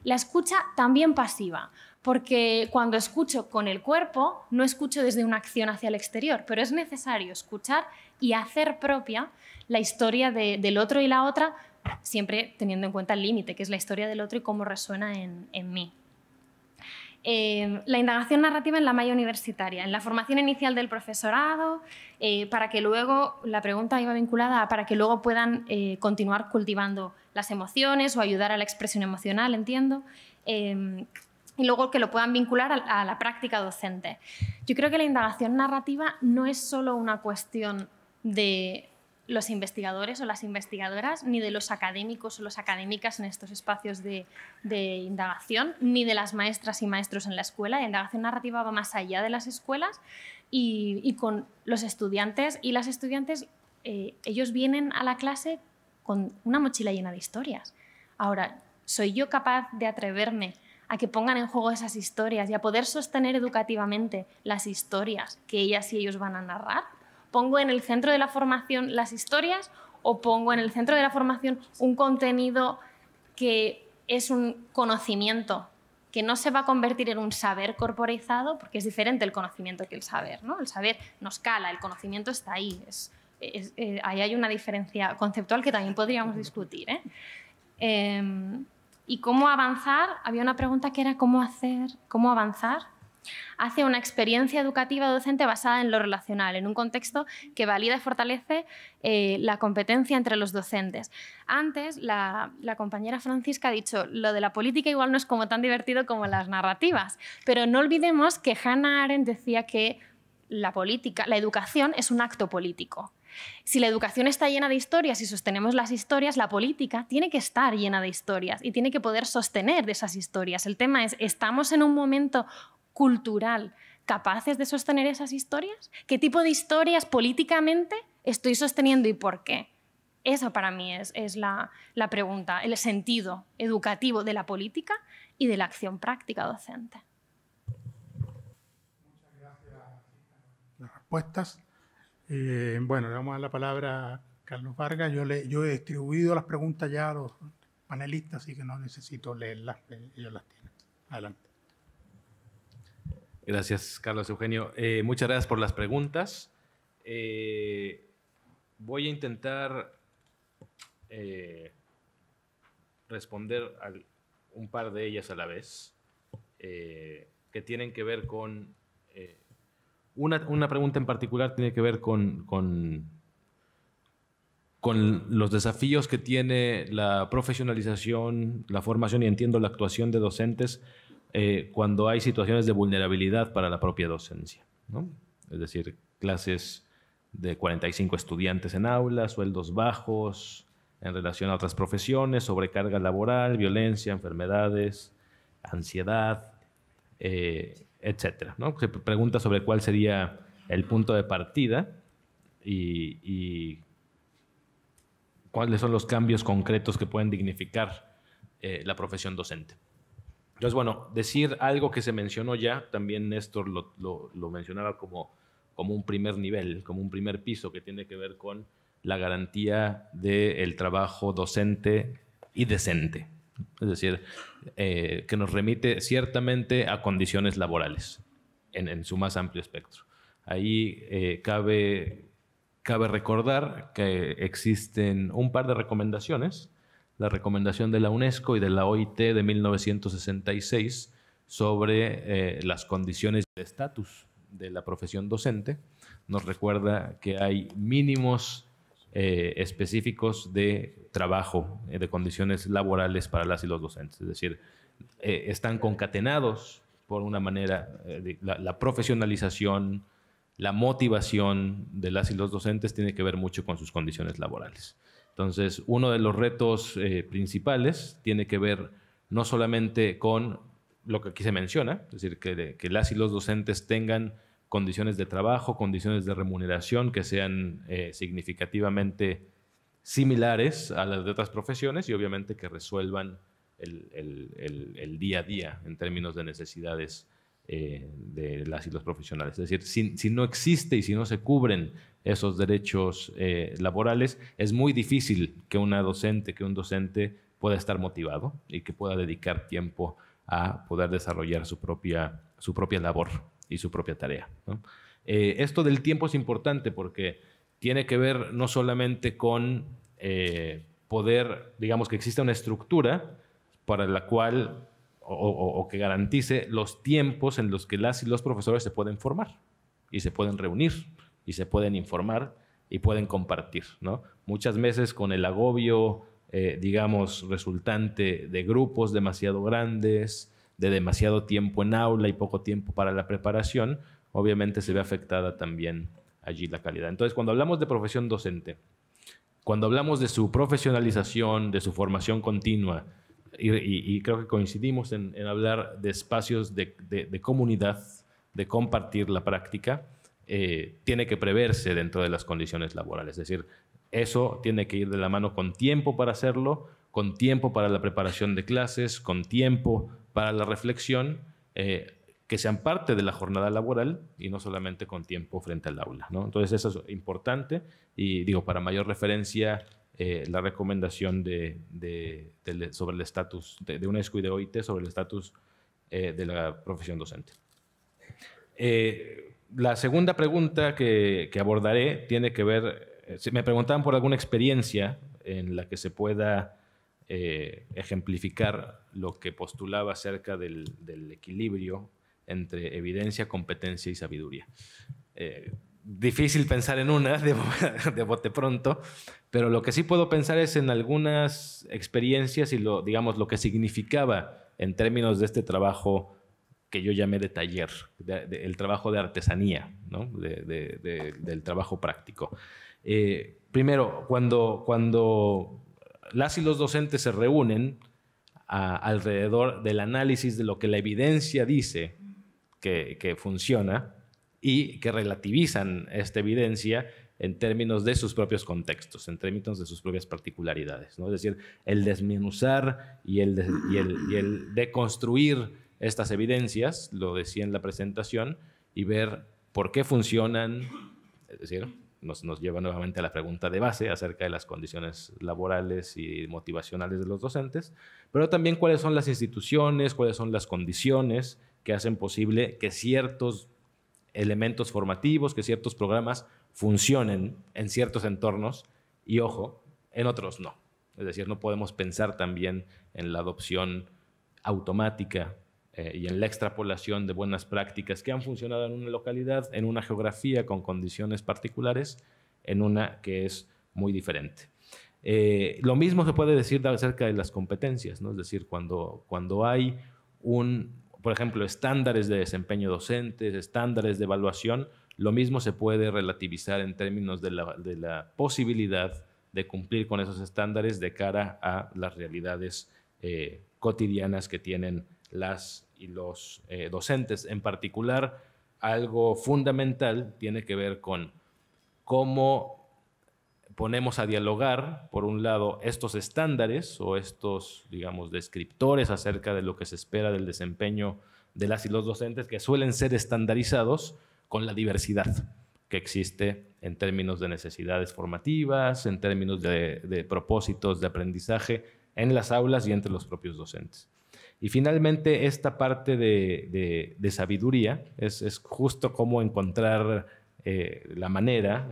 La escucha también pasiva, porque cuando escucho con el cuerpo, no escucho desde una acción hacia el exterior, pero es necesario escuchar y hacer propia la historia del otro y la otra, siempre teniendo en cuenta el límite, que es la historia del otro y cómo resuena en, mí. Em, la indagación narrativa en la malla universitaria, en la formación inicial del profesorado, eh, para que luego, la pregunta iba vinculada para que luego puedan eh, continuar cultivando las emociones o ayudar a la expresión emocional, entiendo, em, y luego que lo puedan vincular a la práctica docente. Yo creo que la indagación narrativa no es solo una cuestión de los investigadores o las investigadoras, ni de los académicos o las académicas en estos espacios de, indagación, ni de las maestras y maestros en la escuela. La indagación narrativa va más allá de las escuelas y, con los estudiantes y las estudiantes, eh, ellos vienen a la clase con una mochila llena de historias. Ahora, ¿soy yo capaz de atreverme a que pongan en juego esas historias y a poder sostener educativamente las historias que ellas y ellos van a narrar? pongo en el centro de la formación las historias o pongo en el centro de la formación un contenido que es un conocimiento que no se va a convertir en un saber corporizado, porque es diferente el conocimiento que el saber, ¿no? El saber nos cala, el conocimiento está ahí, eh, ahí hay una diferencia conceptual que también podríamos discutir, ¿eh? em, y cómo avanzar, había una pregunta que era cómo hacer, cómo avanzar hacia una experiencia educativa docente basada en lo relacional, en un contexto que valida y fortalece eh, la competencia entre los docentes. Antes, la, compañera Francisca ha dicho, lo de la política igual no es como tan divertido como las narrativas, pero no olvidemos que Hannah Arendt decía que la política, la educación es un acto político. Si la educación está llena de historias y sostenemos las historias, la política tiene que estar llena de historias y tiene que poder sostener de esas historias. El tema es, ¿estamos en un momento cultural capaces de sostener esas historias? ¿Qué tipo de historias políticamente estoy sosteniendo y por qué? Esa para mí es, la, pregunta, el sentido educativo de la política y de la acción práctica docente. Muchas gracias. Las respuestas. Eh, bueno, le vamos a dar la palabra a Carlos Vargas. Yo, le, yo he distribuido las preguntas ya a los panelistas, así que no necesito leerlas, eh, ellos las tienen. Adelante. Gracias, Carlos Eugenio. Eh, muchas gracias por las preguntas. Eh, voy a intentar eh, responder a un par de ellas a la vez, que tienen que ver con... Una, pregunta en particular tiene que ver con, con los desafíos que tiene la profesionalización, la formación y entiendo la actuación de docentes eh, cuando hay situaciones de vulnerabilidad para la propia docencia. Es decir, clases de 45 estudiantes en aulas, sueldos bajos en relación a otras profesiones, sobrecarga laboral, violencia, enfermedades, ansiedad, eh, etcétera. Se pregunta sobre cuál sería el punto de partida y, cuáles son los cambios concretos que pueden dignificar eh, la profesión docente. Entonces, bueno, decir algo que se mencionó ya, también Néstor lo, mencionaba como, como un primer nivel, como un primer piso que tiene que ver con la garantía del trabajo docente y decente. Es decir, eh, que nos remite ciertamente a condiciones laborales en, su más amplio espectro. Ahí eh, cabe, cabe recordar que existen un par de recomendaciones la recomendación de la UNESCO y de la OIT de 1966 sobre eh, las condiciones de estatus de la profesión docente. Nos recuerda que hay mínimos eh, específicos de trabajo, eh, de condiciones laborales para las y los docentes. Es decir, están concatenados por una manera, la profesionalización, la motivación de las y los docentes tiene que ver mucho con sus condiciones laborales. Entonces, uno de los retos eh, principales tiene que ver no solamente con lo que aquí se menciona, es decir, que, las y los docentes tengan condiciones de trabajo, condiciones de remuneración que sean eh, significativamente similares a las de otras profesiones y obviamente que resuelvan el día a día en términos de necesidades eh, de las y los profesionales. Es decir, si, no existe y si no se cubren esos derechos eh, laborales, es muy difícil que una docente, que un docente pueda estar motivado y que pueda dedicar tiempo a poder desarrollar su propia, su propia labor y su propia tarea. Eh, esto del tiempo es importante porque tiene que ver no solamente con poder, digamos que existe una estructura para la cual o, que garantice los tiempos en los que las y los profesores se pueden formar y se pueden reunir y se pueden informar y pueden compartir. ¿no? Muchas veces con el agobio, eh, digamos, resultante de grupos demasiado grandes, de demasiado tiempo en aula y poco tiempo para la preparación, obviamente se ve afectada también allí la calidad. Entonces, cuando hablamos de profesión docente, cuando hablamos de su profesionalización, de su formación continua, y, creo que coincidimos en, hablar de espacios de, comunidad, de compartir la práctica, eh, tiene que preverse dentro de las condiciones laborales. Es decir, eso tiene que ir de la mano con tiempo para hacerlo, con tiempo para la preparación de clases, con tiempo para la reflexión, eh, que sean parte de la jornada laboral y no solamente con tiempo frente al aula. Entonces eso es importante y digo, para mayor referencia eh, la recomendación de, sobre el estatus de, UNESCO y de OIT sobre el estatus eh, de la profesión docente. Eh, la segunda pregunta que, abordaré tiene que ver, si me preguntaban por alguna experiencia en la que se pueda ejemplificar lo que postulaba acerca del, del, equilibrio entre evidencia, competencia y sabiduría. difícil pensar en una de bote pronto, pero lo que sí puedo pensar es en algunas experiencias y lo, digamos, lo que significaba en términos de este trabajo que yo llamé de taller, el trabajo de artesanía, ¿no? del trabajo práctico. Eh, primero, cuando, las y los docentes se reúnen alrededor del análisis de lo que la evidencia dice que funciona y que relativizan esta evidencia en términos de sus propios contextos, en términos de sus propias particularidades. ¿no? Es decir, el desmenuzar y el, deconstruir estas evidencias, lo decía en la presentación, y ver por qué funcionan, es decir, nos, nos, lleva nuevamente a la pregunta de base acerca de las condiciones laborales y motivacionales de los docentes, pero también cuáles son las instituciones, cuáles son las condiciones que hacen posible que ciertos elementos formativos, que ciertos programas funcionen en ciertos entornos y, ojo, en otros no. Es decir, no podemos pensar también en la adopción automática eh, y en la extrapolación de buenas prácticas que han funcionado en una localidad, en una geografía con condiciones particulares, en una que es muy diferente. Eh, lo mismo se puede decir acerca de las competencias, ¿no? es decir, cuando, cuando hay un, por ejemplo, estándares de desempeño docentes, estándares de evaluación, lo mismo se puede relativizar en términos de la, posibilidad de cumplir con esos estándares de cara a las realidades eh, cotidianas que tienen las y los eh, docentes. En particular, algo fundamental tiene que ver con cómo ponemos a dialogar, por un lado, estos estándares o estos, digamos, descriptores acerca de lo que se espera del desempeño de las y los docentes, que suelen ser estandarizados, con la diversidad que existe en términos de necesidades formativas, en términos de, propósitos de aprendizaje en las aulas y entre los propios docentes. Y finalmente, esta parte de, sabiduría es, justo cómo encontrar eh, la manera,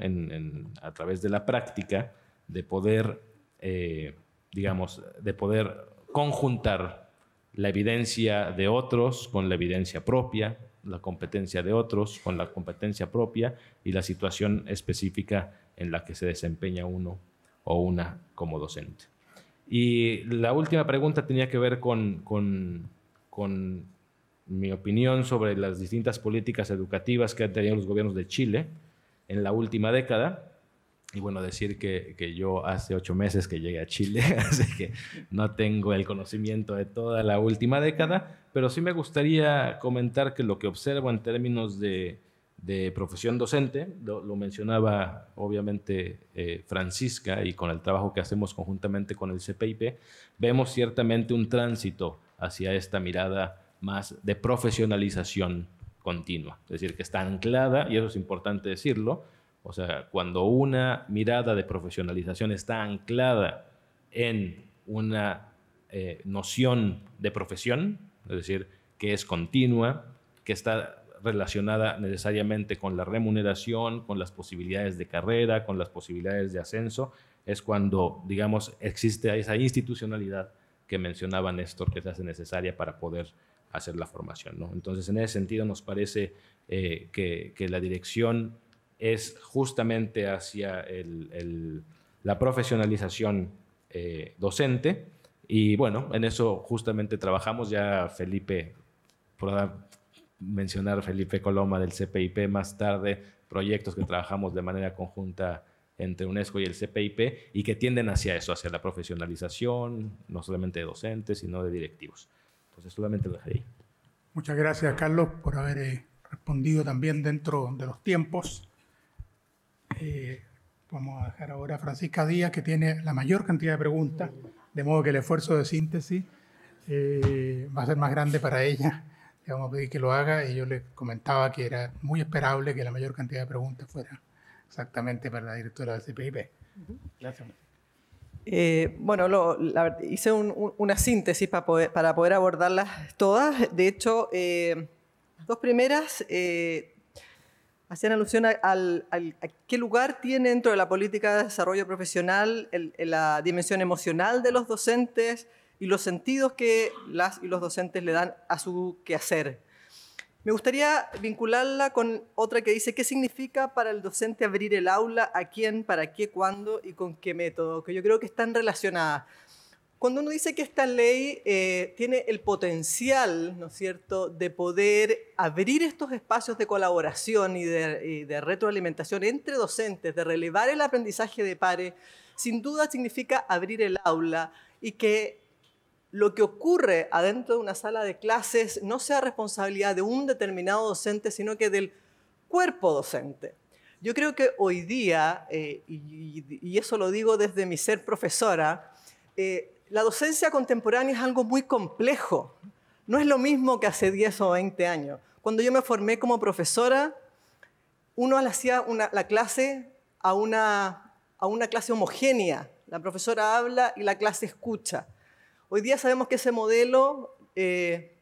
a través de la práctica, de poder, eh, digamos, de poder conjuntar la evidencia de otros con la evidencia propia, la competencia de otros con la competencia propia y la situación específica en la que se desempeña uno o una como docente. Y la última pregunta tenía que ver con, mi opinión sobre las distintas políticas educativas que han tenido los gobiernos de Chile en la última década. Y bueno, decir que, que, yo hace ocho meses que llegué a Chile, así que no tengo el conocimiento de toda la última década, pero sí me gustaría comentar que lo que observo en términos de, de profesión docente, lo, mencionaba obviamente eh, Francisca y con el trabajo que hacemos conjuntamente con el CPIP, vemos ciertamente un tránsito hacia esta mirada más de profesionalización continua, es decir, que está anclada, y eso es importante decirlo, o sea, cuando una mirada de profesionalización está anclada en una eh, noción de profesión, es decir, que es continua, que está relacionada necesariamente con la remuneración, con las posibilidades de carrera, con las posibilidades de ascenso, es cuando, digamos, existe esa institucionalidad que mencionaba Néstor que se hace necesaria para poder hacer la formación. ¿no? Entonces, en ese sentido, nos parece eh, que la dirección es justamente hacia la profesionalización eh, docente. Y bueno, en eso justamente trabajamos ya Felipe, por mencionar Felipe Coloma del CPIP más tarde, proyectos que trabajamos de manera conjunta entre UNESCO y el CPIP y que tienden hacia eso, hacia la profesionalización, no solamente de docentes, sino de directivos. Entonces, solamente lo dejaré ahí. Muchas gracias, Carlos, por haber eh, respondido también dentro de los tiempos. Eh, vamos a dejar ahora a Francisca Díaz, que tiene la mayor cantidad de preguntas, de modo que el esfuerzo de síntesis eh, va a ser más grande para ella. Le vamos a pedir que lo haga y yo le comentaba que era muy esperable que la mayor cantidad de preguntas fuera exactamente para la directora del CPIP. Gracias. Eh, bueno, lo, hice una síntesis para poder, para poder abordarlas todas. De hecho, las dos primeras hacían alusión a, qué lugar tiene dentro de la política de desarrollo profesional la dimensión emocional de los docentes y los sentidos que las y los docentes le dan a su quehacer. Me gustaría vincularla con otra que dice, ¿qué significa para el docente abrir el aula? ¿A quién? ¿Para qué? ¿Cuándo? ¿Y con qué método? Que yo creo que están relacionadas. Cuando uno dice que esta ley eh, tiene el potencial, ¿no es cierto?, de poder abrir estos espacios de colaboración y de, retroalimentación entre docentes, de relevar el aprendizaje de pares, sin duda significa abrir el aula y que lo que ocurre adentro de una sala de clases no sea responsabilidad de un determinado docente, sino que del cuerpo docente. Yo creo que hoy día, eh, y, eso lo digo desde mi ser profesora, eh, la docencia contemporánea es algo muy complejo. No es lo mismo que hace 10 o 20 años. Cuando yo me formé como profesora, uno hacía la clase a una, clase homogénea. La profesora habla y la clase escucha. Hoy día sabemos que ese modelo eh,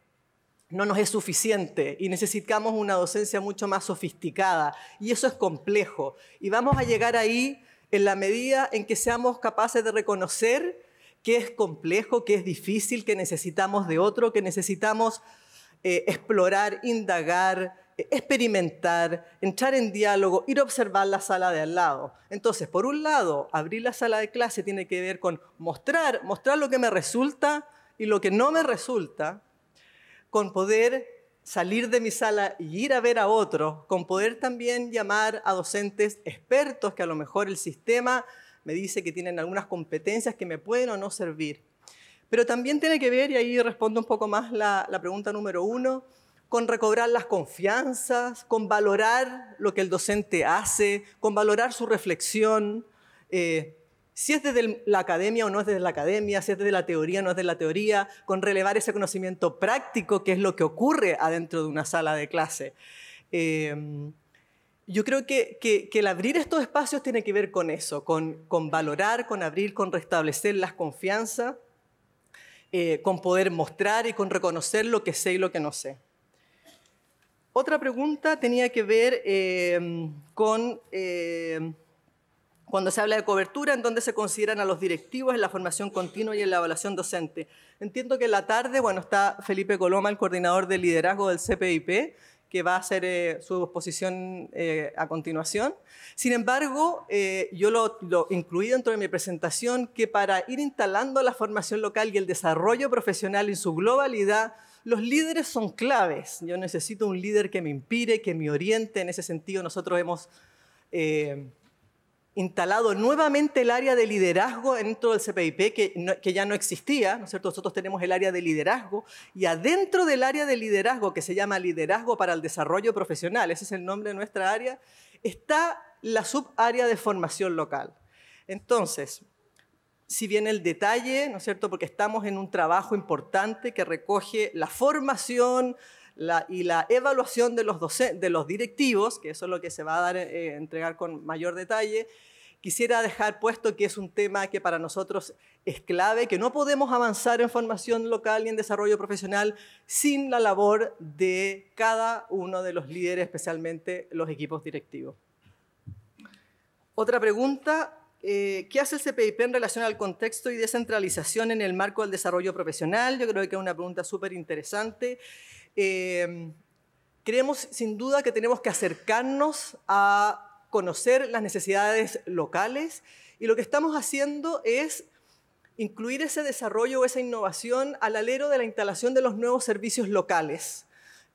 no nos es suficiente y necesitamos una docencia mucho más sofisticada y eso es complejo. Y vamos a llegar ahí en la medida en que seamos capaces de reconocer qué es complejo, qué es difícil, qué necesitamos de otro, qué necesitamos eh, explorar, indagar, eh, experimentar, entrar en diálogo, ir a observar la sala de al lado. Entonces, por un lado, abrir la sala de clase tiene que ver con mostrar, mostrar lo que me resulta y lo que no me resulta, con poder salir de mi sala y ir a ver a otro, con poder también llamar a docentes expertos que a lo mejor el sistema me dice que tienen algunas competencias que me pueden o no servir. Pero también tiene que ver, y ahí respondo un poco más la, pregunta número uno, con recobrar las confianzas, con valorar lo que el docente hace, con valorar su reflexión, eh, si es desde la academia o no es desde la academia, si es desde la teoría o no es de la teoría, con relevar ese conocimiento práctico que es lo que ocurre adentro de una sala de clase. Eh, yo creo que, el abrir estos espacios tiene que ver con eso, con, valorar, con abrir, con restablecer las confianzas, eh, con poder mostrar y con reconocer lo que sé y lo que no sé. Otra pregunta tenía que ver eh, con eh, cuando se habla de cobertura, en dónde se consideran a los directivos en la formación continua y en la evaluación docente. Entiendo que en la tarde, bueno, está Felipe Coloma, el coordinador de liderazgo del CPIP, que va a ser eh, su exposición eh, a continuación. Sin embargo, eh, yo lo, incluí dentro de mi presentación que para ir instalando la formación local y el desarrollo profesional en su globalidad, los líderes son claves. Yo necesito un líder que me impire, que me oriente. En ese sentido, nosotros hemos instalado nuevamente el área de liderazgo dentro del CPIP, que, que, ya no existía, ¿no es cierto? Nosotros tenemos el área de liderazgo y adentro del área de liderazgo, que se llama Liderazgo para el Desarrollo Profesional, ese es el nombre de nuestra área, está la subárea de formación local. Entonces, si bien el detalle, ¿no es cierto? Porque estamos en un trabajo importante que recoge la formación, y la evaluación de los, de los directivos, que eso es lo que se va a dar, eh, entregar con mayor detalle, quisiera dejar puesto que es un tema que para nosotros es clave, que no podemos avanzar en formación local y en desarrollo profesional sin la labor de cada uno de los líderes, especialmente los equipos directivos. Otra pregunta, eh, ¿qué hace el CPIP en relación al contexto y descentralización en el marco del desarrollo profesional? Yo creo que es una pregunta súper interesante. Em, creemos sin duda que tenemos que acercarnos a conocer las necesidades locales y lo que estamos haciendo es incluir ese desarrollo o esa innovación al alero de la instalación de los nuevos servicios locales.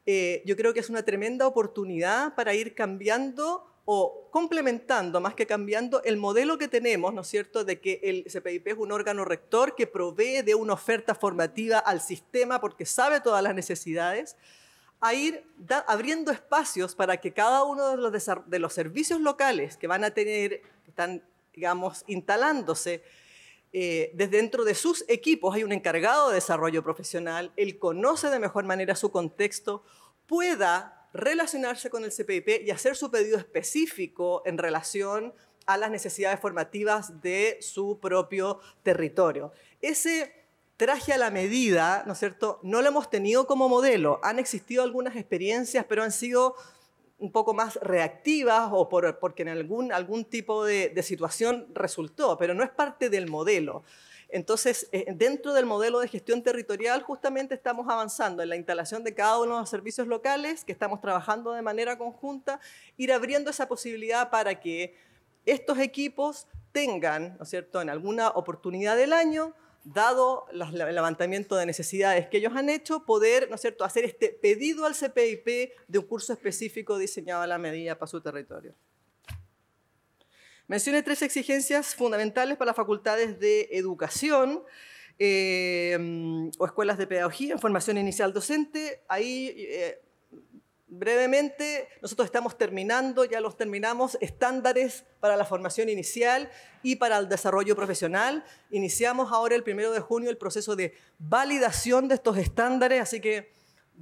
Eh, yo creo que es una tremenda oportunidad para ir cambiando o complementando más que cambiando el modelo que tenemos, ¿no es cierto?, de que el CPIP es un órgano rector que provee de una oferta formativa al sistema porque sabe todas las necesidades, a ir abriendo espacios para que cada uno de los, servicios locales que van a tener, que están, digamos, instalándose, eh, desde dentro de sus equipos hay un encargado de desarrollo profesional, él conoce de mejor manera su contexto, pueda relacionarse con el CPIP y hacer su pedido específico en relación a las necesidades formativas de su propio territorio. Ese traje a la medida, ¿no es cierto?, no lo hemos tenido como modelo. Han existido algunas experiencias, pero han sido un poco más reactivas o porque en algún, algún tipo de situación resultó, pero no es parte del modelo. Entonces, eh, dentro del modelo de gestión territorial, justamente estamos avanzando en la instalación de cada uno de los servicios locales, que estamos trabajando de manera conjunta, ir abriendo esa posibilidad para que estos equipos tengan, ¿no es cierto?, en alguna oportunidad del año, dado el levantamiento de necesidades que ellos han hecho, poder, ¿no es cierto?, hacer este pedido al CPIP de un curso específico diseñado a la medida para su territorio. Mencioné tres exigencias fundamentales para las facultades de educación eh, o escuelas de pedagogía en formación inicial docente. Ahí, eh, brevemente, nosotros estamos terminando, ya los terminamos, estándares para la formación inicial y para el desarrollo profesional. Iniciamos ahora el primero de junio el proceso de validación de estos estándares, así que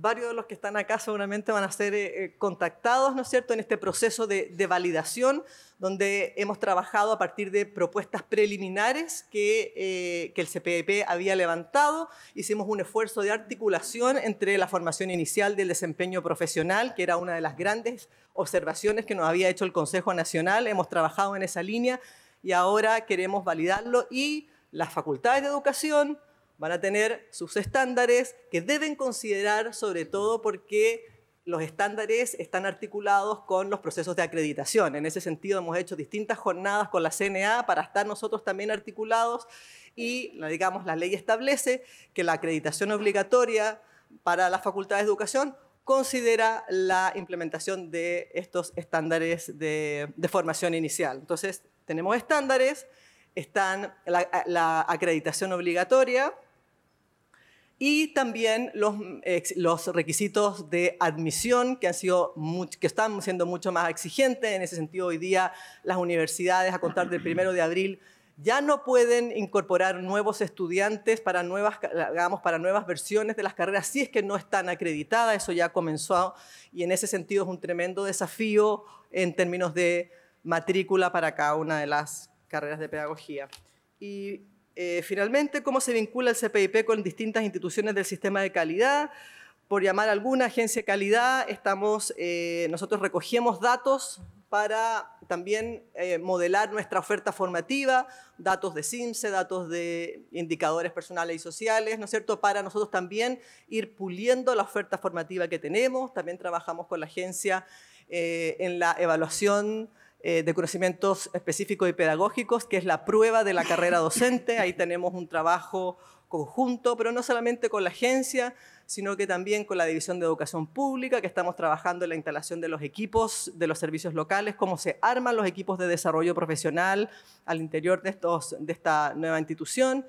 varios de los que están acá seguramente van a ser eh, eh, contactados, ¿no es cierto?, en este proceso de, validación, donde hemos trabajado a partir de propuestas preliminares que, eh, que el CPEP había levantado. Hicimos un esfuerzo de articulación entre la formación inicial del desempeño profesional, que era una de las grandes observaciones que nos había hecho el Consejo Nacional. Hemos trabajado en esa línea y ahora queremos validarlo y las facultades de educación, van a tener sus estándares que deben considerar sobre todo porque los estándares están articulados con los procesos de acreditación. En ese sentido, hemos hecho distintas jornadas con la CNA para estar nosotros también articulados y, digamos, la ley establece que la acreditación obligatoria para la Facultad de educación considera la implementación de estos estándares de, formación inicial. Entonces, tenemos estándares, están la acreditación obligatoria, y también los, los requisitos de admisión que, han sido que están siendo mucho más exigentes. En ese sentido, hoy día las universidades, a contar del primero de abril, ya no pueden incorporar nuevos estudiantes para nuevas, digamos, para nuevas versiones de las carreras si es que no están acreditadas, eso ya comenzó y en ese sentido es un tremendo desafío en términos de matrícula para cada una de las carreras de pedagogía. Y eh, finalmente, cómo se vincula el CPIP con distintas instituciones del sistema de calidad. Por llamar alguna agencia de calidad, estamos, eh, nosotros recogemos datos para también eh, modelar nuestra oferta formativa, datos de CIMSE, datos de indicadores personales y sociales, ¿no es cierto?, para nosotros también ir puliendo la oferta formativa que tenemos. También trabajamos con la agencia en la evaluación eh, de conocimientos específicos y pedagógicos, que es la prueba de la carrera docente. Ahí tenemos un trabajo conjunto, pero no solamente con la agencia, sino que también con la División de Educación Pública, que estamos trabajando en la instalación de los equipos de los servicios locales, cómo se arman los equipos de desarrollo profesional al interior de, de esta nueva institución,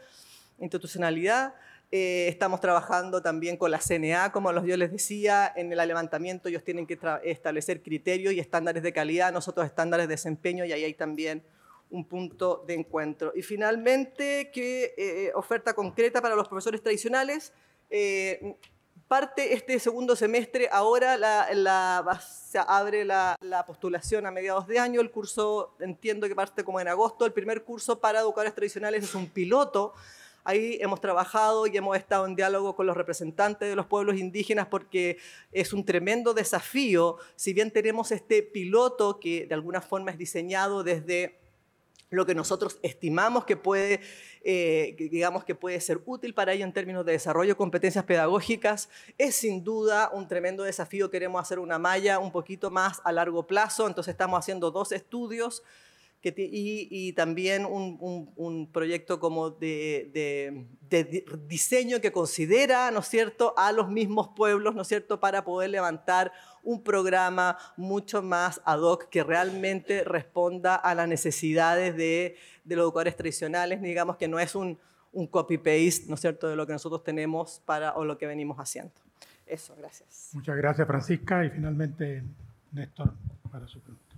institucionalidad. Eh, estamos trabajando también con la CNA, como yo les decía, en el levantamiento ellos tienen que establecer criterios y estándares de calidad, nosotros estándares de desempeño y ahí hay también un punto de encuentro. Y finalmente, ¿qué eh, oferta concreta para los profesores tradicionales? Eh, parte este segundo semestre, ahora la, se abre la, la, postulación a mediados de año, el curso entiendo que parte como en agosto, el primer curso para educadores tradicionales es un piloto Ahí hemos trabajado y hemos estado en diálogo con los representantes de los pueblos indígenas porque es un tremendo desafío, si bien tenemos este piloto que de alguna forma es diseñado desde lo que nosotros estimamos que puede, eh, digamos que puede ser útil para ello en términos de desarrollo de competencias pedagógicas, es sin duda un tremendo desafío. Queremos hacer una malla un poquito más a largo plazo, entonces estamos haciendo dos estudios y, también un, proyecto como de, diseño que considera, ¿no es cierto?, a los mismos pueblos, ¿no es cierto?, para poder levantar un programa mucho más ad hoc que realmente responda a las necesidades de, los educadores tradicionales, digamos que no es un, un copy-paste, ¿no es cierto?, de lo que nosotros tenemos para o lo que venimos haciendo. Eso, gracias. Muchas gracias, Francisca. Y finalmente, Néstor, para su pregunta.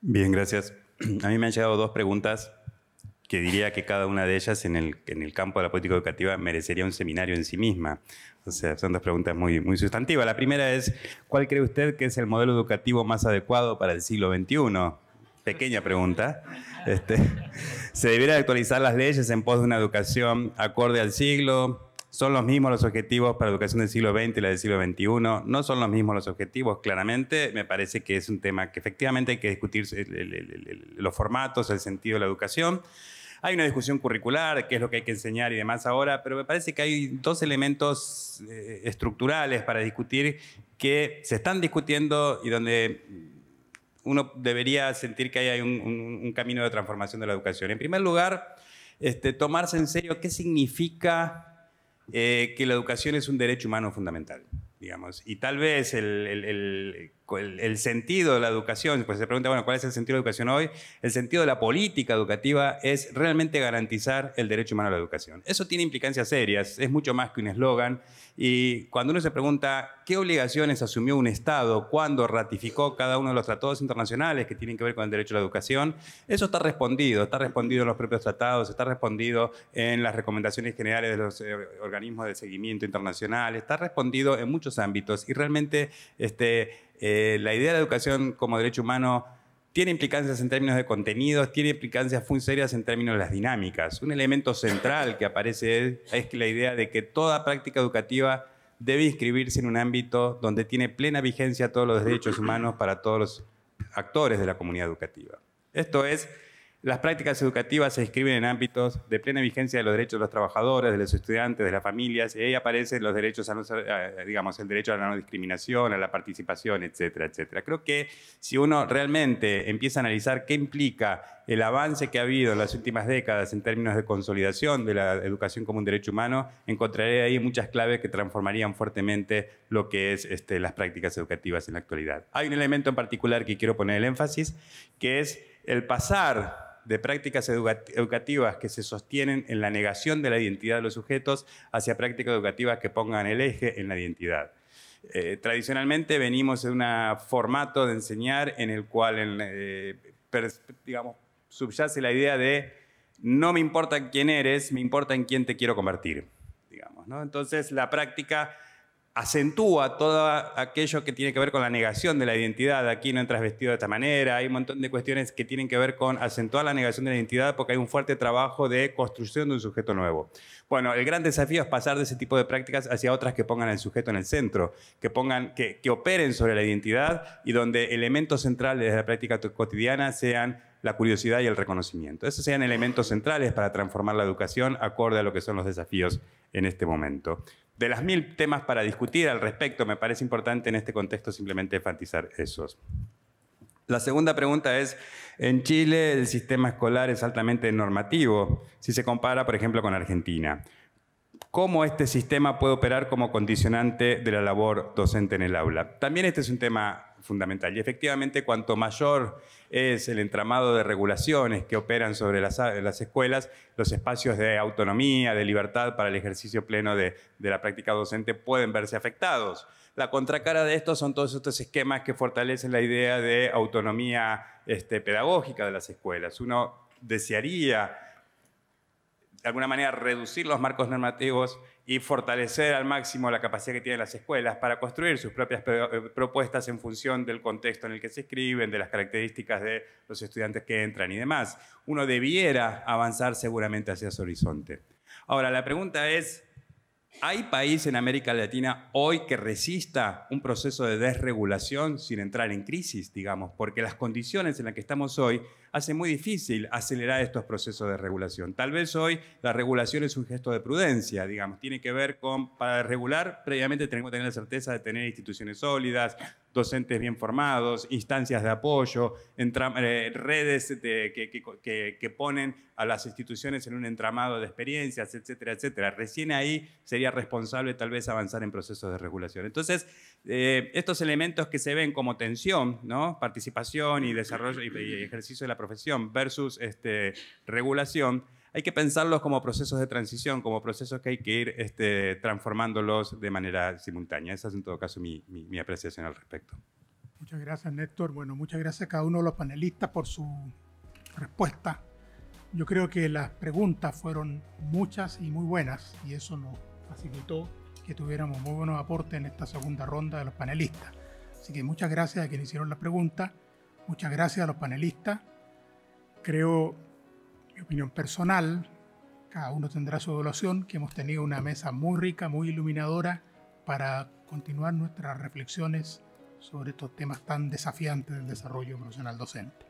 Bien, gracias. A mí me han llegado dos preguntas que diría que cada una de ellas en el, campo de la política educativa merecería un seminario en sí misma. O sea, son dos preguntas muy, muy sustantivas. La primera es, ¿cuál cree usted que es el modelo educativo más adecuado para el siglo XXI? Pequeña pregunta. Este, ¿Se debería actualizar las leyes en pos de una educación acorde al siglo? Son los mismos los objetivos para la educación del siglo XX y la del siglo XXI. No son los mismos los objetivos, claramente. Me parece que es un tema que efectivamente hay que discutir los formatos, el sentido de la educación. Hay una discusión curricular, qué es lo que hay que enseñar y demás ahora, pero me parece que hay dos elementos eh, estructurales para discutir que se están discutiendo y donde uno debería sentir que hay un, camino de transformación de la educación. En primer lugar, este, tomarse en serio qué significa eh, que la educación es un derecho humano fundamental, digamos. Y tal vez el el, sentido de la educación, pues se pregunta, bueno, ¿cuál es el sentido de la educación hoy? El sentido de la política educativa es realmente garantizar el derecho humano a la educación. Eso tiene implicancias serias, es mucho más que un eslogan. Y cuando uno se pregunta qué obligaciones asumió un Estado cuando ratificó cada uno de los tratados internacionales que tienen que ver con el derecho a la educación, eso está respondido, está respondido en los propios tratados, está respondido en las recomendaciones generales de los eh, organismos de seguimiento internacional, está respondido en muchos ámbitos y realmente este, eh, la idea de la educación como derecho humano tiene implicancias en términos de contenidos, tiene implicancias muy serias en términos de las dinámicas. Un elemento central que aparece es, es la idea de que toda práctica educativa debe inscribirse en un ámbito donde tiene plena vigencia todos los derechos humanos para todos los actores de la comunidad educativa. Esto es, las prácticas educativas se escriben en ámbitos de plena vigencia de los derechos de los trabajadores, de los estudiantes, de las familias, y ahí aparecen los derechos, a digamos, el derecho a la no discriminación, a la participación, etcétera, etcétera. Creo que si uno realmente empieza a analizar qué implica el avance que ha habido en las últimas décadas en términos de consolidación de la educación como un derecho humano, encontraré ahí muchas claves que transformarían fuertemente lo que es este, las prácticas educativas en la actualidad. Hay un elemento en particular que quiero poner el énfasis, que es el pasar de prácticas educativas que se sostienen en la negación de la identidad de los sujetos hacia prácticas educativas que pongan el eje en la identidad. Eh, tradicionalmente venimos de un formato de enseñar en el cual, eh, digamos, subyace la idea de no me importa quién eres, me importa en quién te quiero convertir, digamos. Entonces la práctica acentúa todo aquello que tiene que ver con la negación de la identidad. Aquí no entras vestido de esta manera. Hay un montón de cuestiones que tienen que ver con acentuar la negación de la identidad porque hay un fuerte trabajo de construcción de un sujeto nuevo. Bueno, el gran desafío es pasar de ese tipo de prácticas hacia otras que pongan al sujeto en el centro, que, pongan, que, que operen sobre la identidad y donde elementos centrales de la práctica cotidiana sean la curiosidad y el reconocimiento. Esos sean elementos centrales para transformar la educación acorde a lo que son los desafíos en este momento de las mil temas para discutir al respecto, me parece importante en este contexto simplemente enfatizar esos. La segunda pregunta es, en Chile el sistema escolar es altamente normativo, si se compara, por ejemplo, con Argentina. ¿Cómo este sistema puede operar como condicionante de la labor docente en el aula? También este es un tema fundamental. Y efectivamente, cuanto mayor es el entramado de regulaciones que operan sobre las, escuelas, los espacios de autonomía, de libertad para el ejercicio pleno de, la práctica docente pueden verse afectados. La contracara de esto son todos estos esquemas que fortalecen la idea de autonomía este, pedagógica de las escuelas. Uno desearía, de alguna manera, reducir los marcos normativos y fortalecer al máximo la capacidad que tienen las escuelas para construir sus propias eh, propuestas en función del contexto en el que se escriben, de las características de los estudiantes que entran y demás. Uno debiera avanzar seguramente hacia ese horizonte. Ahora, la pregunta es, ¿Hay país en América Latina hoy que resista un proceso de desregulación sin entrar en crisis, digamos? Porque las condiciones en las que estamos hoy hacen muy difícil acelerar estos procesos de regulación. Tal vez hoy la regulación es un gesto de prudencia, digamos, tiene que ver con, para regular, previamente tenemos que tener la certeza de tener instituciones sólidas, docentes bien formados, instancias de apoyo, eh, redes que, ponen a las instituciones en un entramado de experiencias, etcétera, etcétera. Recién ahí sería responsable tal vez avanzar en procesos de regulación. Entonces, eh, estos elementos que se ven como tensión, participación y desarrollo ejercicio de la profesión versus este, regulación, hay que pensarlos como procesos de transición, como procesos que hay que ir este, transformándolos de manera simultánea. Esa es en todo caso mi, apreciación al respecto. Muchas gracias, Néstor. Bueno, muchas gracias a cada uno de los panelistas por su respuesta. Yo creo que las preguntas fueron muchas y muy buenas y eso nos facilitó que tuviéramos muy buenos aportes en esta segunda ronda de los panelistas. Así que muchas gracias a quienes hicieron las preguntas, muchas gracias a los panelistas. Creo mi opinión personal, cada uno tendrá su evaluación, que hemos tenido una mesa muy rica, muy iluminadora para continuar nuestras reflexiones sobre estos temas tan desafiantes del desarrollo profesional docente.